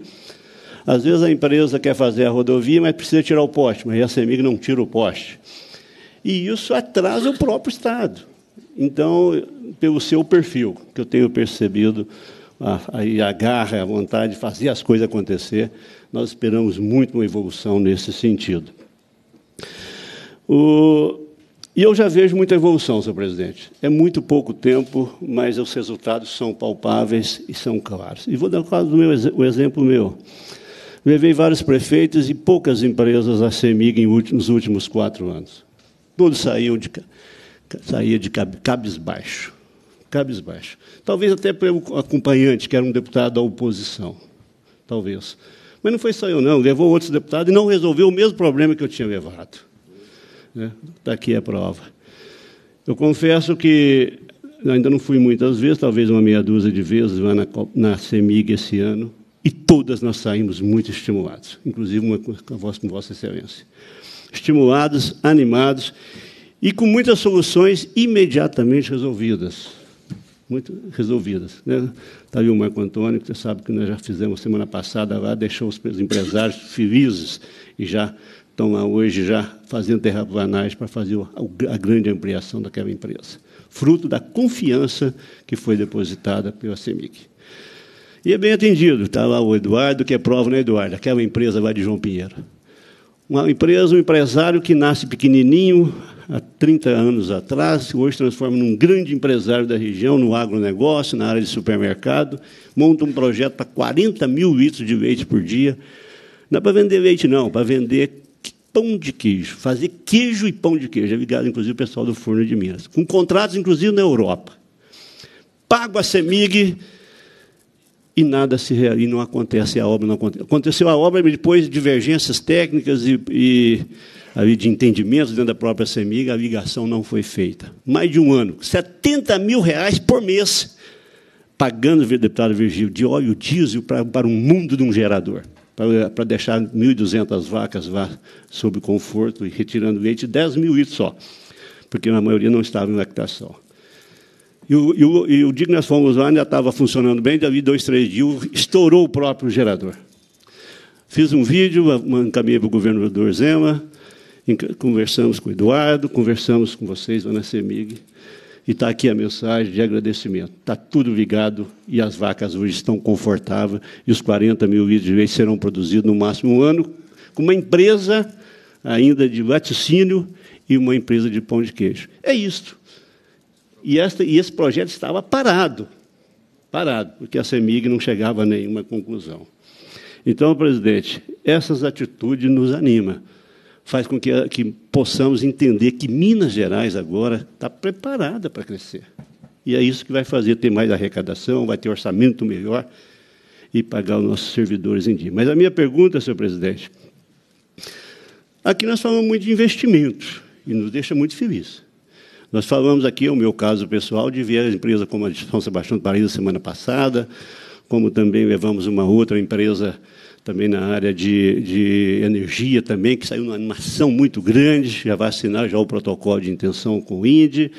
Às vezes a empresa quer fazer a rodovia, mas precisa tirar o poste, mas a CEMIG não tira o poste. E isso atrasa o próprio Estado. Então, pelo seu perfil, que eu tenho percebido, a, a, a garra, a vontade de fazer as coisas acontecer, nós esperamos muito uma evolução nesse sentido. O, e eu já vejo muita evolução, senhor presidente. É muito pouco tempo, mas os resultados são palpáveis e são claros. E vou dar claro meu, o exemplo meu. Levei vários prefeitos e poucas empresas à CEMIG nos últimos quatro anos. Todos saíram de, saía de cabisbaixo. Cabisbaixo. Talvez até pelo acompanhante, que era um deputado da oposição. Talvez. Mas não foi só eu, não. Levou outros deputados e não resolveu o mesmo problema que eu tinha levado. Está né? aqui a prova. Eu confesso que ainda não fui muitas vezes, talvez uma meia dúzia de vezes, lá na, CEMIG esse ano, e todas nós saímos muito estimulados, inclusive uma com, a com Vossa Excelência. Estimulados, animados e com muitas soluções imediatamente resolvidas. Muito resolvidas. Né? Está ali o Marco Antônio, que você sabe que nós já fizemos semana passada lá, deixou os empresários felizes e já estão lá hoje já fazendo terraplanagem para fazer a grande ampliação daquela empresa. Fruto da confiança que foi depositada pela CEMIC. E é bem atendido. Está lá o Eduardo, que é prova, né, Eduardo? Aquela empresa lá de João Pinheiro. Uma empresa, um empresário que nasce pequenininho, há 30 anos atrás, hoje transforma num grande empresário da região, no agronegócio, na área de supermercado, monta um projeto para 40 mil litros de leite por dia. Não é para vender leite, não, é para vender pão de queijo, fazer queijo e pão de queijo. É ligado, inclusive, o pessoal do Forno de Minas. Com contratos, inclusive, na Europa. Pago a Semig e nada se e não acontece a obra não acontece. aconteceu a obra mas depois divergências técnicas e, e de entendimentos dentro da própria Semiga a ligação não foi feita mais de um ano 70 mil reais por mês pagando o deputado Virgílio de óleo diesel para, para um mundo de um gerador para, para deixar 1.200 vacas lá sob conforto e retirando leite 10 mil litros só porque na maioria não estava em lactação e o, e o, e o fomos lá, ainda estava funcionando bem, daí dois, três dias, estourou o próprio gerador. Fiz um vídeo, encaminhei para o governador Zema, conversamos com o Eduardo, conversamos com vocês, Ana Semig, e está aqui a mensagem de agradecimento. Está tudo ligado e as vacas hoje estão confortáveis e os 40 mil litros de leite serão produzidos no máximo um ano, com uma empresa ainda de laticínio e uma empresa de pão de queijo. É isto. E, esta, e esse projeto estava parado, parado, porque a CEMIG não chegava a nenhuma conclusão. Então, presidente, essas atitudes nos anima, faz com que, que possamos entender que Minas Gerais agora está preparada para crescer. E é isso que vai fazer ter mais arrecadação, vai ter orçamento melhor e pagar os nossos servidores em dia. Mas a minha pergunta, senhor presidente, aqui nós falamos muito de investimento e nos deixa muito feliz. Nós falamos aqui, é o meu caso pessoal, de ver empresa como a de São Sebastião do Paraíso semana passada, como também levamos uma outra empresa também na área de, de energia também, que saiu numa animação muito grande, já vai assinar já o protocolo de intenção com o INDE.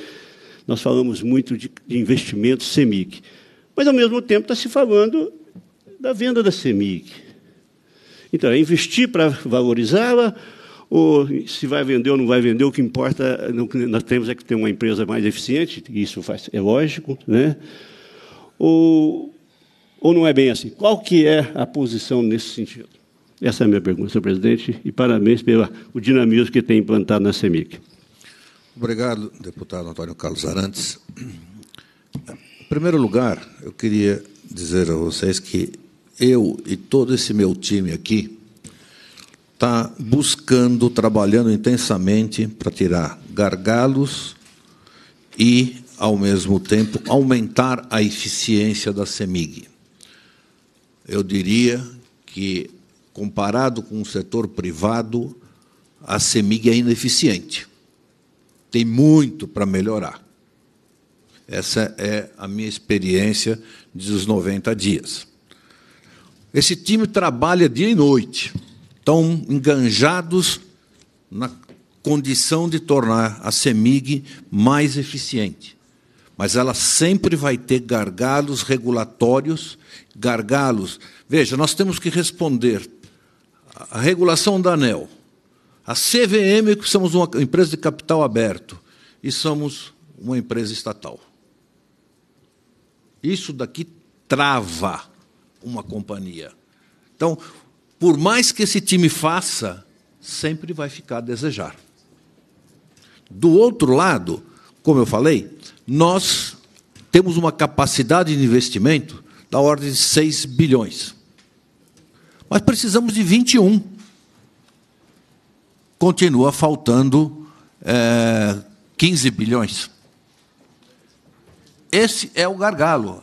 Nós falamos muito de, de investimento CEMIC. Mas, ao mesmo tempo, está se falando da venda da CEMIC. Então, é investir para valorizá-la ou se vai vender ou não vai vender, o que importa, nós temos é que ter uma empresa mais eficiente, isso faz, é lógico, né? ou, ou não é bem assim? Qual que é a posição nesse sentido? Essa é a minha pergunta, senhor presidente, e parabéns pelo o dinamismo que tem implantado na CEMIC. Obrigado, deputado Antônio Carlos Arantes. Em primeiro lugar, eu queria dizer a vocês que eu e todo esse meu time aqui, está buscando, trabalhando intensamente para tirar gargalos e, ao mesmo tempo, aumentar a eficiência da CEMIG. Eu diria que, comparado com o setor privado, a CEMIG é ineficiente. Tem muito para melhorar. Essa é a minha experiência dos 90 dias. Esse time trabalha dia e noite estão enganjados na condição de tornar a CEMIG mais eficiente. Mas ela sempre vai ter gargalos regulatórios, gargalos. Veja, nós temos que responder a regulação da ANEL, a CVM, que somos uma empresa de capital aberto, e somos uma empresa estatal. Isso daqui trava uma companhia. Então, por mais que esse time faça, sempre vai ficar a desejar. Do outro lado, como eu falei, nós temos uma capacidade de investimento da ordem de 6 bilhões. Mas precisamos de 21. Continua faltando é, 15 bilhões. Esse é o gargalo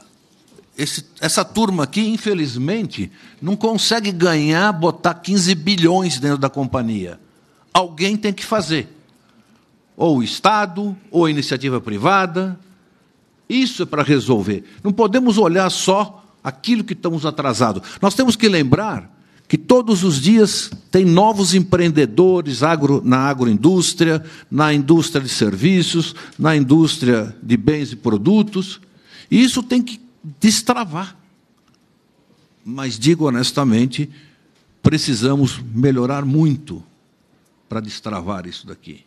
esse, essa turma aqui, infelizmente, não consegue ganhar, botar 15 bilhões dentro da companhia. Alguém tem que fazer. Ou o Estado, ou a iniciativa privada. Isso é para resolver. Não podemos olhar só aquilo que estamos atrasados. Nós temos que lembrar que todos os dias tem novos empreendedores agro, na agroindústria, na indústria de serviços, na indústria de bens e produtos. E isso tem que destravar. Mas digo honestamente, precisamos melhorar muito para destravar isso daqui.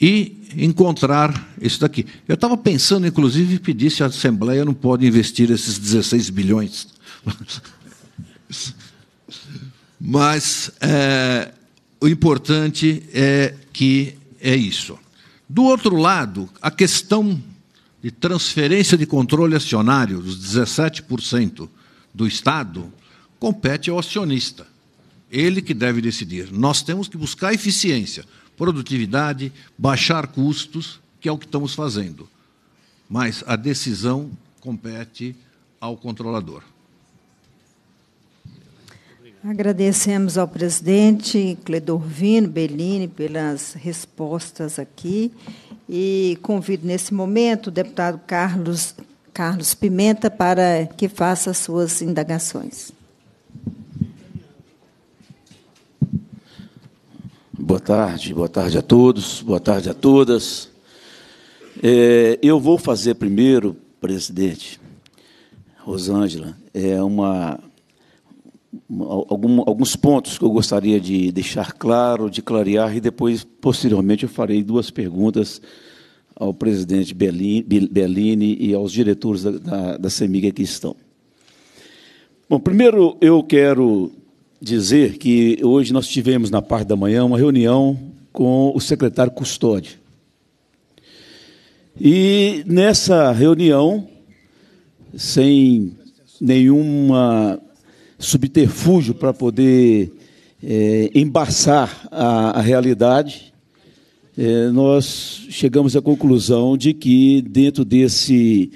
E encontrar isso daqui. Eu estava pensando, inclusive, pedir se a Assembleia não pode investir esses 16 bilhões. Mas é, o importante é que é isso. Do outro lado, a questão de transferência de controle acionário dos 17% do Estado compete ao acionista. Ele que deve decidir. Nós temos que buscar eficiência, produtividade, baixar custos, que é o que estamos fazendo. Mas a decisão compete ao controlador. Agradecemos ao presidente Cledorvino Bellini pelas respostas aqui. E convido nesse momento o deputado Carlos, Carlos Pimenta para que faça suas indagações. Boa tarde, boa tarde a todos, boa tarde a todas. É, eu vou fazer primeiro, presidente, Rosângela, é uma algum, alguns pontos que eu gostaria de deixar claro, de clarear, e depois, posteriormente, eu farei duas perguntas ao presidente Bellini e aos diretores da, da, da CEMIG que estão. Bom, primeiro eu quero dizer que hoje nós tivemos, na parte da manhã, uma reunião com o secretário Custódio. E nessa reunião, sem nenhuma subterfúgio para poder é, embaçar a, a realidade, é, nós chegamos à conclusão de que, dentro desse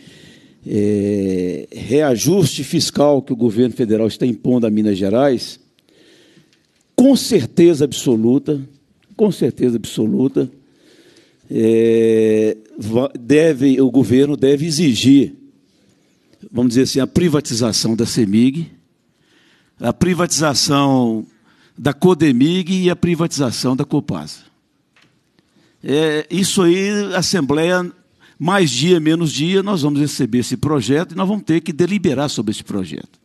é, reajuste fiscal que o governo federal está impondo a Minas Gerais, com certeza absoluta, com certeza absoluta, é, deve, o governo deve exigir, vamos dizer assim, a privatização da CEMIG a privatização da Codemig e a privatização da Copasa. É, isso aí, Assembleia, mais dia, menos dia, nós vamos receber esse projeto e nós vamos ter que deliberar sobre esse projeto.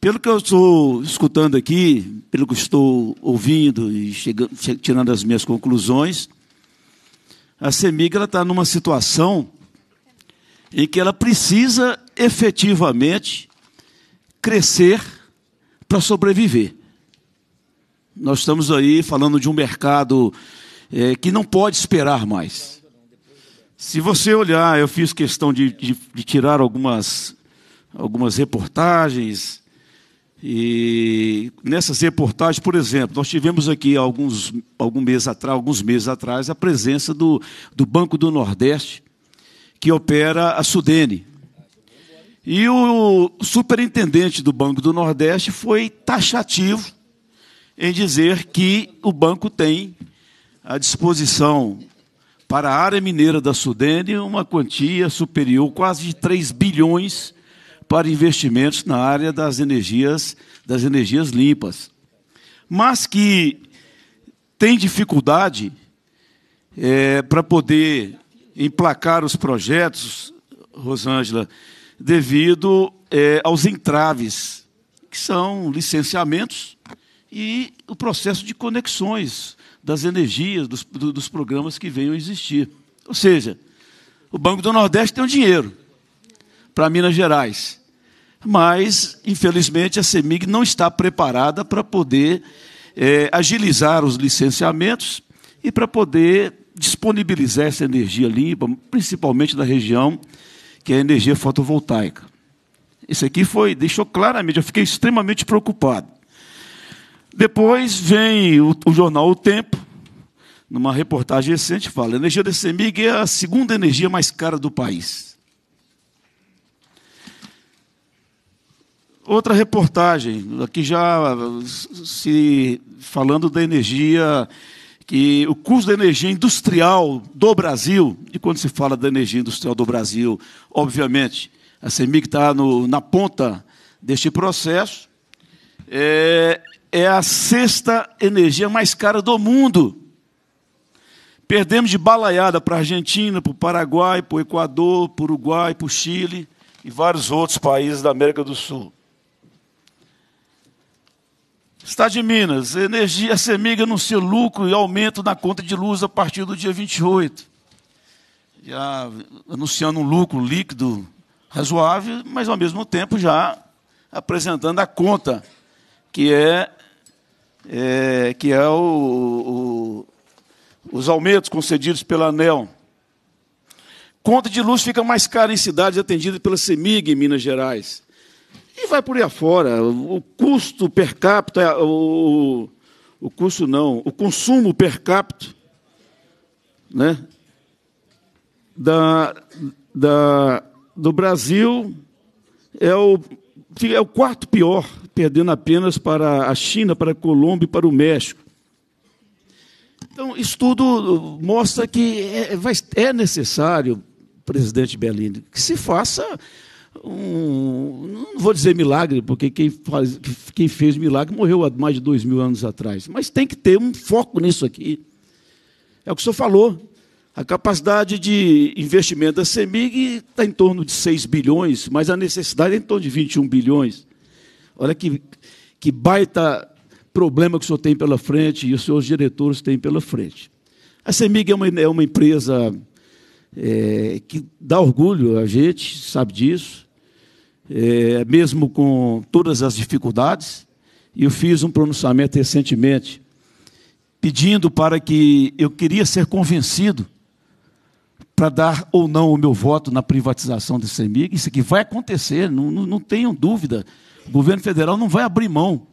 Pelo que eu estou escutando aqui, pelo que estou ouvindo e chegando, tirando as minhas conclusões, a CEMIG está numa situação em que ela precisa efetivamente crescer para sobreviver. Nós estamos aí falando de um mercado é, que não pode esperar mais. Se você olhar, eu fiz questão de, de, de tirar algumas, algumas reportagens. E nessas reportagens, por exemplo, nós tivemos aqui alguns, algum mês atrás, alguns meses atrás a presença do, do Banco do Nordeste, que opera a Sudene. E o superintendente do Banco do Nordeste foi taxativo em dizer que o banco tem à disposição para a área mineira da Sudene uma quantia superior quase de 3 bilhões para investimentos na área das energias das energias limpas. Mas que tem dificuldade é, para poder emplacar os projetos, Rosângela, devido é, aos entraves, que são licenciamentos e o processo de conexões das energias, dos, do, dos programas que venham a existir. Ou seja, o Banco do Nordeste tem um dinheiro para Minas Gerais, mas, infelizmente, a CEMIG não está preparada para poder é, agilizar os licenciamentos e para poder disponibilizar essa energia limpa, principalmente na região que é a energia fotovoltaica. Isso aqui foi, deixou claramente, eu fiquei extremamente preocupado. Depois vem o, o jornal O Tempo, numa reportagem recente, fala: a energia da CEMIG é a segunda energia mais cara do país. Outra reportagem, aqui já se falando da energia que o custo da energia industrial do Brasil, e quando se fala da energia industrial do Brasil, obviamente, a CEMIG está no, na ponta deste processo, é, é a sexta energia mais cara do mundo. Perdemos de balaiada para a Argentina, para o Paraguai, para o Equador, para o Uruguai, para o Chile e vários outros países da América do Sul. Estado de Minas, energia Semig anuncia lucro e aumento na conta de luz a partir do dia 28. Já anunciando um lucro líquido razoável, mas ao mesmo tempo já apresentando a conta, que é, é que é o, o, os aumentos concedidos pela ANEL. Conta de luz fica mais cara em cidades atendidas pela Semig em Minas Gerais. E vai por aí afora. O custo per capita, é, o, o custo não, o consumo per capita né, da, da, do Brasil é o, é o quarto pior, perdendo apenas para a China, para a Colômbia e para o México. Então, isso tudo mostra que é, é necessário, presidente Bellini, que se faça um, não vou dizer milagre, porque quem, faz, quem fez milagre morreu há mais de dois mil anos atrás. Mas tem que ter um foco nisso aqui. É o que o senhor falou. A capacidade de investimento da CEMIG está em torno de 6 bilhões, mas a necessidade é em torno de 21 bilhões. Olha que, que baita problema que o senhor tem pela frente e os seus diretores têm pela frente. A CEMIG é uma, é uma empresa é, que dá orgulho a gente, sabe disso, é, mesmo com todas as dificuldades. Eu fiz um pronunciamento recentemente pedindo para que eu queria ser convencido para dar ou não o meu voto na privatização do CEMIG. Isso aqui vai acontecer, não, não, não tenham dúvida. O governo federal não vai abrir mão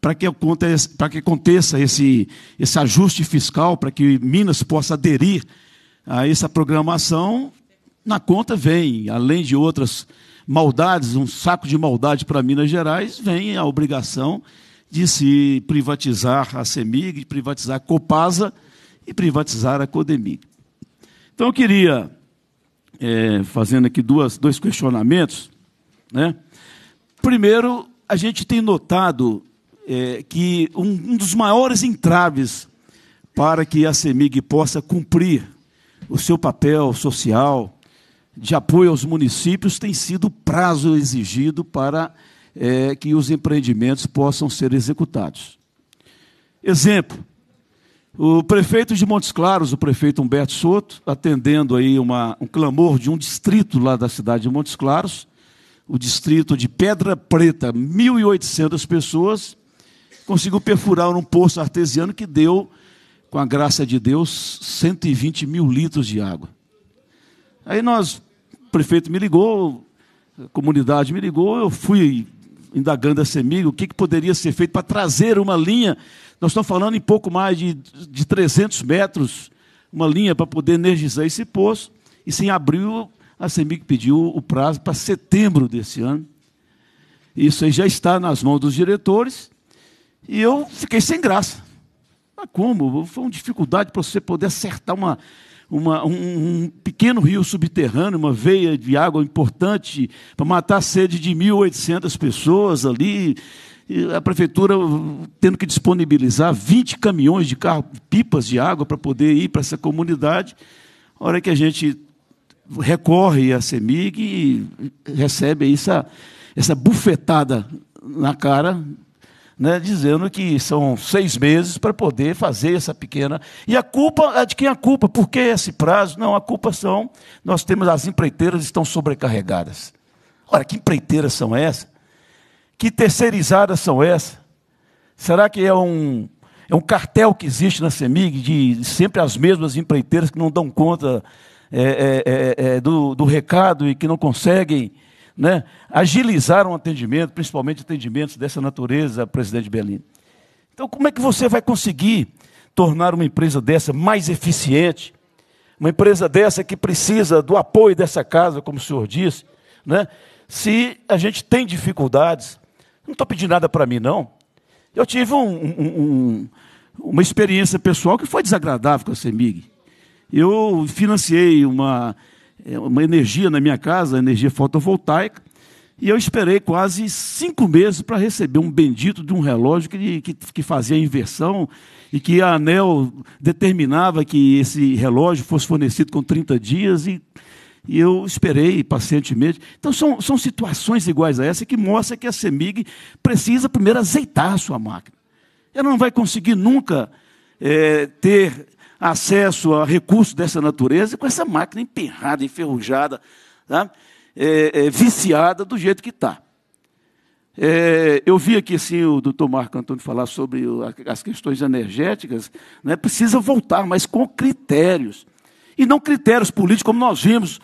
para que aconteça, para que aconteça esse, esse ajuste fiscal, para que Minas possa aderir a essa programação, na conta vem, além de outras maldades, um saco de maldade para Minas Gerais, vem a obrigação de se privatizar a CEMIG, privatizar a Copasa e privatizar a Codemig. Então, eu queria, é, fazendo aqui duas, dois questionamentos. Né? Primeiro, a gente tem notado é, que um, um dos maiores entraves para que a CEMIG possa cumprir o seu papel social de apoio aos municípios tem sido o prazo exigido para é, que os empreendimentos possam ser executados. Exemplo, o prefeito de Montes Claros, o prefeito Humberto Soto, atendendo aí uma, um clamor de um distrito lá da cidade de Montes Claros, o distrito de Pedra Preta, 1.800 pessoas, conseguiu perfurar um poço artesiano que deu com a graça de Deus, 120 mil litros de água. Aí nós, o prefeito me ligou, a comunidade me ligou, eu fui indagando a CEMIG o que, que poderia ser feito para trazer uma linha. Nós estamos falando em pouco mais de, de 300 metros, uma linha para poder energizar esse poço. E sem abril, a CEMIG pediu o prazo para setembro desse ano. Isso aí já está nas mãos dos diretores. E eu fiquei sem graça. Mas como? Foi uma dificuldade para você poder acertar uma, uma, um, um, pequeno rio subterrâneo, uma veia de água importante para matar a sede de 1.800 pessoas ali. E a prefeitura tendo que disponibilizar 20 caminhões de carro, pipas de água para poder ir para essa comunidade. A hora que a gente recorre à CEMIG e recebe essa, essa bufetada na cara né, dizendo que são seis meses para poder fazer essa pequena. E a culpa é de quem é a culpa? Por que esse prazo? Não, a culpa são. Nós temos as empreiteiras estão sobrecarregadas. Olha, que empreiteiras são essas? Que terceirizadas são essas? Será que é um, é um cartel que existe na CEMIG de sempre as mesmas empreiteiras que não dão conta é, é, é, é do, do recado e que não conseguem né, Agilizar um atendimento, principalmente atendimentos dessa natureza, presidente Belino. Então, como é que você vai conseguir tornar uma empresa dessa mais eficiente? Uma empresa dessa que precisa do apoio dessa casa, como o senhor disse, né? se a gente tem dificuldades. Não estou pedindo nada para mim, não. Eu tive um, um, um, uma experiência pessoal que foi desagradável com a CEMIG. Eu financiei uma é uma energia na minha casa, energia fotovoltaica, e eu esperei quase cinco meses para receber um bendito de um relógio que, que, que, fazia inversão e que a ANEL determinava que esse relógio fosse fornecido com 30 dias e, e eu esperei pacientemente. Então, são, são situações iguais a essa que mostra que a CEMIG precisa primeiro azeitar a sua máquina. Ela não vai conseguir nunca é, ter acesso a recursos dessa natureza com essa máquina emperrada, enferrujada, tá? é, é, viciada do jeito que está. É, eu vi aqui assim, o doutor Marco Antônio falar sobre as questões energéticas, né, precisa voltar, mas com critérios. E não critérios políticos, como nós vimos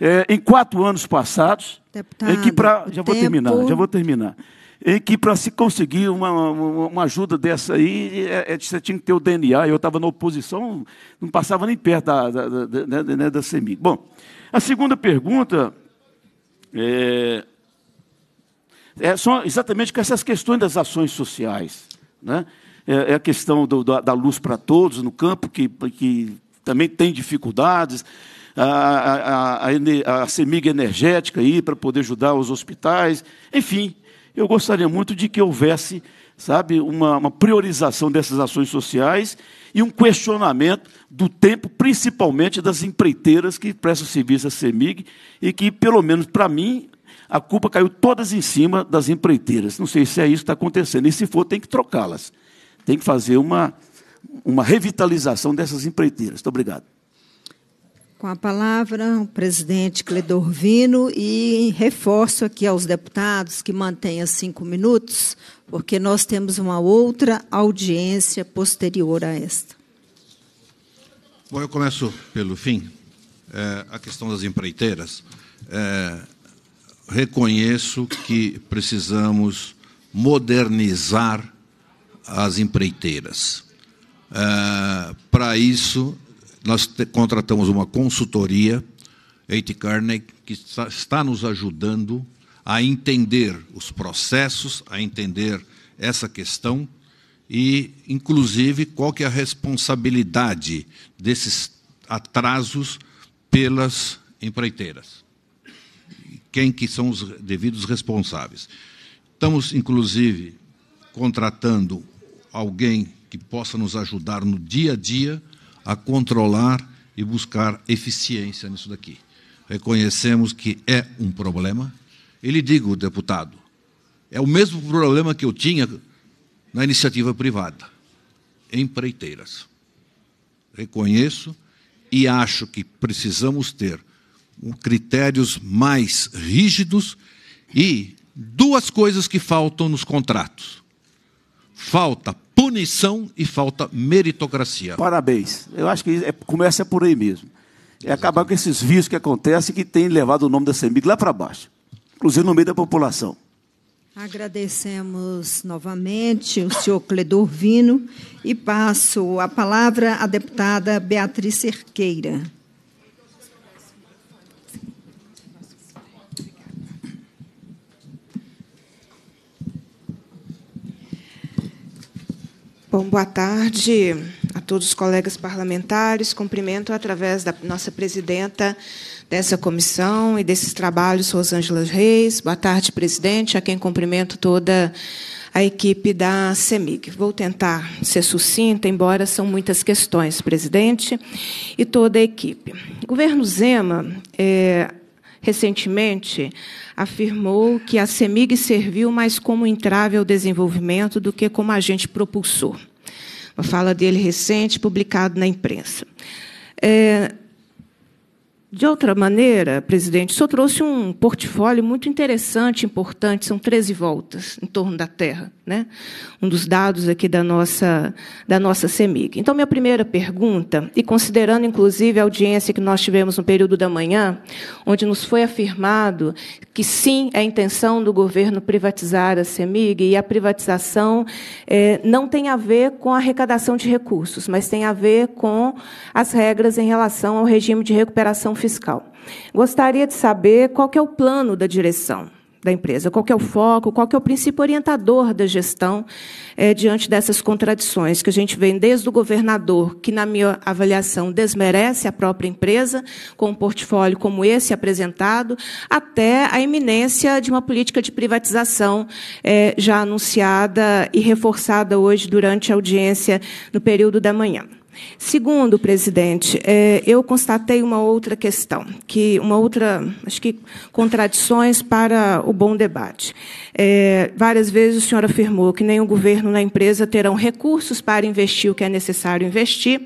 é, em quatro anos passados. É, Deputado, em que pra, já vou terminar, já vou terminar. E que para se conseguir uma, uma, ajuda dessa aí, é, é, você tinha que ter o DNA. Eu estava na oposição, não passava nem perto da, da, da, da, né, né, da CEMIG. Bom, a segunda pergunta é, é, são exatamente com essas questões das ações sociais. Né? É, é a questão do, da, da, luz para todos no campo, que, que também tem dificuldades. A, a, a, a, a CEMIG energética aí para poder ajudar os hospitais. Enfim, eu gostaria muito de que houvesse, sabe, uma, uma priorização dessas ações sociais e um questionamento do tempo, principalmente das empreiteiras que prestam serviço à CEMIG e que, pelo menos para mim, a culpa caiu todas em cima das empreiteiras. Não sei se é isso que está acontecendo. E se for, tem que trocá-las. Tem que fazer uma, uma revitalização dessas empreiteiras. Muito obrigado. Com a palavra, o presidente Cledorvino, e reforço aqui aos deputados que mantenha cinco minutos, porque nós temos uma outra audiência posterior a esta. Bom, eu começo pelo fim. É, a questão das empreiteiras. É, reconheço que precisamos modernizar as empreiteiras. É, Para isso, nós contratamos uma consultoria, Eite Carnegie, que está, está nos ajudando a entender os processos, a entender essa questão e, inclusive, qual que é a responsabilidade desses atrasos pelas empreiteiras. Quem que são os devidos responsáveis. Estamos, inclusive, contratando alguém que possa nos ajudar no dia a dia a controlar e buscar eficiência nisso daqui. Reconhecemos que é um problema. E lhe digo, deputado, é o mesmo problema que eu tinha na iniciativa privada, empreiteiras. Reconheço e acho que precisamos ter critérios mais rígidos e duas coisas que faltam nos contratos. Falta punição e falta meritocracia. Parabéns. Eu acho que é, começa por aí mesmo. É acabar com esses vícios que acontecem que tem levado o nome da CEMIG lá para baixo, inclusive no meio da população. Agradecemos novamente o senhor Cledor Vino e passo a palavra à deputada Beatriz Cerqueira. Bom, boa tarde a todos os colegas parlamentares. Cumprimento através da nossa presidenta dessa comissão e desses trabalhos, Rosângela Reis. Boa tarde, presidente, a quem cumprimento toda a equipe da CEMIG. Vou tentar ser sucinta, embora são muitas questões, presidente, e toda a equipe. O governo Zema, é, recentemente, afirmou que a CEMIG serviu mais como entrave ao desenvolvimento do que como agente propulsor. Uma fala dele recente, publicado na imprensa. É, de outra maneira, presidente, o senhor trouxe um portfólio muito interessante, importante, são 13 voltas em torno da Terra, né? um dos dados aqui da nossa, da nossa CEMIG. Então, minha primeira pergunta, e considerando inclusive a audiência que nós tivemos no período da manhã, onde nos foi afirmado que sim, é intenção do governo privatizar a CEMIG e a privatização é, não tem a ver com a arrecadação de recursos, mas tem a ver com as regras em relação ao regime de recuperação fiscal. Gostaria de saber qual é o plano da direção da empresa? Qual é o foco? Qual é o princípio orientador da gestão é, diante dessas contradições que a gente vê desde o governador, que, na minha avaliação, desmerece a própria empresa com um portfólio como esse apresentado, até a iminência de uma política de privatização é, já anunciada e reforçada hoje durante a audiência no período da manhã. Segundo, presidente, é, eu constatei uma outra questão, que uma outra, acho que contradições para o bom debate. É, várias vezes o senhor afirmou que nem o governo nem a empresa terão recursos para investir o que é necessário investir.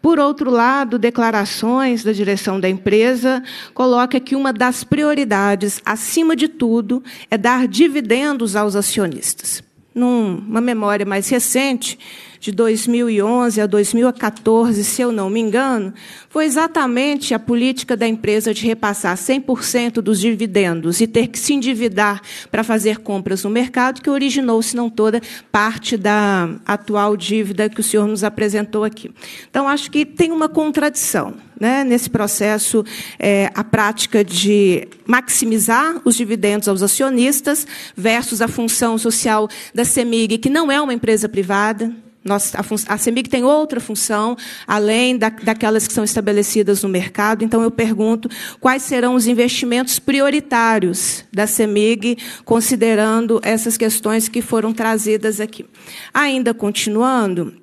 Por outro lado, declarações da direção da empresa coloca que uma das prioridades, acima de tudo, é dar dividendos aos acionistas numa memória mais recente, de 2011 a 2014, se eu não me engano, foi exatamente a política da empresa de repassar 100% dos dividendos e ter que se endividar para fazer compras no mercado, que originou, se não toda, parte da atual dívida que o senhor nos apresentou aqui. Então, acho que tem uma contradição né, nesse processo, é, a prática de maximizar os dividendos aos acionistas versus a função social da CEMIG, que não é uma empresa privada nós, a, a CEMIG tem outra função, além da, daquelas que são estabelecidas no mercado. Então, eu pergunto quais serão os investimentos prioritários da CEMIG, considerando essas questões que foram trazidas aqui. Ainda continuando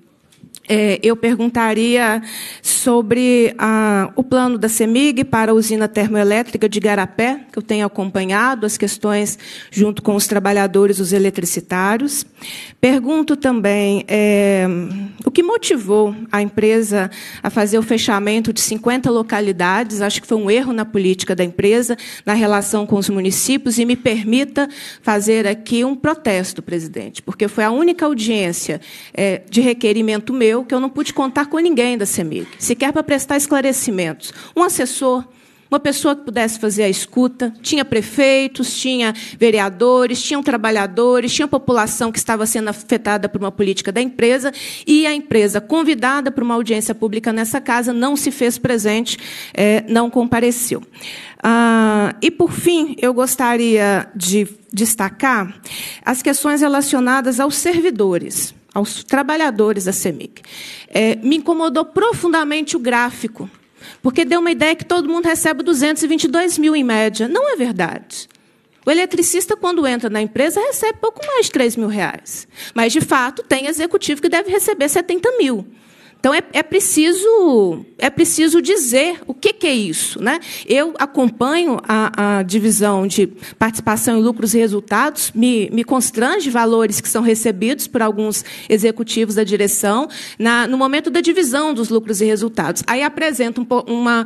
é, eu perguntaria sobre a, ah, o plano da CEMIG para a usina termoelétrica de Garapé, que eu tenho acompanhado as questões junto com os trabalhadores, os eletricitários. Pergunto também é, o que motivou a empresa a fazer o fechamento de 50 localidades. Acho que foi um erro na política da empresa, na relação com os municípios, e me permita fazer aqui um protesto, presidente, porque foi a única audiência é, de requerimento meu que eu não pude contar com ninguém da CEMIG, sequer para prestar esclarecimentos. Um assessor, uma pessoa que pudesse fazer a escuta. Tinha prefeitos, tinha vereadores, tinham trabalhadores, tinha população que estava sendo afetada por uma política da empresa e a empresa, convidada para uma audiência pública nessa casa, não se fez presente, é, não compareceu. Ah, e, por fim, eu gostaria de destacar as questões relacionadas aos servidores aos trabalhadores da CEMIC. É, me incomodou profundamente o gráfico, porque deu uma ideia que todo mundo recebe 222 mil em média. Não é verdade. O eletricista, quando entra na empresa, recebe pouco mais de 3 mil reais. Mas, de fato, tem executivo que deve receber 70 mil. Então é, é, preciso é preciso dizer o que, que é isso, né? Eu acompanho a, a, divisão de participação em lucros e resultados, me, me constrange valores que são recebidos por alguns executivos da direção na, no momento da divisão dos lucros e resultados. Aí apresento um, uma,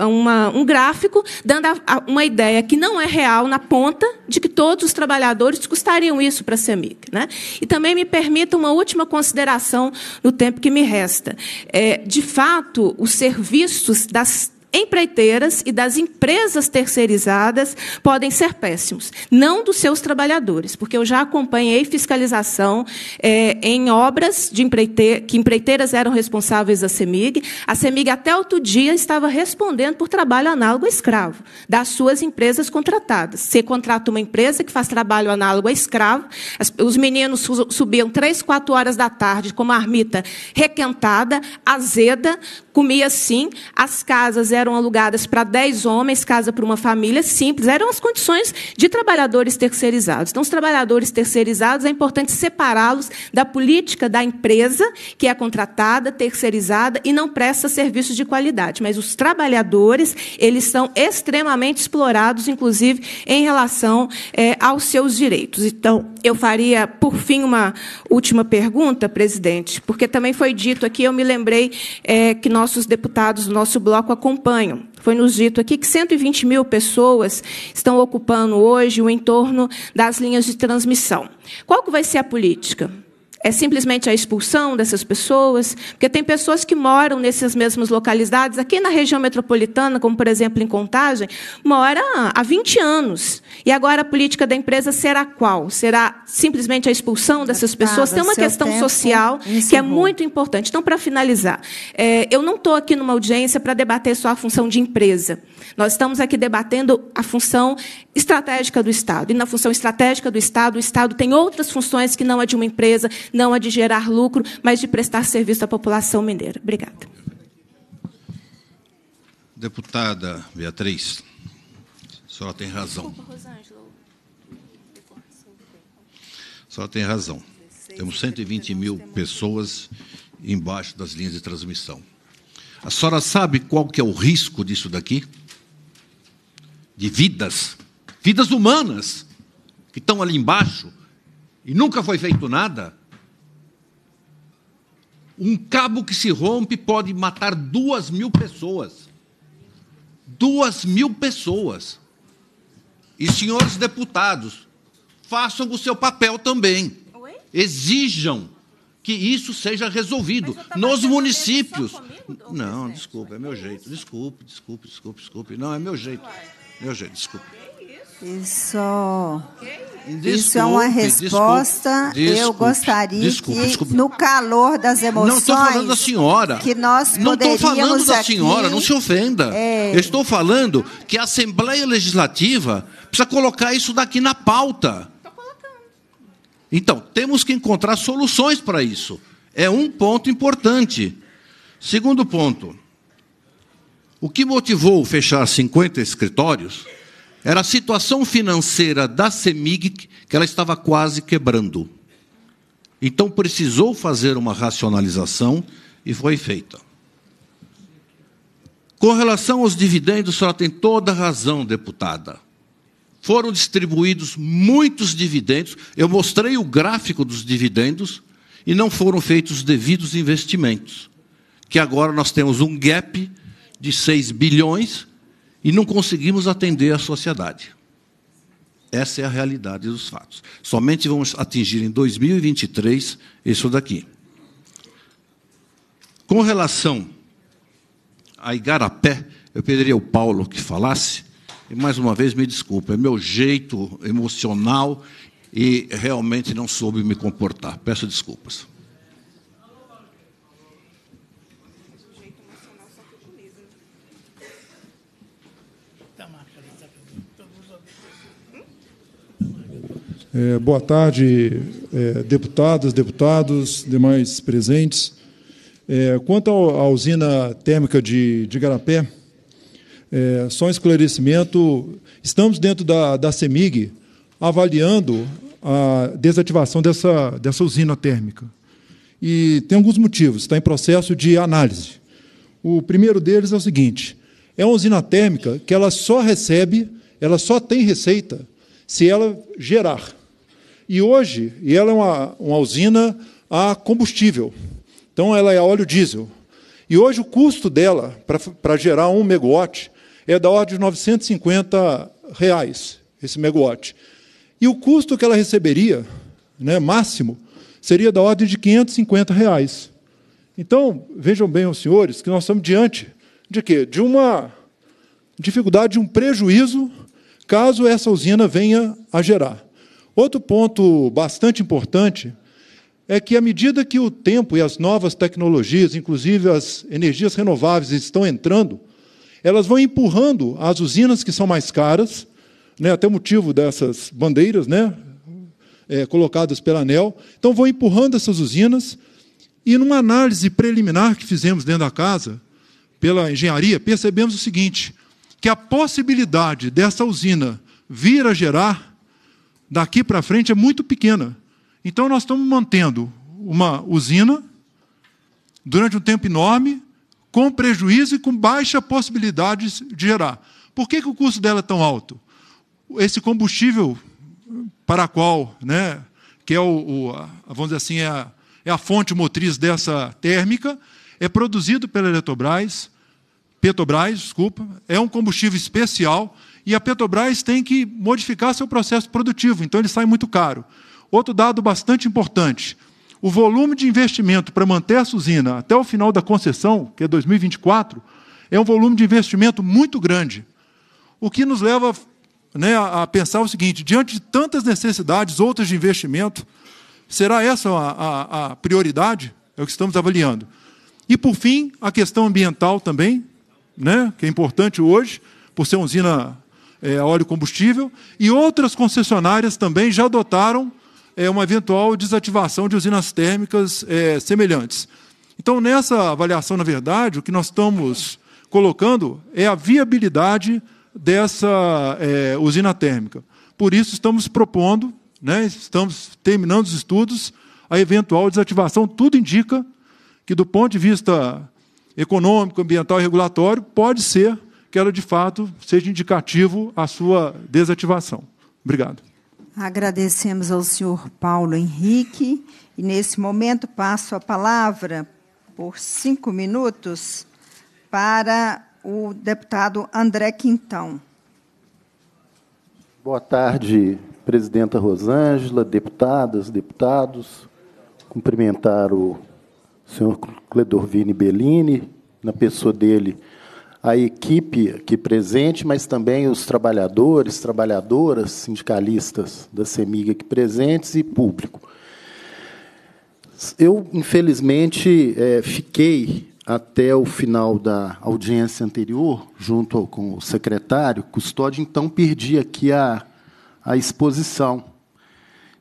uma, um gráfico dando a, uma ideia que não é real na ponta de que todos os trabalhadores custariam isso para a CEMIC. né? E também me permita uma última consideração no tempo que me resta. É, de fato, os serviços das empreiteiras e das empresas terceirizadas podem ser péssimos, não dos seus trabalhadores, porque eu já acompanhei fiscalização é, em obras de empreite que empreiteiras eram responsáveis da CEMIG. A CEMIG, até outro dia, estava respondendo por trabalho análogo a escravo das suas empresas contratadas. Você contrata uma empresa que faz trabalho análogo a escravo, as, os meninos subiam três, quatro horas da tarde com uma armita, requentada, azeda, Comia assim, as casas eram alugadas para 10 homens, casa para uma família, simples. Eram as condições de trabalhadores terceirizados. Então, os trabalhadores terceirizados, é importante separá-los da política da empresa, que é contratada, terceirizada e não presta serviços de qualidade. Mas os trabalhadores, eles são extremamente explorados, inclusive em relação é, aos seus direitos. Então, eu faria, por fim, uma última pergunta, presidente, porque também foi dito aqui, eu me lembrei é, que nós nossos deputados do nosso bloco acompanham. Foi nos dito aqui que 120 mil pessoas estão ocupando hoje o entorno das linhas de transmissão. Qual que vai ser a política? é simplesmente a expulsão dessas pessoas, porque tem pessoas que moram nessas mesmas localidades, aqui na região metropolitana, como por exemplo em Contagem, mora há 20 anos. E agora a política da empresa será qual? Será simplesmente a expulsão dessas pessoas? Tem uma questão social que é muito importante. Então, para finalizar, é, eu não estou aqui numa audiência para debater só a função de empresa. Nós estamos aqui debatendo a função estratégica do Estado. E na função estratégica do Estado, o Estado tem outras funções que não a de uma empresa, não a de gerar lucro, mas de prestar serviço à população mineira. Obrigada. Deputada Beatriz, a senhora tem razão. A senhora tem razão. Temos 120 mil pessoas embaixo das linhas de transmissão. A senhora sabe qual que é o risco disso daqui? De vidas, vidas humanas que estão ali embaixo e nunca foi feito nada. Um cabo que se rompe pode matar duas mil pessoas. Duas mil pessoas. E, senhores deputados, façam o seu papel também. Exijam que isso seja resolvido nos municípios. Comigo, não, desculpe, desculpa, é meu jeito. Desculpe, é desculpe, desculpe, desculpe. Não, é meu jeito. Meu jeito, desculpe. Isso, isso é uma resposta. Desculpe, desculpe, eu gostaria que, no calor das emoções. Não estou falando da senhora. Que nós não estou falando da senhora, não se ofenda. É... Eu estou falando que a Assembleia Legislativa precisa colocar isso daqui na pauta. Então, temos que encontrar soluções para isso. É um ponto importante. Segundo ponto. O que motivou fechar 50 escritórios era a situação financeira da CEMIG que ela estava quase quebrando. Então precisou fazer uma racionalização e foi feita. Com relação aos dividendos, a senhora tem toda a razão, deputada. Foram distribuídos muitos dividendos. Eu mostrei o gráfico dos dividendos e não foram feitos os devidos investimentos. Que agora nós temos um gap de 6 bilhões e não conseguimos atender a sociedade. Essa é a realidade dos fatos. Somente vamos atingir em 2023 isso daqui. Com relação a Igarapé, eu pediria ao Paulo que falasse, e mais uma vez me desculpe. é meu jeito emocional e realmente não soube me comportar. Peço desculpas. É, boa tarde, é, deputadas, deputados, demais presentes. É, quanto à usina térmica de, de Garapé, é, só um esclarecimento: estamos dentro da, da CEMIG avaliando a desativação dessa, dessa usina térmica. E tem alguns motivos, está em processo de análise. O primeiro deles é o seguinte: é uma usina térmica que ela só recebe, ela só tem receita se ela gerar. E hoje, e ela é uma, uma usina a combustível, então ela é óleo diesel. E hoje o custo dela para gerar um megawatt é da ordem de 950 reais, esse megawatt. E o custo que ela receberia, né, máximo, seria da ordem de 550 reais. Então, vejam bem, os senhores, que nós estamos diante de quê? De uma dificuldade, de um prejuízo caso essa usina venha a gerar. Outro ponto bastante importante é que, à medida que o tempo e as novas tecnologias, inclusive as energias renováveis, estão entrando, elas vão empurrando as usinas que são mais caras, né, até motivo dessas bandeiras né, é, colocadas pela ANEL. Então, vão empurrando essas usinas. E, numa análise preliminar que fizemos dentro da casa, pela engenharia, percebemos o seguinte: que a possibilidade dessa usina vir a gerar daqui para frente é muito pequena. Então nós estamos mantendo uma usina durante um tempo enorme, com prejuízo e com baixa possibilidade de gerar. Por que, que o custo dela é tão alto? Esse combustível para a qual, né, que é o, o vamos dizer assim, é a, é a fonte motriz dessa térmica, é produzido pela Eletrobras, Petrobras, desculpa, é um combustível especial e a Petrobras tem que modificar seu processo produtivo, então ele sai muito caro. Outro dado bastante importante: o volume de investimento para manter essa usina até o final da concessão, que é 2024, é um volume de investimento muito grande. O que nos leva né, a pensar o seguinte: diante de tantas necessidades, outras de investimento, será essa a, a, a prioridade? É o que estamos avaliando. E, por fim, a questão ambiental também, né, que é importante hoje, por ser usina é, a óleo combustível, e outras concessionárias também já adotaram é, uma eventual desativação de usinas térmicas é, semelhantes. Então, nessa avaliação, na verdade, o que nós estamos colocando é a viabilidade dessa é, usina térmica. Por isso, estamos propondo, né, estamos terminando os estudos, a eventual desativação. Tudo indica que, do ponto de vista econômico, ambiental e regulatório, pode ser que ela, de fato, seja indicativo à sua desativação. Obrigado. Agradecemos ao senhor Paulo Henrique. E, nesse momento, passo a palavra, por cinco minutos, para o deputado André Quintão. Boa tarde, presidenta Rosângela, deputadas, deputados. Cumprimentar o o senhor Cledorvini Bellini, na pessoa dele, a equipe aqui presente, mas também os trabalhadores, trabalhadoras, sindicalistas da CEMIG aqui presentes e público. Eu, infelizmente, é, fiquei até o final da audiência anterior, junto com o secretário Custódio, então perdi aqui a, a exposição.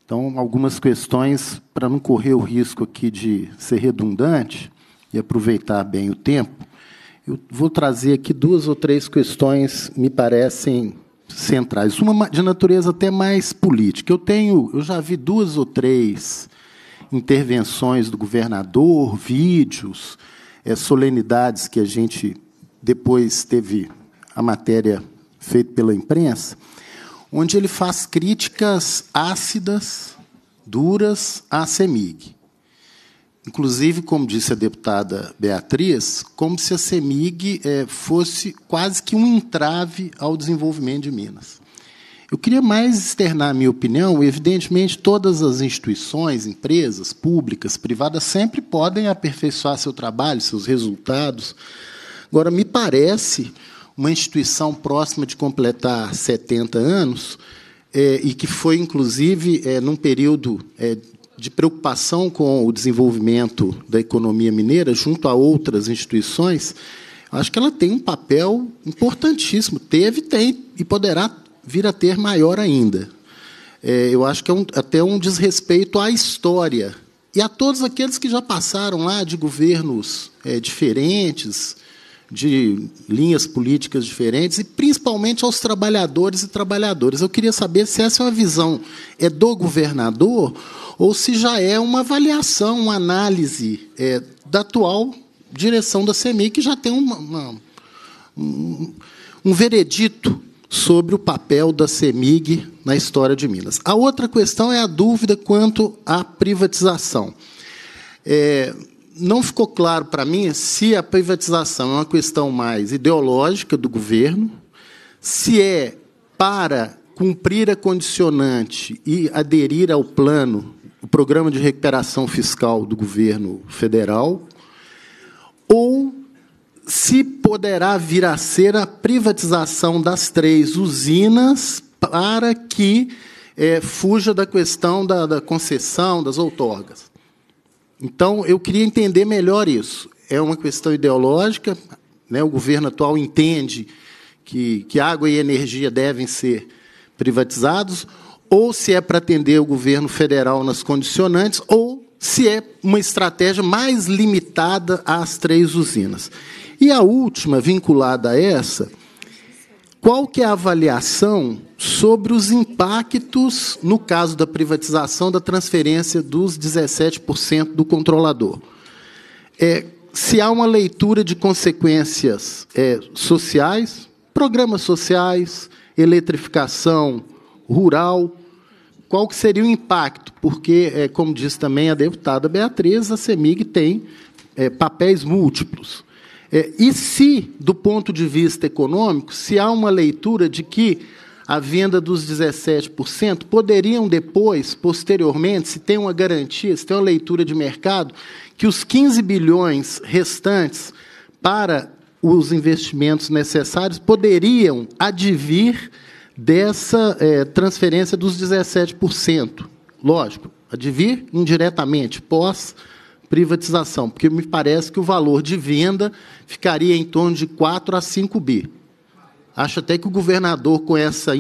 Então, algumas questões, para não correr o risco aqui de ser redundante e aproveitar bem o tempo, eu vou trazer aqui duas ou três questões me parecem centrais. Uma de natureza até mais política. Eu tenho, eu já vi duas ou três intervenções do governador, vídeos, é, solenidades que a gente depois teve a matéria feita pela imprensa, onde ele faz críticas ácidas, duras à CEMIG. Inclusive, como disse a deputada Beatriz, como se a CEMIG eh, fosse quase que um entrave ao desenvolvimento de Minas. Eu queria mais externar a minha opinião. Evidentemente, todas as instituições, empresas, públicas, privadas, sempre podem aperfeiçoar seu trabalho, seus resultados. Agora, me parece uma instituição próxima de completar 70 anos, é, e que foi, inclusive, é, num período é, de preocupação com o desenvolvimento da economia mineira, junto a outras instituições, acho que ela tem um papel importantíssimo. Teve, tem e poderá vir a ter maior ainda. É, eu acho que é um, até um desrespeito à história e a todos aqueles que já passaram lá de governos é, diferentes, de linhas políticas diferentes e principalmente aos trabalhadores e trabalhadoras. Eu queria saber se essa é uma visão é do governador ou se já é uma avaliação, uma análise é, da atual direção da CEMI, que já tem uma, uma, um, um veredito sobre o papel da CEMIG na história de Minas. A outra questão é a dúvida quanto à privatização. É, não ficou claro para mim se a privatização é uma questão mais ideológica do governo, se é para cumprir a condicionante e aderir ao plano, o programa de recuperação fiscal do governo federal, ou se poderá vir a ser a privatização das três usinas para que é, fuja da questão da, da concessão, das outorgas. Então, eu queria entender melhor isso. É uma questão ideológica, né? o governo atual entende que, que água e energia devem ser privatizados, ou se é para atender o governo federal nas condicionantes, ou se é uma estratégia mais limitada às três usinas. E a última, vinculada a essa, qual que é a avaliação sobre os impactos, no caso da privatização, da transferência dos 17% do controlador. É, se há uma leitura de consequências é, sociais, programas sociais, eletrificação rural, qual que seria o impacto? Porque, é, como disse também a deputada Beatriz, a CEMIG tem é, papéis múltiplos. É, e se, do ponto de vista econômico, se há uma leitura de que a venda dos 17% poderiam depois, posteriormente, se tem uma garantia, se tem uma leitura de mercado, que os 15 bilhões restantes para os investimentos necessários poderiam advir dessa é, transferência dos 17%. Lógico, advir indiretamente, pós privatização, porque me parece que o valor de venda ficaria em torno de 4 a 5 bi. Acho até que o governador, com essa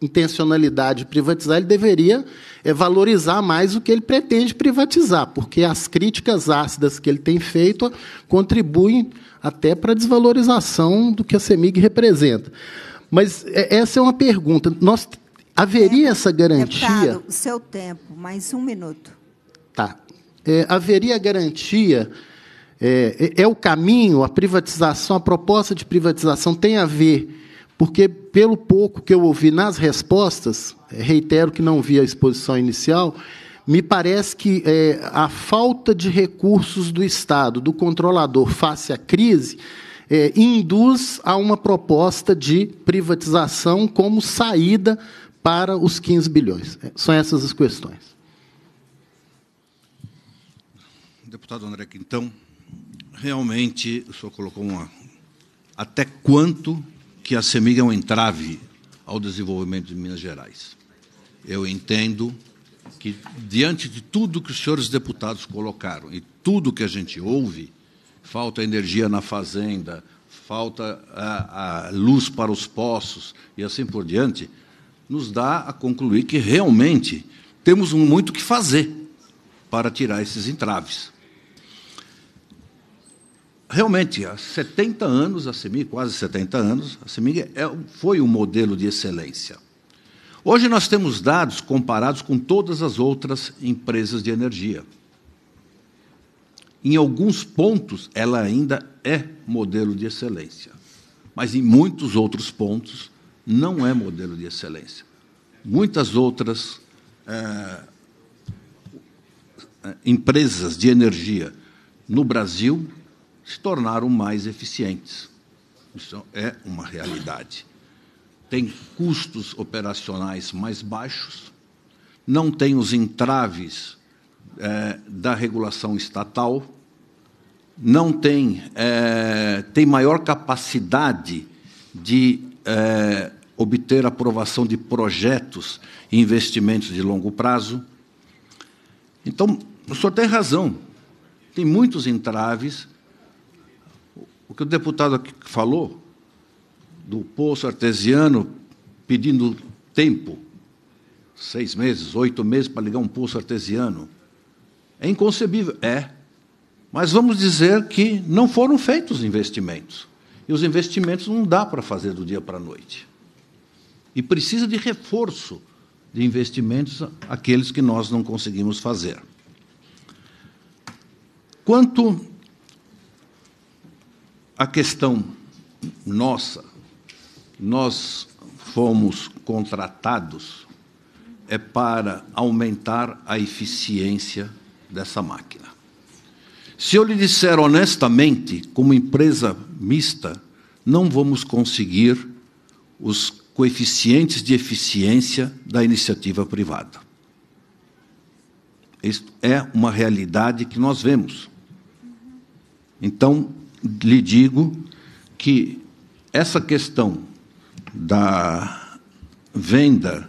intencionalidade de privatizar, ele deveria eh, valorizar mais o que ele pretende privatizar, porque as críticas ácidas que ele tem feito contribuem até para a desvalorização do que a CEMIG representa. Mas eh, essa é uma pergunta. Nós, haveria é, essa garantia? Deputado, o seu tempo, mais um minuto. Tá é, haveria garantia. É, é, é, o caminho, a privatização, a proposta de privatização tem a ver, porque, pelo pouco que eu ouvi nas respostas, é, reitero que não vi a exposição inicial, me parece que é, a falta de recursos do Estado, do controlador, face à crise, é, induz a uma proposta de privatização como saída para os 15 bilhões. É, são essas as questões. deputado André Quintão, realmente o senhor colocou uma. Até quanto que a CEMIG é um entrave ao desenvolvimento de Minas Gerais? Eu entendo que, diante de tudo que os senhores deputados colocaram e tudo que a gente ouve, falta energia na fazenda, falta a, a luz para os poços e assim por diante, nos dá a concluir que realmente temos muito que fazer para tirar esses entraves realmente, há 70 anos, a CEMIG, quase 70 anos, a CEMIG é, foi um modelo de excelência. Hoje nós temos dados comparados com todas as outras empresas de energia. Em alguns pontos, ela ainda é modelo de excelência, mas em muitos outros pontos, não é modelo de excelência. Muitas outras é, empresas de energia no Brasil se tornaram mais eficientes. Isso é uma realidade. Tem custos operacionais mais baixos, não tem os entraves é, da regulação estatal, não tem, é, tem maior capacidade de é, obter aprovação de projetos e investimentos de longo prazo. Então, o senhor tem razão. Tem muitos entraves que o deputado aqui falou do poço artesiano pedindo tempo, seis meses, oito meses para ligar um poço artesiano. É inconcebível, é. Mas vamos dizer que não foram feitos investimentos. E os investimentos não dá para fazer do dia para a noite. E precisa de reforço de investimentos aqueles que nós não conseguimos fazer. Quanto a questão nossa, nós fomos contratados é para aumentar a eficiência dessa máquina. Se eu lhe disser honestamente, como empresa mista, não vamos conseguir os coeficientes de eficiência da iniciativa privada. Isto é uma realidade que nós vemos. Então, lhe digo que essa questão da venda,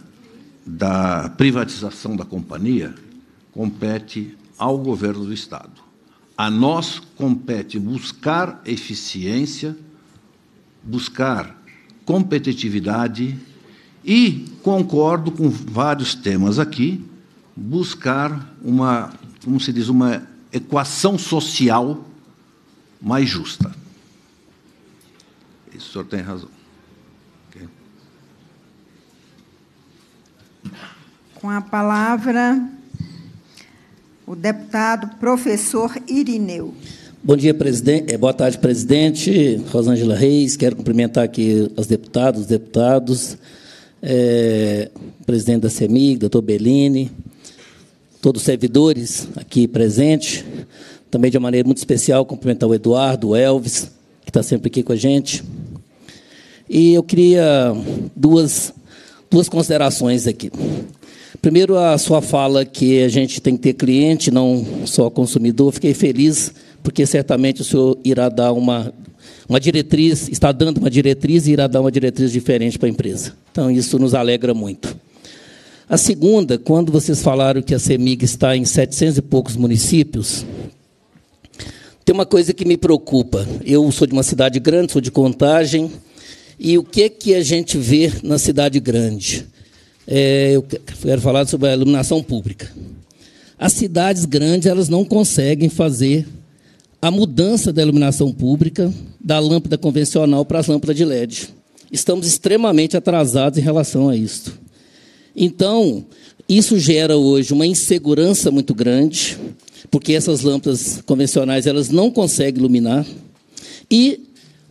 da privatização da companhia, compete ao governo do Estado. A nós compete buscar eficiência, buscar competitividade e, concordo com vários temas aqui, buscar uma, como se diz, uma equação social mais justa. Isso o senhor tem razão. Okay. Com a palavra, o deputado professor Irineu. Bom dia, presidente. É, boa tarde, presidente. Rosângela Reis, quero cumprimentar aqui as deputadas, os deputados, é, presidente da CEMIG, doutor Bellini, todos os servidores aqui presentes. Também de uma maneira muito especial, cumprimentar o Eduardo, o Elvis, que está sempre aqui com a gente. E eu queria duas, duas considerações aqui. Primeiro, a sua fala que a gente tem que ter cliente, não só consumidor. Fiquei feliz, porque certamente o senhor irá dar uma, uma diretriz, está dando uma diretriz e irá dar uma diretriz diferente para a empresa. Então, isso nos alegra muito. A segunda, quando vocês falaram que a CEMIG está em 700 e poucos municípios, tem uma coisa que me preocupa. Eu sou de uma cidade grande, sou de Contagem, e o que que a gente vê na cidade grande? É, eu quero falar sobre a iluminação pública. As cidades grandes elas não conseguem fazer a mudança da iluminação pública da lâmpada convencional para as lâmpadas de LED. Estamos extremamente atrasados em relação a isso. Então, isso gera hoje uma insegurança muito grande, porque essas lâmpadas convencionais elas não conseguem iluminar e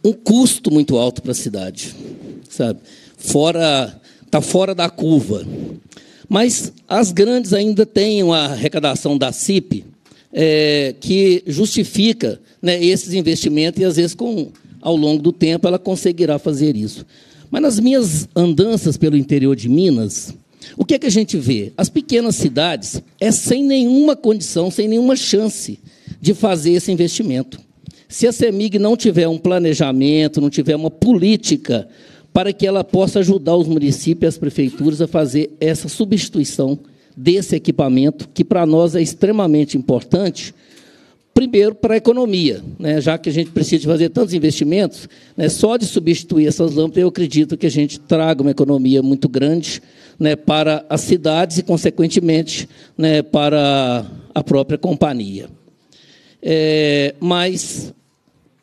um custo muito alto para a cidade, sabe? Fora tá fora da curva. Mas as grandes ainda têm uma arrecadação da CIP é, que justifica né, esses investimentos e às vezes com ao longo do tempo ela conseguirá fazer isso. Mas nas minhas andanças pelo interior de Minas, o que é que a gente vê? As pequenas cidades é sem nenhuma condição, sem nenhuma chance de fazer esse investimento. Se a CEMIG não tiver um planejamento, não tiver uma política para que ela possa ajudar os municípios e as prefeituras a fazer essa substituição desse equipamento, que para nós é extremamente importante, Primeiro, para a economia, né? já que a gente precisa fazer tantos investimentos, né? só de substituir essas lâmpadas, eu acredito que a gente traga uma economia muito grande né? para as cidades e, consequentemente, né? para a própria companhia. É, mas,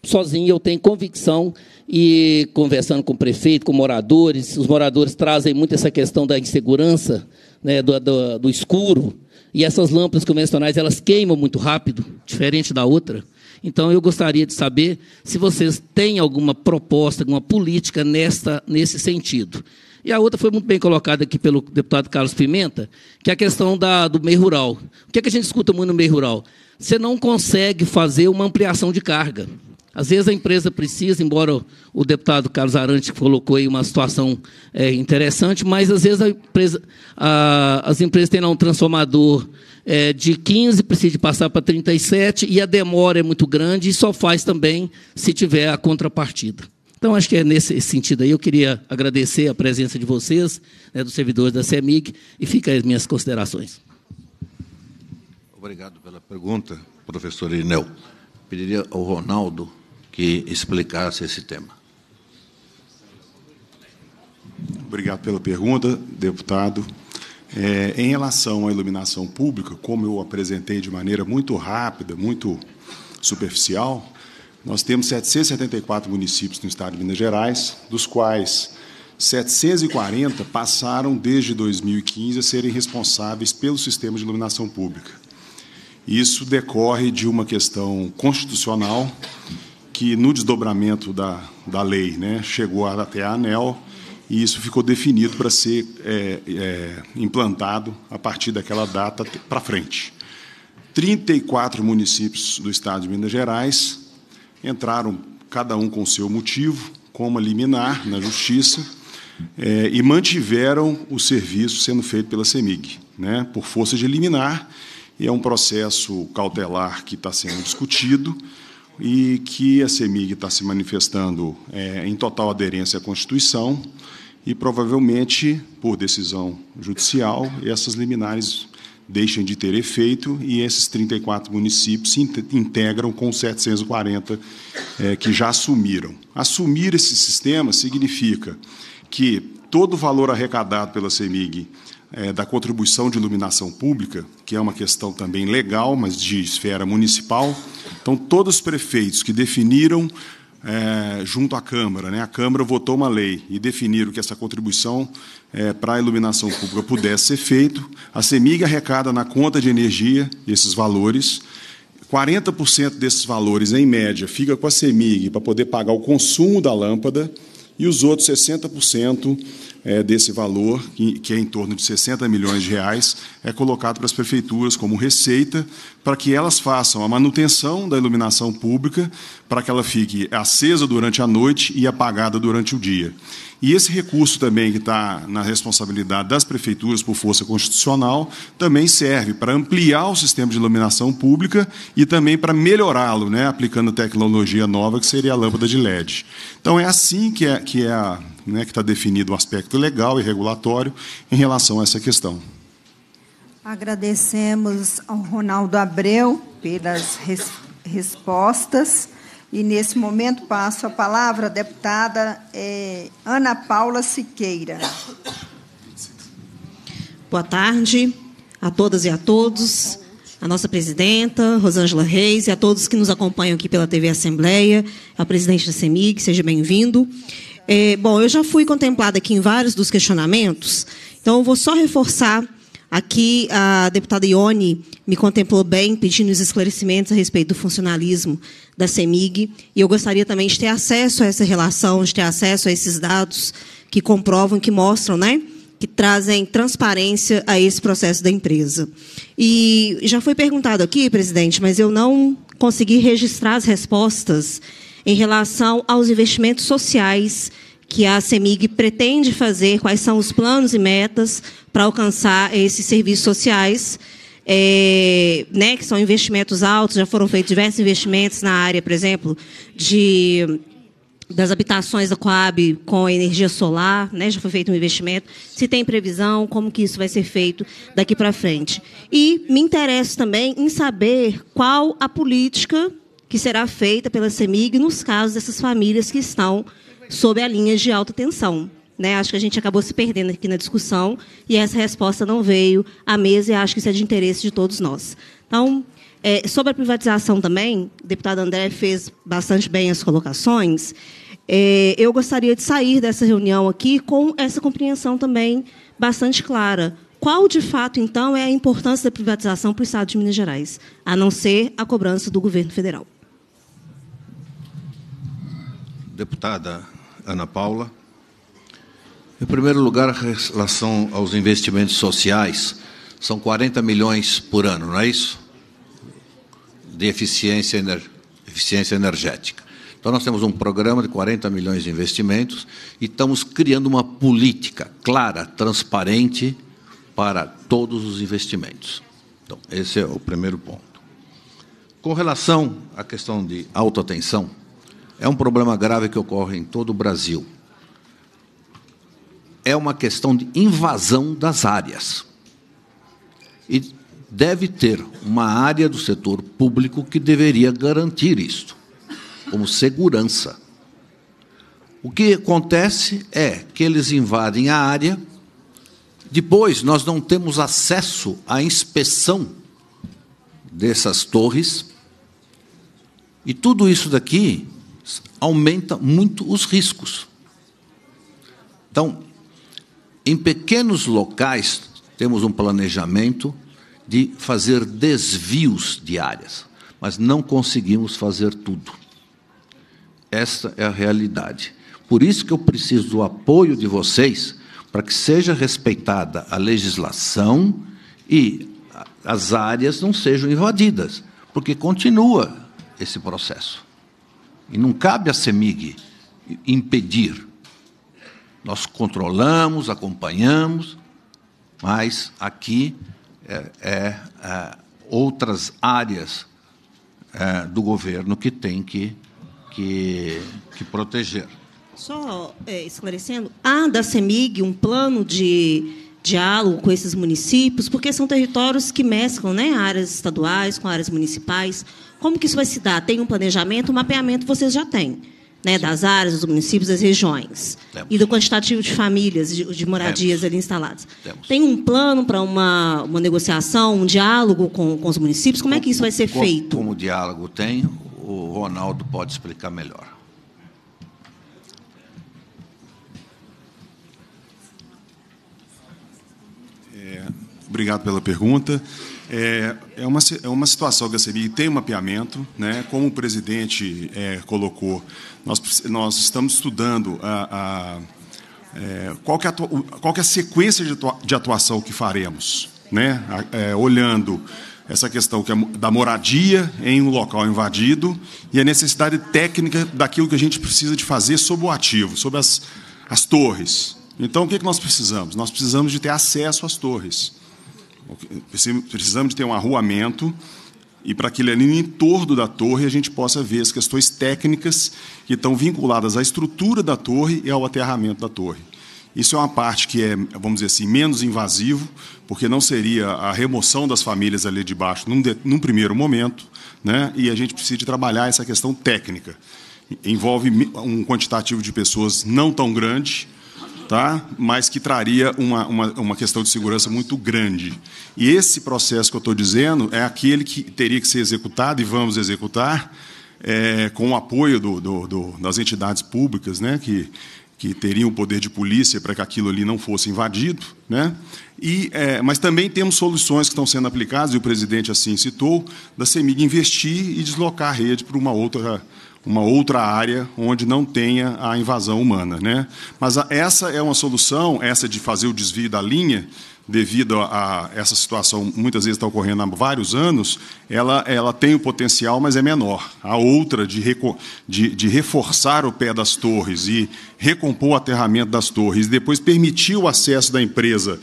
sozinho, eu tenho convicção e conversando com o prefeito, com moradores, os moradores trazem muito essa questão da insegurança, né, do, do, do, escuro, e essas lâmpadas convencionais, elas queimam muito rápido, diferente da outra. Então, eu gostaria de saber se vocês têm alguma proposta, alguma política nesta, nesse sentido. E a outra foi muito bem colocada aqui pelo deputado Carlos Pimenta, que é a questão da, do meio rural. O que, é que a gente escuta muito no meio rural? Você não consegue fazer uma ampliação de carga. Às vezes a empresa precisa, embora o deputado Carlos Arante colocou aí uma situação é, interessante, mas às vezes a empresa, a, as empresas têm lá um transformador é, de 15, precisa de passar para 37, e a demora é muito grande, e só faz também se tiver a contrapartida. Então, acho que é nesse sentido aí. Eu queria agradecer a presença de vocês, né, dos servidores da CEMIG, e fica as minhas considerações. Obrigado pela pergunta, professor Inel. Pediria ao Ronaldo que explicasse esse tema. Obrigado pela pergunta, deputado. É, em relação à iluminação pública, como eu apresentei de maneira muito rápida, muito superficial, nós temos 774 municípios no estado de Minas Gerais, dos quais 740 passaram desde 2015 a serem responsáveis pelo sistema de iluminação pública. Isso decorre de uma questão constitucional que no desdobramento da, da lei né, chegou até a ANEL e isso ficou definido para ser é, é, implantado a partir daquela data para frente. 34 municípios do estado de Minas Gerais entraram, cada um com seu motivo, como liminar na justiça, é, e mantiveram o serviço sendo feito pela CEMIG, né, por força de liminar, e é um processo cautelar que está sendo discutido e que a CEMIG está se manifestando é, em total aderência à Constituição e provavelmente, por decisão judicial, essas liminares deixem de ter efeito e esses 34 municípios se integram com 740 é, que já assumiram. Assumir esse sistema significa que todo o valor arrecadado pela CEMIG é, da contribuição de iluminação pública, que é uma questão também legal, mas de esfera municipal. Então, todos os prefeitos que definiram é, junto à Câmara. Né? A Câmara votou uma lei e definiram que essa contribuição é, para a iluminação pública pudesse ser feito. A CEMIG arrecada na conta de energia esses valores. 40% desses valores, em média, fica com a CEMIG para poder pagar o consumo da lâmpada e os outros 60% é, desse valor, que, que é em torno de 60 milhões de reais, é colocado para as prefeituras como receita para que elas façam a manutenção da iluminação pública, para que ela fique acesa durante a noite e apagada durante o dia. E esse recurso também, que está na responsabilidade das prefeituras por força constitucional, também serve para ampliar o sistema de iluminação pública e também para melhorá-lo, né, aplicando tecnologia nova, que seria a lâmpada de LED. Então, é assim que é, que é a né, que está definido o um aspecto legal e regulatório em relação a essa questão. Agradecemos ao Ronaldo Abreu pelas res respostas. E, nesse momento, passo a palavra à deputada eh, Ana Paula Siqueira. Boa tarde a todas e a todos, a nossa presidenta, Rosângela Reis, e a todos que nos acompanham aqui pela TV Assembleia, a presidente da CEMIG, seja bem-vindo. É, bom, eu já fui contemplada aqui em vários dos questionamentos, então eu vou só reforçar Aqui a deputada Ione me contemplou bem, pedindo os esclarecimentos a respeito do funcionalismo da CEMIG, e eu gostaria também de ter acesso a essa relação, de ter acesso a esses dados que comprovam, que mostram, né, que trazem transparência a esse processo da empresa. E já foi perguntado aqui, presidente, mas eu não consegui registrar as respostas em relação aos investimentos sociais que a CEMIG pretende fazer, quais são os planos e metas para alcançar esses serviços sociais, é, né, que são investimentos altos, já foram feitos diversos investimentos na área, por exemplo, de das habitações da Coab com energia solar, né? já foi feito um investimento, se tem previsão, como que isso vai ser feito daqui para frente. E me interessa também em saber qual a política que será feita pela CEMIG nos casos dessas famílias que estão sob a linha de alta tensão. Né? Acho que a gente acabou se perdendo aqui na discussão e essa resposta não veio à mesa e acho que isso é de interesse de todos nós. Então, é, sobre a privatização também, o deputado André fez bastante bem as colocações. É, eu gostaria de sair dessa reunião aqui com essa compreensão também bastante clara. Qual, de fato, então, é a importância da privatização para o Estado de Minas Gerais, a não ser a cobrança do governo federal? deputada Ana Paula. Em primeiro lugar, em relação aos investimentos sociais, são 40 milhões por ano, não é isso? De eficiência, ener eficiência energética. Então, nós temos um programa de 40 milhões de investimentos e estamos criando uma política clara, transparente para todos os investimentos. Então, esse é o primeiro ponto. Com relação à questão de alta tensão, é um problema grave que ocorre em todo o Brasil. É uma questão de invasão das áreas. E deve ter uma área do setor público que deveria garantir isto, como segurança. O que acontece é que eles invadem a área, depois nós não temos acesso à inspeção dessas torres, e tudo isso daqui aumenta muito os riscos. Então, em pequenos locais, temos um planejamento de fazer desvios de áreas, mas não conseguimos fazer tudo. Esta é a realidade. Por isso que eu preciso do apoio de vocês para que seja respeitada a legislação e as áreas não sejam invadidas, porque continua esse processo. E não cabe à CEMIG impedir. Nós controlamos, acompanhamos, mas aqui é, é, é outras áreas é, do governo que tem que, que, que proteger. Só é, esclarecendo, há da CEMIG um plano de diálogo com esses municípios, porque são territórios que mesclam né, áreas estaduais com áreas municipais. Como que isso vai se dar? Tem um planejamento, um mapeamento vocês já têm. Né, das áreas, dos municípios, das regiões. Temos. E do quantitativo de famílias, de, de moradias Temos. ali instaladas. Temos. Tem um plano para uma, uma negociação, um diálogo com, com os municípios? Como é que isso vai ser como, feito? Como diálogo tem, o Ronaldo pode explicar melhor. É, obrigado pela pergunta. É, é, uma, é uma situação que a CEMIG tem um mapeamento, né? como o presidente é, colocou, nós, nós estamos estudando a, a é, qual, que é a, qual que é a sequência de atuação que faremos, né? É, olhando essa questão que é da moradia em um local invadido e a necessidade técnica daquilo que a gente precisa de fazer sobre o ativo, sobre as, as torres. Então, o que, que nós precisamos? Nós precisamos de ter acesso às torres. Precisamos de ter um arruamento e para que ali é no entorno da torre a gente possa ver as questões técnicas que estão vinculadas à estrutura da torre e ao aterramento da torre. Isso é uma parte que é, vamos dizer assim, menos invasivo, porque não seria a remoção das famílias ali de baixo num, de, num primeiro momento, né? e a gente precisa trabalhar essa questão técnica. Envolve um quantitativo de pessoas não tão grande, tá? mas que traria uma, uma, uma, questão de segurança muito grande. E esse processo que eu estou dizendo é aquele que teria que ser executado, e vamos executar, é, com o apoio do, do, do, das entidades públicas, né? que, que teriam o poder de polícia para que aquilo ali não fosse invadido. Né? E, é, mas também temos soluções que estão sendo aplicadas, e o presidente assim citou, da CEMIG investir e deslocar a rede para uma outra uma outra área onde não tenha a invasão humana. Né? Mas a, essa é uma solução, essa de fazer o desvio da linha, devido a, a essa situação muitas vezes está ocorrendo há vários anos, ela, ela tem o potencial, mas é menor. A outra de, reco, de, de reforçar o pé das torres e recompor o aterramento das torres, depois permitir o acesso da empresa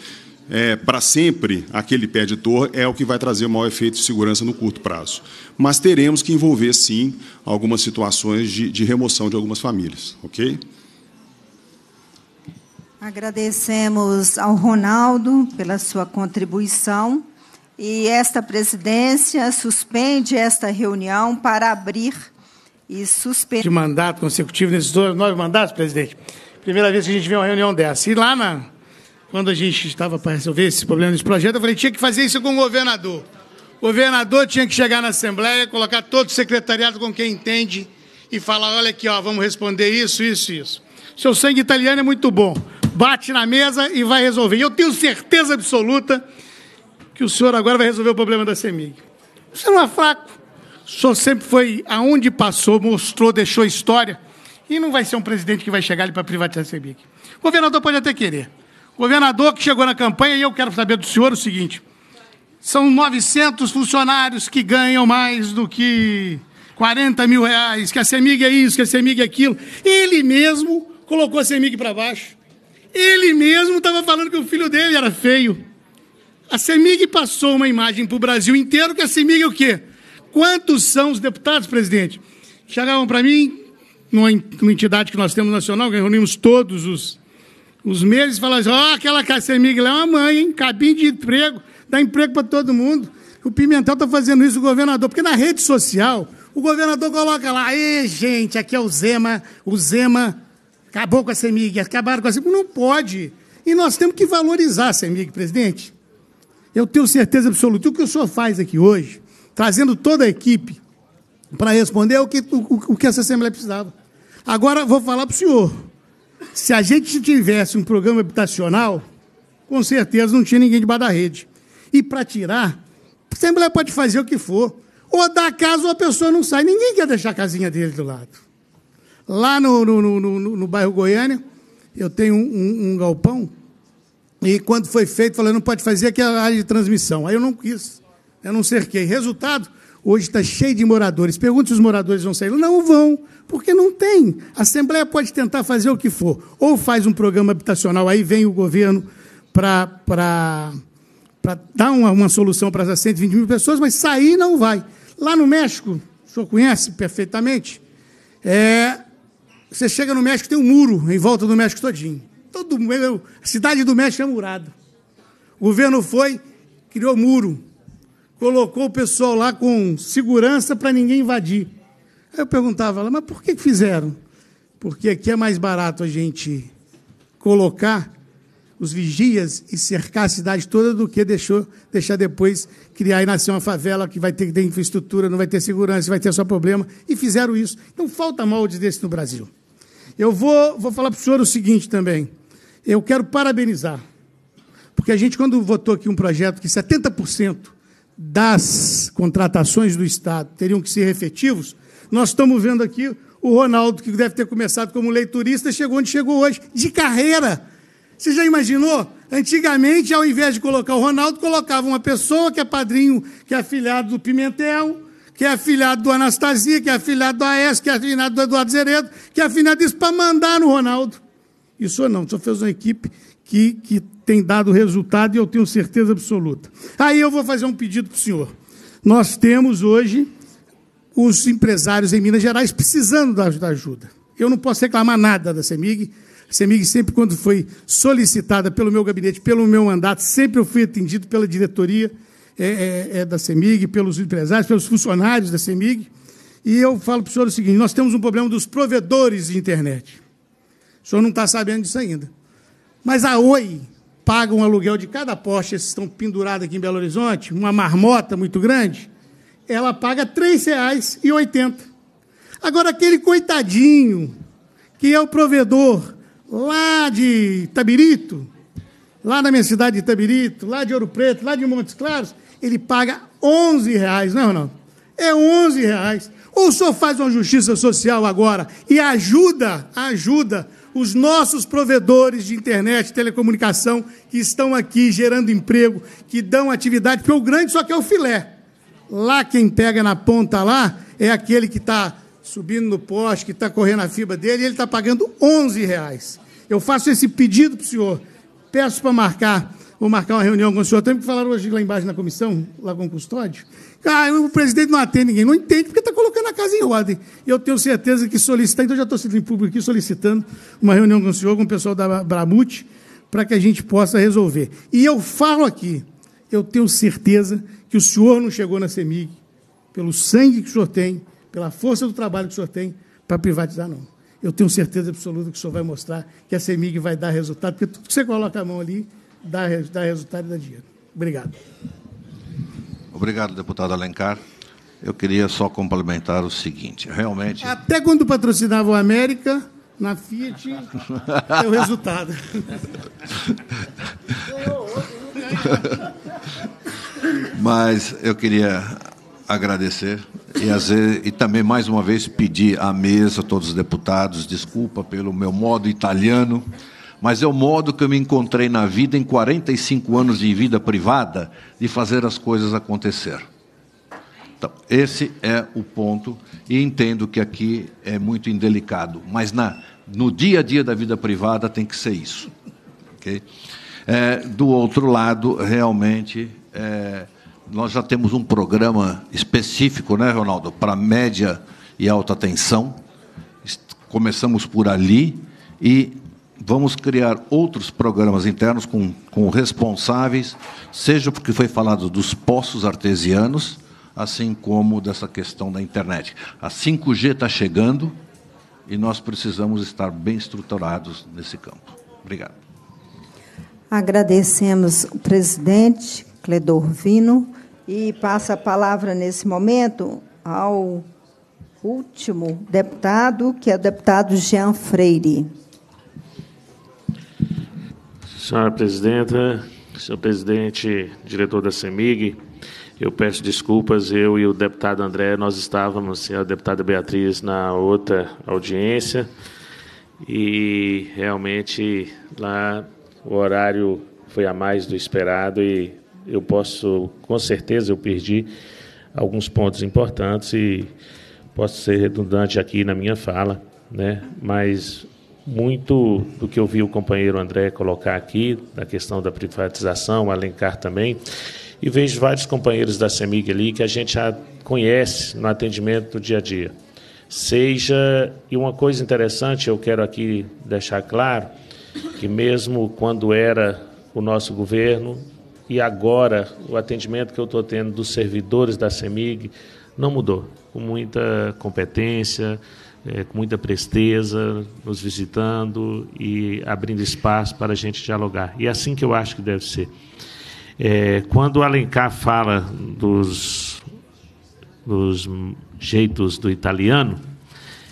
é, para sempre aquele pé de torre é o que vai trazer o maior efeito de segurança no curto prazo. Mas teremos que envolver, sim, algumas situações de, de remoção de algumas famílias, ok? Agradecemos ao Ronaldo pela sua contribuição e esta presidência suspende esta reunião para abrir e suspender. De mandato consecutivo nesses dois, nove mandatos, presidente. Primeira vez que a gente vê uma reunião dessa. E lá na quando a gente estava para resolver esse problema desse projeto, eu falei, tinha que fazer isso com o governador. O governador tinha que chegar na Assembleia, colocar todo o secretariado com quem entende e falar, olha aqui, ó, vamos responder isso, isso, isso. Seu sangue italiano é muito bom. Bate na mesa e vai resolver. eu tenho certeza absoluta que o senhor agora vai resolver o problema da CEMIG. Você não é fraco. O senhor sempre foi aonde passou, mostrou, deixou história. E não vai ser um presidente que vai chegar ali para privatizar a CEMIG. O governador pode até querer. Governador que chegou na campanha, e eu quero saber do senhor o seguinte: são 900 funcionários que ganham mais do que 40 mil reais, que a CEMIG é isso, que a CEMIG é aquilo. Ele mesmo colocou a CEMIG para baixo. Ele mesmo estava falando que o filho dele era feio. A CEMIG passou uma imagem para o Brasil inteiro que a CEMIG é o quê? Quantos são os deputados, presidente? Chegavam para mim, numa entidade que nós temos nacional, que reunimos todos os os meses falam assim, ó, oh, aquela Casemig lá é uma mãe, hein? Cabinho de emprego, dá emprego para todo mundo. O Pimentel está fazendo isso, o governador, porque na rede social, o governador coloca lá, ei, gente, aqui é o Zema, o Zema acabou com a Semig, acabaram com a Semig. Não pode. E nós temos que valorizar a Semig, presidente. Eu tenho certeza absoluta. O que o senhor faz aqui hoje, trazendo toda a equipe para responder o que, o, o que essa Assembleia precisava. Agora, vou falar para o senhor. Se a gente tivesse um programa habitacional, com certeza não tinha ninguém debaixo da rede. E para tirar, a Assembleia pode fazer o que for. Ou dá casa ou a pessoa não sai. Ninguém quer deixar a casinha dele do lado. Lá no, no, no, no, no bairro Goiânia, eu tenho um, um, um, galpão, e quando foi feito, falei não pode fazer aquela é área de transmissão. Aí eu não quis, eu não cerquei. Resultado, Hoje está cheio de moradores. Pergunte se os moradores vão sair. Não vão, porque não tem. A Assembleia pode tentar fazer o que for. Ou faz um programa habitacional, aí vem o governo para dar uma, uma solução para as 120 mil pessoas, mas sair não vai. Lá no México, o senhor conhece perfeitamente, é, você chega no México, tem um muro em volta do México todinho. Todo, a cidade do México é murada. O governo foi, criou muro colocou o pessoal lá com segurança para ninguém invadir. Aí eu perguntava lá, mas por que fizeram? Porque aqui é mais barato a gente colocar os vigias e cercar a cidade toda do que deixou, deixar depois criar e nascer uma favela que vai ter que ter infraestrutura, não vai ter segurança, vai ter só problema. E fizeram isso. Então falta moldes desse no Brasil. Eu vou, vou falar para o senhor o seguinte também. Eu quero parabenizar. Porque a gente, quando votou aqui um projeto que 70% das contratações do Estado teriam que ser efetivos, nós estamos vendo aqui o Ronaldo, que deve ter começado como leiturista, chegou onde chegou hoje, de carreira. Você já imaginou? Antigamente, ao invés de colocar o Ronaldo, colocava uma pessoa que é padrinho, que é afilhado do Pimentel, que é afilhado do Anastasia, que é afilhado do AES, que é afilhado do Eduardo Zeredo, que é afilhado disso para mandar no Ronaldo. Isso não, só fez uma equipe que, que tem dado resultado e eu tenho certeza absoluta. Aí eu vou fazer um pedido para o senhor. Nós temos hoje os empresários em Minas Gerais precisando da ajuda. Eu não posso reclamar nada da CEMIG. A CEMIG sempre, quando foi solicitada pelo meu gabinete, pelo meu mandato, sempre eu fui atendido pela diretoria é, é, é da CEMIG, pelos empresários, pelos funcionários da CEMIG. E eu falo para o senhor o seguinte: nós temos um problema dos provedores de internet. O senhor não está sabendo disso ainda. Mas a Oi paga um aluguel de cada poste, esses estão pendurados aqui em Belo Horizonte, uma marmota muito grande, ela paga R$ 3,80. Agora, aquele coitadinho que é o provedor lá de Tabirito, lá na minha cidade de Tabirito, lá de Ouro Preto, lá de Montes Claros, ele paga R$ 11,00. Não, não. É R$ 11,00. Ou senhor faz uma justiça social agora e ajuda, ajuda os nossos provedores de internet, telecomunicação, que estão aqui gerando emprego, que dão atividade, porque o grande só quer o filé. Lá quem pega na ponta lá é aquele que está subindo no poste, que está correndo a fibra dele, e ele está pagando 11 reais. Eu faço esse pedido para o senhor, peço para marcar Vou marcar uma reunião com o senhor. também que falar hoje lá embaixo na comissão, lá com o custódio. Ah, o presidente não atende ninguém, não entende, porque está colocando a casa em ordem. Eu tenho certeza que solicitar, então já estou sendo em público aqui solicitando uma reunião com o senhor, com o pessoal da Bramute, para que a gente possa resolver. E eu falo aqui, eu tenho certeza que o senhor não chegou na CEMIG pelo sangue que o senhor tem, pela força do trabalho que o senhor tem, para privatizar, não. Eu tenho certeza absoluta que o senhor vai mostrar que a CEMIG vai dar resultado, porque tudo que você coloca a mão ali dá, dá resultado e dá dinheiro. Obrigado. Obrigado, deputado Alencar. Eu queria só complementar o seguinte, realmente... Até quando patrocinava o América, na Fiat, é o resultado. Mas eu queria agradecer e, vezes, e, também, mais uma vez, pedir à mesa, a todos os deputados, desculpa pelo meu modo italiano, mas é o modo que eu me encontrei na vida em 45 anos de vida privada de fazer as coisas acontecer. Então, esse é o ponto, e entendo que aqui é muito indelicado, mas na, no dia a dia da vida privada tem que ser isso. Okay? É, do outro lado, realmente, é, nós já temos um programa específico, né, Ronaldo, para média e alta tensão. Começamos por ali e vamos criar outros programas internos com, com responsáveis, seja porque foi falado dos poços artesianos, assim como dessa questão da internet. A 5G está chegando e nós precisamos estar bem estruturados nesse campo. Obrigado. Agradecemos o presidente Vino e passa a palavra nesse momento ao último deputado, que é o deputado Jean Freire. Senhora presidenta, senhor presidente, diretor da CEMIG, eu peço desculpas, eu e o deputado André, nós estávamos, a deputada Beatriz, na outra audiência, e realmente lá o horário foi a mais do esperado e eu posso, com certeza, eu perdi alguns pontos importantes e posso ser redundante aqui na minha fala, né? Mas muito do que eu vi o companheiro André colocar aqui, na questão da privatização, Alencar também, e vejo vários companheiros da CEMIG ali que a gente já conhece no atendimento do dia a dia. Seja, e uma coisa interessante eu quero aqui deixar claro, que mesmo quando era o nosso governo, e agora o atendimento que eu estou tendo dos servidores da CEMIG não mudou, com muita competência, é, com muita presteza, nos visitando e abrindo espaço para a gente dialogar. E é assim que eu acho que deve ser. É, quando Alencar fala dos, dos jeitos do italiano,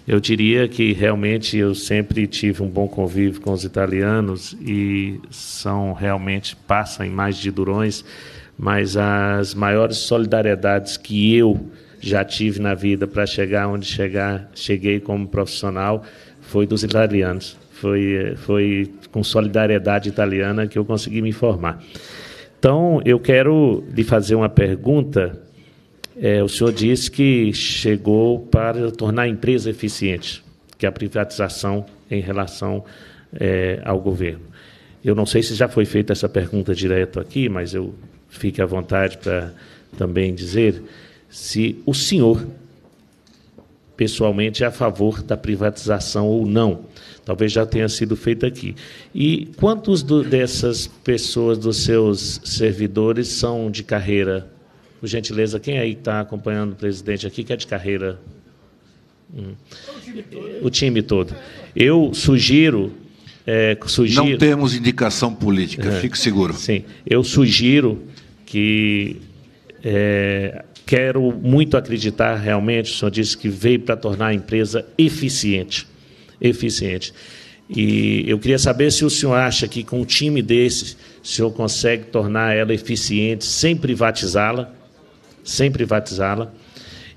eu diria que realmente eu sempre tive um bom convívio com os italianos e são realmente passam em mais de durões, mas as maiores solidariedades que eu já tive na vida para chegar onde chegar, cheguei como profissional foi dos italianos. Foi, foi com solidariedade italiana que eu consegui me formar. Então, eu quero lhe fazer uma pergunta. É, o senhor disse que chegou para tornar a empresa eficiente, que é a privatização em relação é, ao governo. Eu não sei se já foi feita essa pergunta direto aqui, mas eu fique à vontade para também dizer se o senhor pessoalmente é a favor da privatização ou não. Talvez já tenha sido feito aqui. E quantos do, dessas pessoas, dos seus servidores, são de carreira? Por gentileza, quem aí está acompanhando o presidente aqui que é de carreira? Hum. O, time o time todo. Eu sugiro. É, sugiro Não temos indicação política, é, fique seguro. Sim, eu sugiro que é, Quero muito acreditar realmente, o senhor disse que veio para tornar a empresa eficiente. Eficiente. E eu queria saber se o senhor acha que com um time desse, o senhor consegue tornar ela eficiente sem privatizá-la, sem privatizá-la,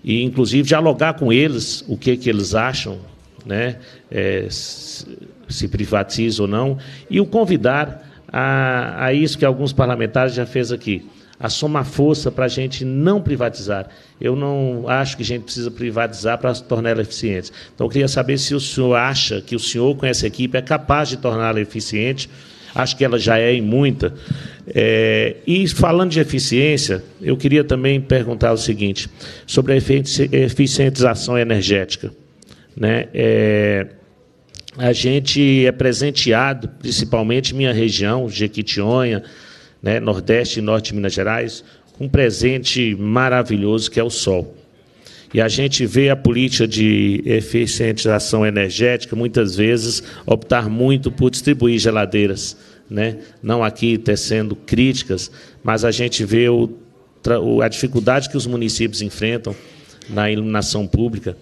e inclusive dialogar com eles o que, que eles acham, né? É, se privatiza ou não, e o convidar a, a isso que alguns parlamentares já fez aqui a somar força para a gente não privatizar. Eu não acho que a gente precisa privatizar para torná-la eficiente. Então, eu queria saber se o senhor acha que o senhor, com essa equipe, é capaz de torná-la eficiente. Acho que ela já é em muita. É, e falando de eficiência, eu queria também perguntar o seguinte sobre a eficientização energética. Né? É, a gente é presenteado, principalmente minha região, Jequitinhonha, né, Nordeste e Norte de Minas Gerais, com um presente maravilhoso que é o sol. E a gente vê a política de eficientização energética muitas vezes optar muito por distribuir geladeiras, né? Não aqui tecendo críticas, mas a gente vê o, a dificuldade que os municípios enfrentam na iluminação pública,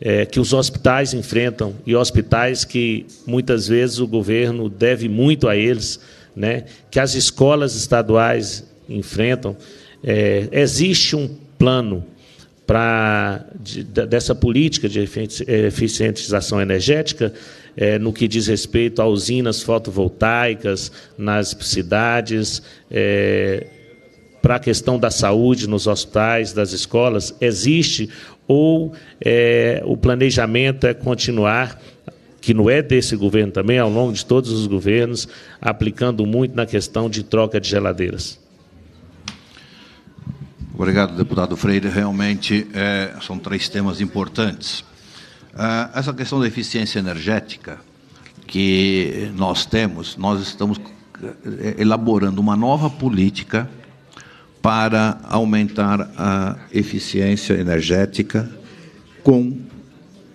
é, que os hospitais enfrentam e hospitais que muitas vezes o governo deve muito a eles né, que as escolas estaduais enfrentam. É, existe um plano para de, dessa política de é, eficientização energética é, no que diz respeito a usinas fotovoltaicas nas cidades, é, para a questão da saúde nos hospitais, das escolas, existe ou é, o planejamento é continuar que não é desse governo também, ao longo de todos os governos, aplicando muito na questão de troca de geladeiras. Obrigado, deputado Freire. Realmente é, são três temas importantes. Ah, essa questão da eficiência energética que nós temos, nós estamos é, elaborando uma nova política para aumentar a eficiência energética com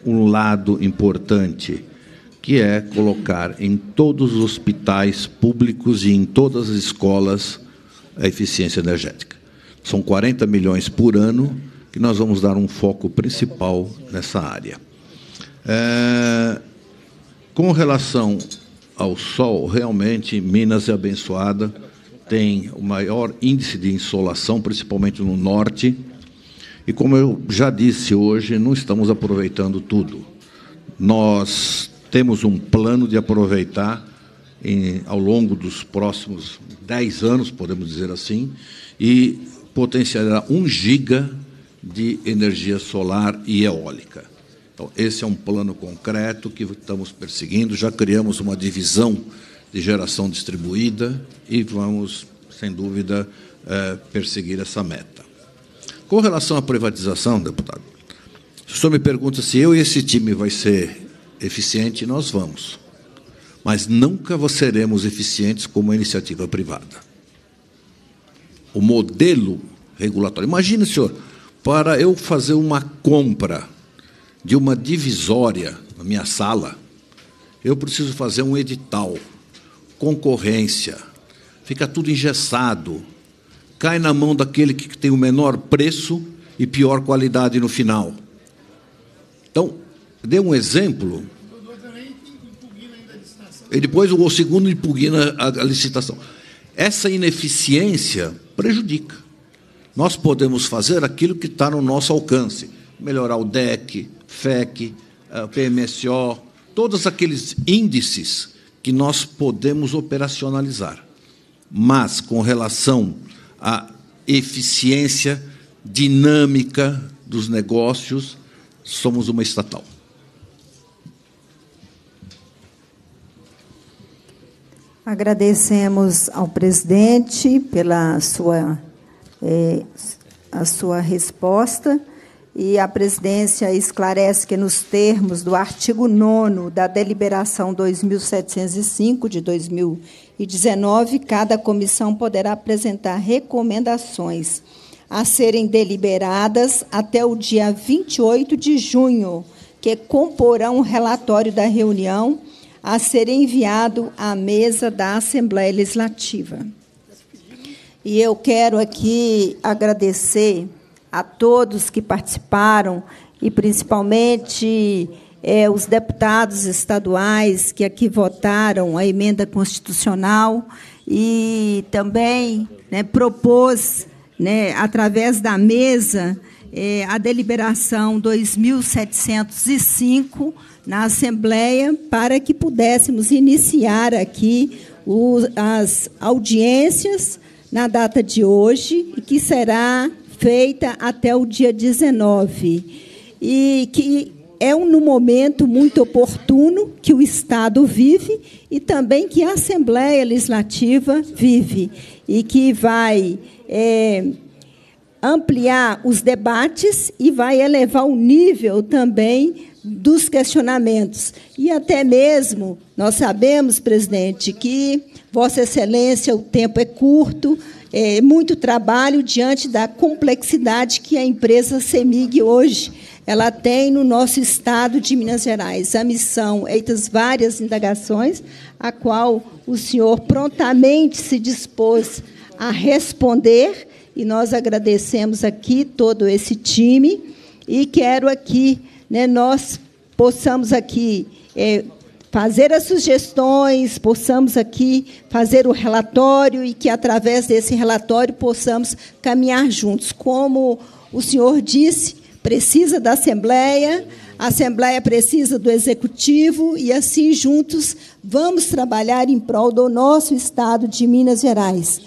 um lado importante que é colocar em todos os hospitais públicos e em todas as escolas a eficiência energética. São 40 milhões por ano que nós vamos dar um foco principal nessa área. É, com relação ao sol, realmente Minas é abençoada, tem o maior índice de insolação, principalmente no norte. E como eu já disse hoje, não estamos aproveitando tudo. Nós temos um plano de aproveitar em, ao longo dos próximos 10 anos, podemos dizer assim, e potencializar 1 giga de energia solar e eólica. Então, esse é um plano concreto que estamos perseguindo. Já criamos uma divisão de geração distribuída e vamos, sem dúvida, eh, perseguir essa meta. Com relação à privatização, deputado, se o senhor me pergunta se eu e esse time vai ser eficiente nós vamos, mas nunca seremos eficientes como a iniciativa privada. O modelo regulatório. Imagina, senhor, para eu fazer uma compra de uma divisória na minha sala, eu preciso fazer um edital, concorrência, fica tudo engessado, cai na mão daquele que tem o menor preço e pior qualidade no final. Então, deu um exemplo. E depois o segundo impugna a, a licitação. Essa ineficiência prejudica. Nós podemos fazer aquilo que está no nosso alcance. Melhorar o DEC, FEC, PMSO, eh, todos aqueles índices que nós podemos operacionalizar. Mas, com relação à eficiência dinâmica dos negócios, somos uma estatal. Agradecemos ao presidente pela sua, é, a sua resposta e a presidência esclarece que, nos termos do artigo 9 da Deliberação 2705 de 2019, cada comissão poderá apresentar recomendações a serem deliberadas até o dia 28 de junho, que comporão o relatório da reunião a ser enviado à mesa da Assembleia Legislativa. E eu quero aqui agradecer a todos que participaram e principalmente é, os deputados estaduais que aqui votaram a emenda constitucional e também né, propôs, né, através da mesa, é, a deliberação 2705 na Assembleia para que pudéssemos iniciar aqui o, as audiências na data de hoje e que será feita até o dia 19. E que é um, um momento muito oportuno que o Estado vive e também que a Assembleia Legislativa vive e que vai. É, ampliar os debates e vai elevar o nível também dos questionamentos. E até mesmo, nós sabemos, presidente, que Vossa Excelência, o tempo é curto, é muito trabalho diante da complexidade que a empresa CEMIG hoje ela tem no nosso estado de Minas Gerais. A missão, eitas é várias indagações, a qual o senhor prontamente se dispôs a responder e nós agradecemos aqui todo esse time e quero aqui, né, nós possamos aqui é, fazer as sugestões, possamos aqui fazer o relatório e que através desse relatório possamos caminhar juntos. Como o senhor disse, precisa da Assembleia, a Assembleia precisa do Executivo e assim juntos vamos trabalhar em prol do nosso Estado de Minas Gerais.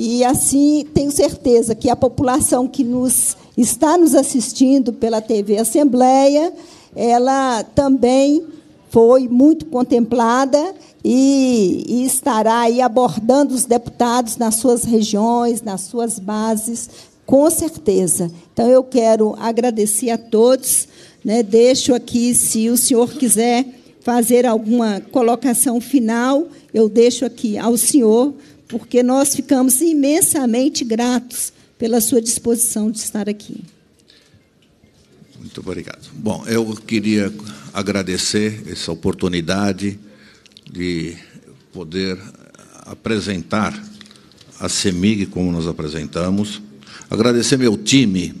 E assim, tenho certeza que a população que nos está nos assistindo pela TV Assembleia, ela também foi muito contemplada e, e estará aí abordando os deputados nas suas regiões, nas suas bases, com certeza. Então, eu quero agradecer a todos. Né? Deixo aqui, se o senhor quiser fazer alguma colocação final, eu deixo aqui ao senhor porque nós ficamos imensamente gratos pela sua disposição de estar aqui. Muito obrigado. Bom, eu queria agradecer essa oportunidade de poder apresentar a CEMIG como nós apresentamos. Agradecer meu time,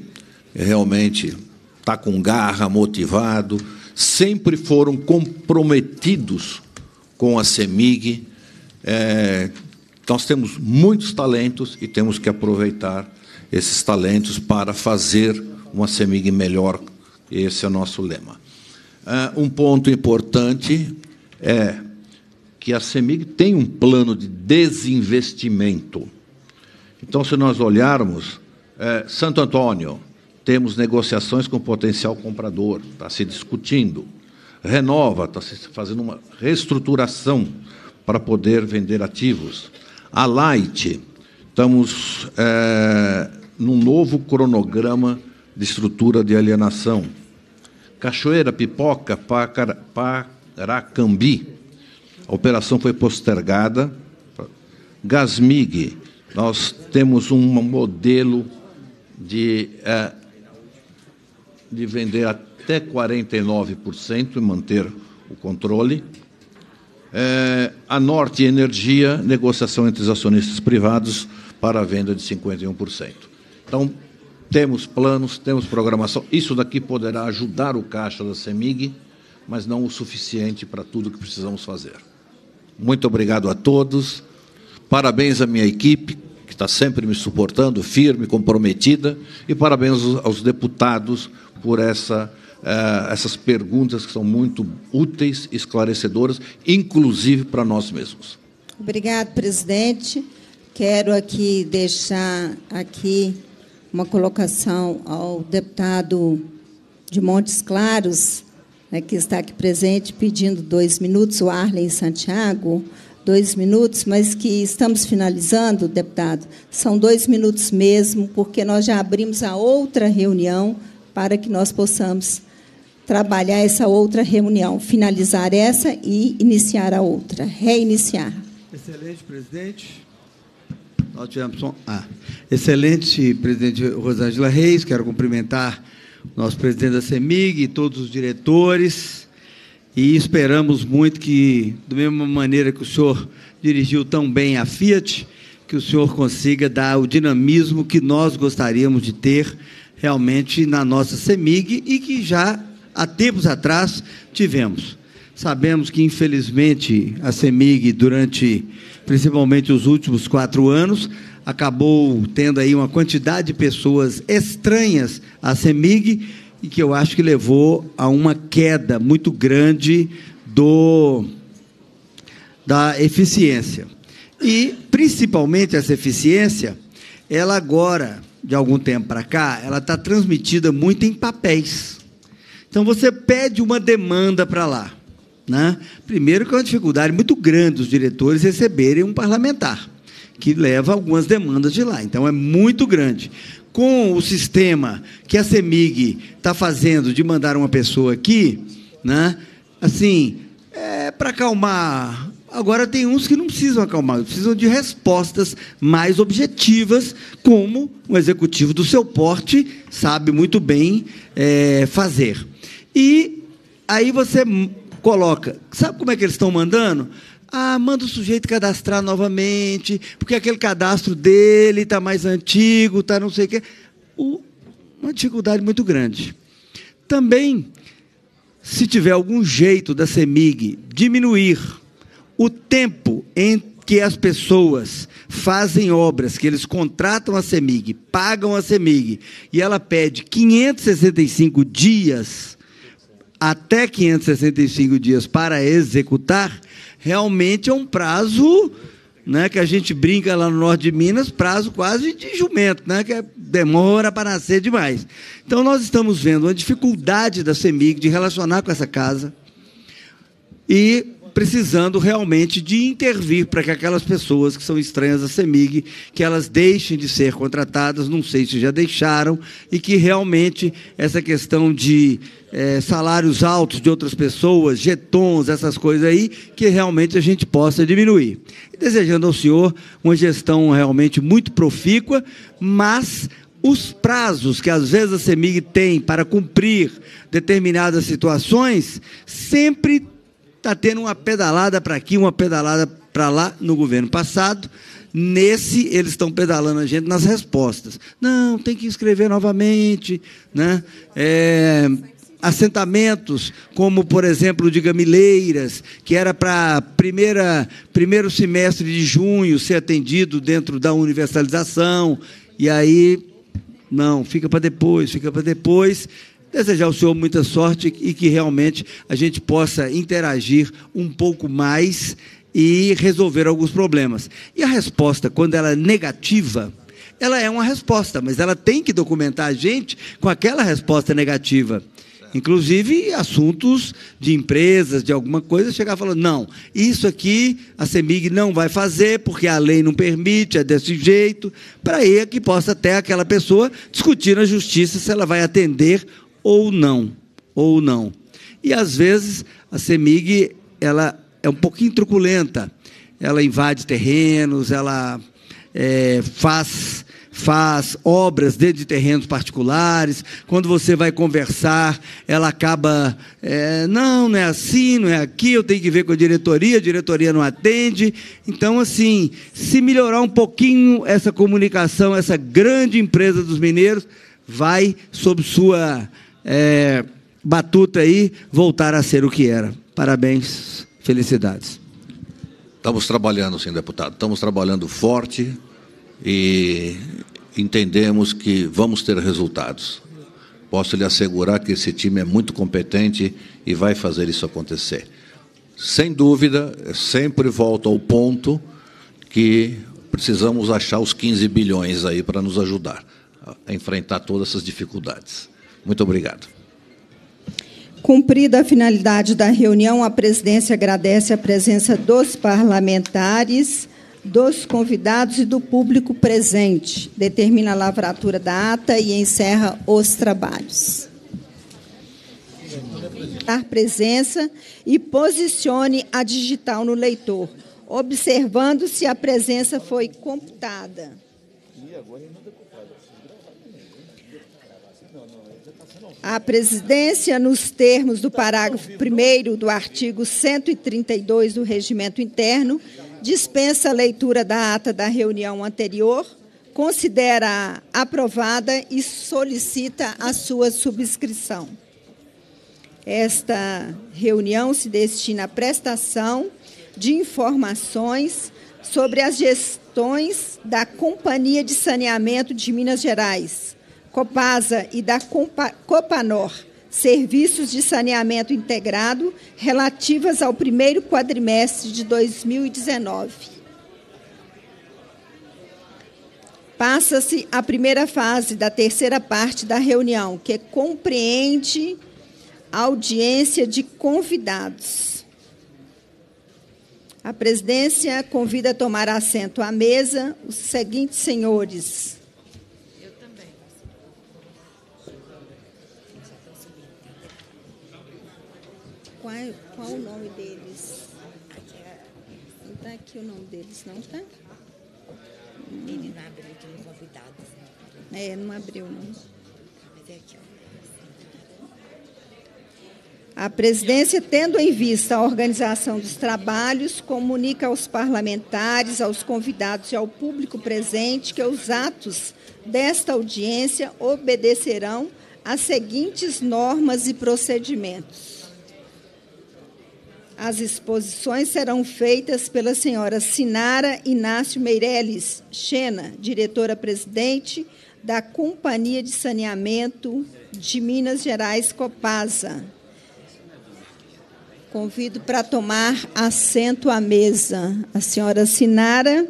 realmente está com garra, motivado, sempre foram comprometidos com a CEMIG, é, nós temos muitos talentos e temos que aproveitar esses talentos para fazer uma CEMIG melhor. Esse é o nosso lema. Ah, um ponto importante é que a CEMIG tem um plano de desinvestimento. Então, se nós olharmos, é, Santo Antônio, temos negociações com potencial comprador, está se discutindo. Renova, está se fazendo uma reestruturação para poder vender ativos. A Light, estamos é, num novo cronograma de estrutura de alienação. Cachoeira, Pipoca, Paracambi, a operação foi postergada. Gasmig, nós temos um modelo de, é, de vender até 49% e manter o controle é, a Norte Energia, negociação entre os acionistas privados para a venda de 51%. Então, temos planos, temos programação. Isso daqui poderá ajudar o caixa da CEMIG, mas não o suficiente para tudo que precisamos fazer. Muito obrigado a todos. Parabéns à minha equipe, que está sempre me suportando, firme, comprometida. E parabéns aos deputados por essa uh, essas perguntas que são muito úteis, esclarecedoras, inclusive para nós mesmos. Obrigado, presidente. Quero aqui deixar aqui uma colocação ao deputado de Montes Claros, né, que está aqui presente, pedindo dois minutos, o Arlen Santiago, dois minutos, mas que estamos finalizando, deputado. São dois minutos mesmo, porque nós já abrimos a outra reunião para que nós possamos trabalhar essa outra reunião, finalizar essa e iniciar a outra, reiniciar. Excelente, presidente. Nós tivemos Ah. Excelente, presidente Rosângela Reis, quero cumprimentar nosso presidente da CEMIG e todos os diretores. E esperamos muito que, da mesma maneira que o senhor dirigiu tão bem a Fiat, que o senhor consiga dar o dinamismo que nós gostaríamos de ter realmente na nossa CEMIG e que já há tempos atrás tivemos. Sabemos que, infelizmente, a CEMIG, durante principalmente os últimos quatro anos, acabou tendo aí uma quantidade de pessoas estranhas à CEMIG e que eu acho que levou a uma queda muito grande do da eficiência. E, principalmente, essa eficiência, ela agora, de algum tempo para cá, ela está transmitida muito em papéis. Então você pede uma demanda para lá. Né? Primeiro, que é uma dificuldade muito grande os diretores receberem um parlamentar, que leva algumas demandas de lá. Então é muito grande. Com o sistema que a CEMIG está fazendo de mandar uma pessoa aqui, né? assim, é para acalmar Agora, tem uns que não precisam acalmar, precisam de respostas mais objetivas, como um executivo do seu porte sabe muito bem é, fazer. E aí você coloca. Sabe como é que eles estão mandando? Ah, manda o sujeito cadastrar novamente, porque aquele cadastro dele está mais antigo, está não sei o quê. uma dificuldade muito grande. Também, se tiver algum jeito da CEMIG diminuir o tempo em que as pessoas fazem obras, que eles contratam a CEMIG, pagam a CEMIG, e ela pede 565 dias, até 565 dias para executar, realmente é um prazo né, que a gente brinca lá no norte de Minas, prazo quase de jumento, né, que é, demora para nascer demais. Então, nós estamos vendo a dificuldade da CEMIG de relacionar com essa casa e precisando realmente de intervir para que aquelas pessoas que são estranhas à CEMIG, que elas deixem de ser contratadas, não sei se já deixaram, e que realmente essa questão de é, salários altos de outras pessoas, getons, essas coisas aí, que realmente a gente possa diminuir. E desejando ao senhor uma gestão realmente muito profícua, mas os prazos que às vezes a CEMIG tem para cumprir determinadas situações sempre está tendo uma pedalada para aqui, uma pedalada para lá no governo passado. Nesse, eles estão pedalando a gente nas respostas. Não, tem que inscrever novamente, né? É, assentamentos, como por exemplo de Gamileiras, que era para primeira primeiro semestre de junho ser atendido dentro da universalização, e aí não, fica para depois, fica para depois, desejar ao Senhor muita sorte e que realmente a gente possa interagir um pouco mais e resolver alguns problemas. E a resposta, quando ela é negativa, ela é uma resposta, mas ela tem que documentar a gente com aquela resposta negativa. Inclusive assuntos de empresas, de alguma coisa, chegar falando: não, isso aqui a CEMIG não vai fazer, porque a lei não permite, é desse jeito, para é que possa até aquela pessoa discutir na justiça se ela vai atender ou não, ou não. E às vezes a CEMIG ela é um pouquinho truculenta, ela invade terrenos, ela é, faz faz obras dentro de terrenos particulares, quando você vai conversar, ela acaba, é, não, não é assim, não é aqui, eu tenho que ver com a diretoria, a diretoria não atende. Então, assim, se melhorar um pouquinho essa comunicação, essa grande empresa dos mineiros, vai sob sua é, batuta aí voltar a ser o que era. Parabéns, felicidades. Estamos trabalhando, senhor deputado. Estamos trabalhando forte e entendemos que vamos ter resultados. Posso lhe assegurar que esse time é muito competente e vai fazer isso acontecer. Sem dúvida, sempre volto ao ponto que precisamos achar os 15 bilhões aí para nos ajudar a enfrentar todas essas dificuldades. Muito obrigado. Cumprida a finalidade da reunião, a presidência agradece a presença dos parlamentares, dos convidados e do público presente. Determina a lavratura da ata e encerra os trabalhos. A presença e posicione a digital no leitor, observando se a presença foi computada. E agora à presidência, nos termos do parágrafo 1 do artigo 132 do Regimento Interno, dispensa a leitura da ata da reunião anterior, considera aprovada e solicita a sua subscrição. Esta reunião se destina à prestação de informações sobre as gestões da Companhia de Saneamento de Minas Gerais Copasa e da Copanor Serviços de Saneamento Integrado relativas ao primeiro quadrimestre de 2019. Passa-se a primeira fase da terceira parte da reunião, que compreende a audiência de convidados. A presidência convida a tomar assento à mesa os seguintes senhores: qual, qual o nome deles. É, não está aqui o nome deles, não tá? Ele não abriu aqui no convidado. Né? É, não abriu, não. Mas é aqui, ó. A presidência, tendo em vista a organização dos trabalhos, comunica aos parlamentares, aos convidados e ao público presente que os atos desta audiência obedecerão às seguintes normas e procedimentos. As exposições serão feitas pela senhora Sinara Inácio Meireles Xena, diretora-presidente da Companhia de Saneamento de Minas Gerais, Copasa. Convido para tomar assento à mesa a senhora Sinara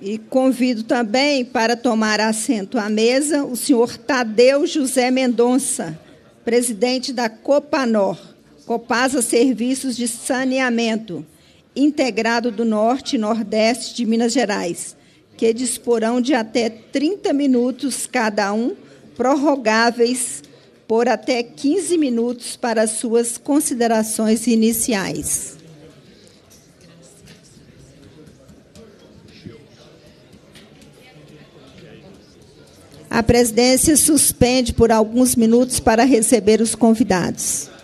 E convido também para tomar assento à mesa o senhor Tadeu José Mendonça, presidente da Copanor, Copasa Serviços de Saneamento, integrado do Norte e Nordeste de Minas Gerais, que disporão de até 30 minutos cada um, prorrogáveis por até 15 minutos para suas considerações iniciais. A presidência suspende por alguns minutos para receber os convidados.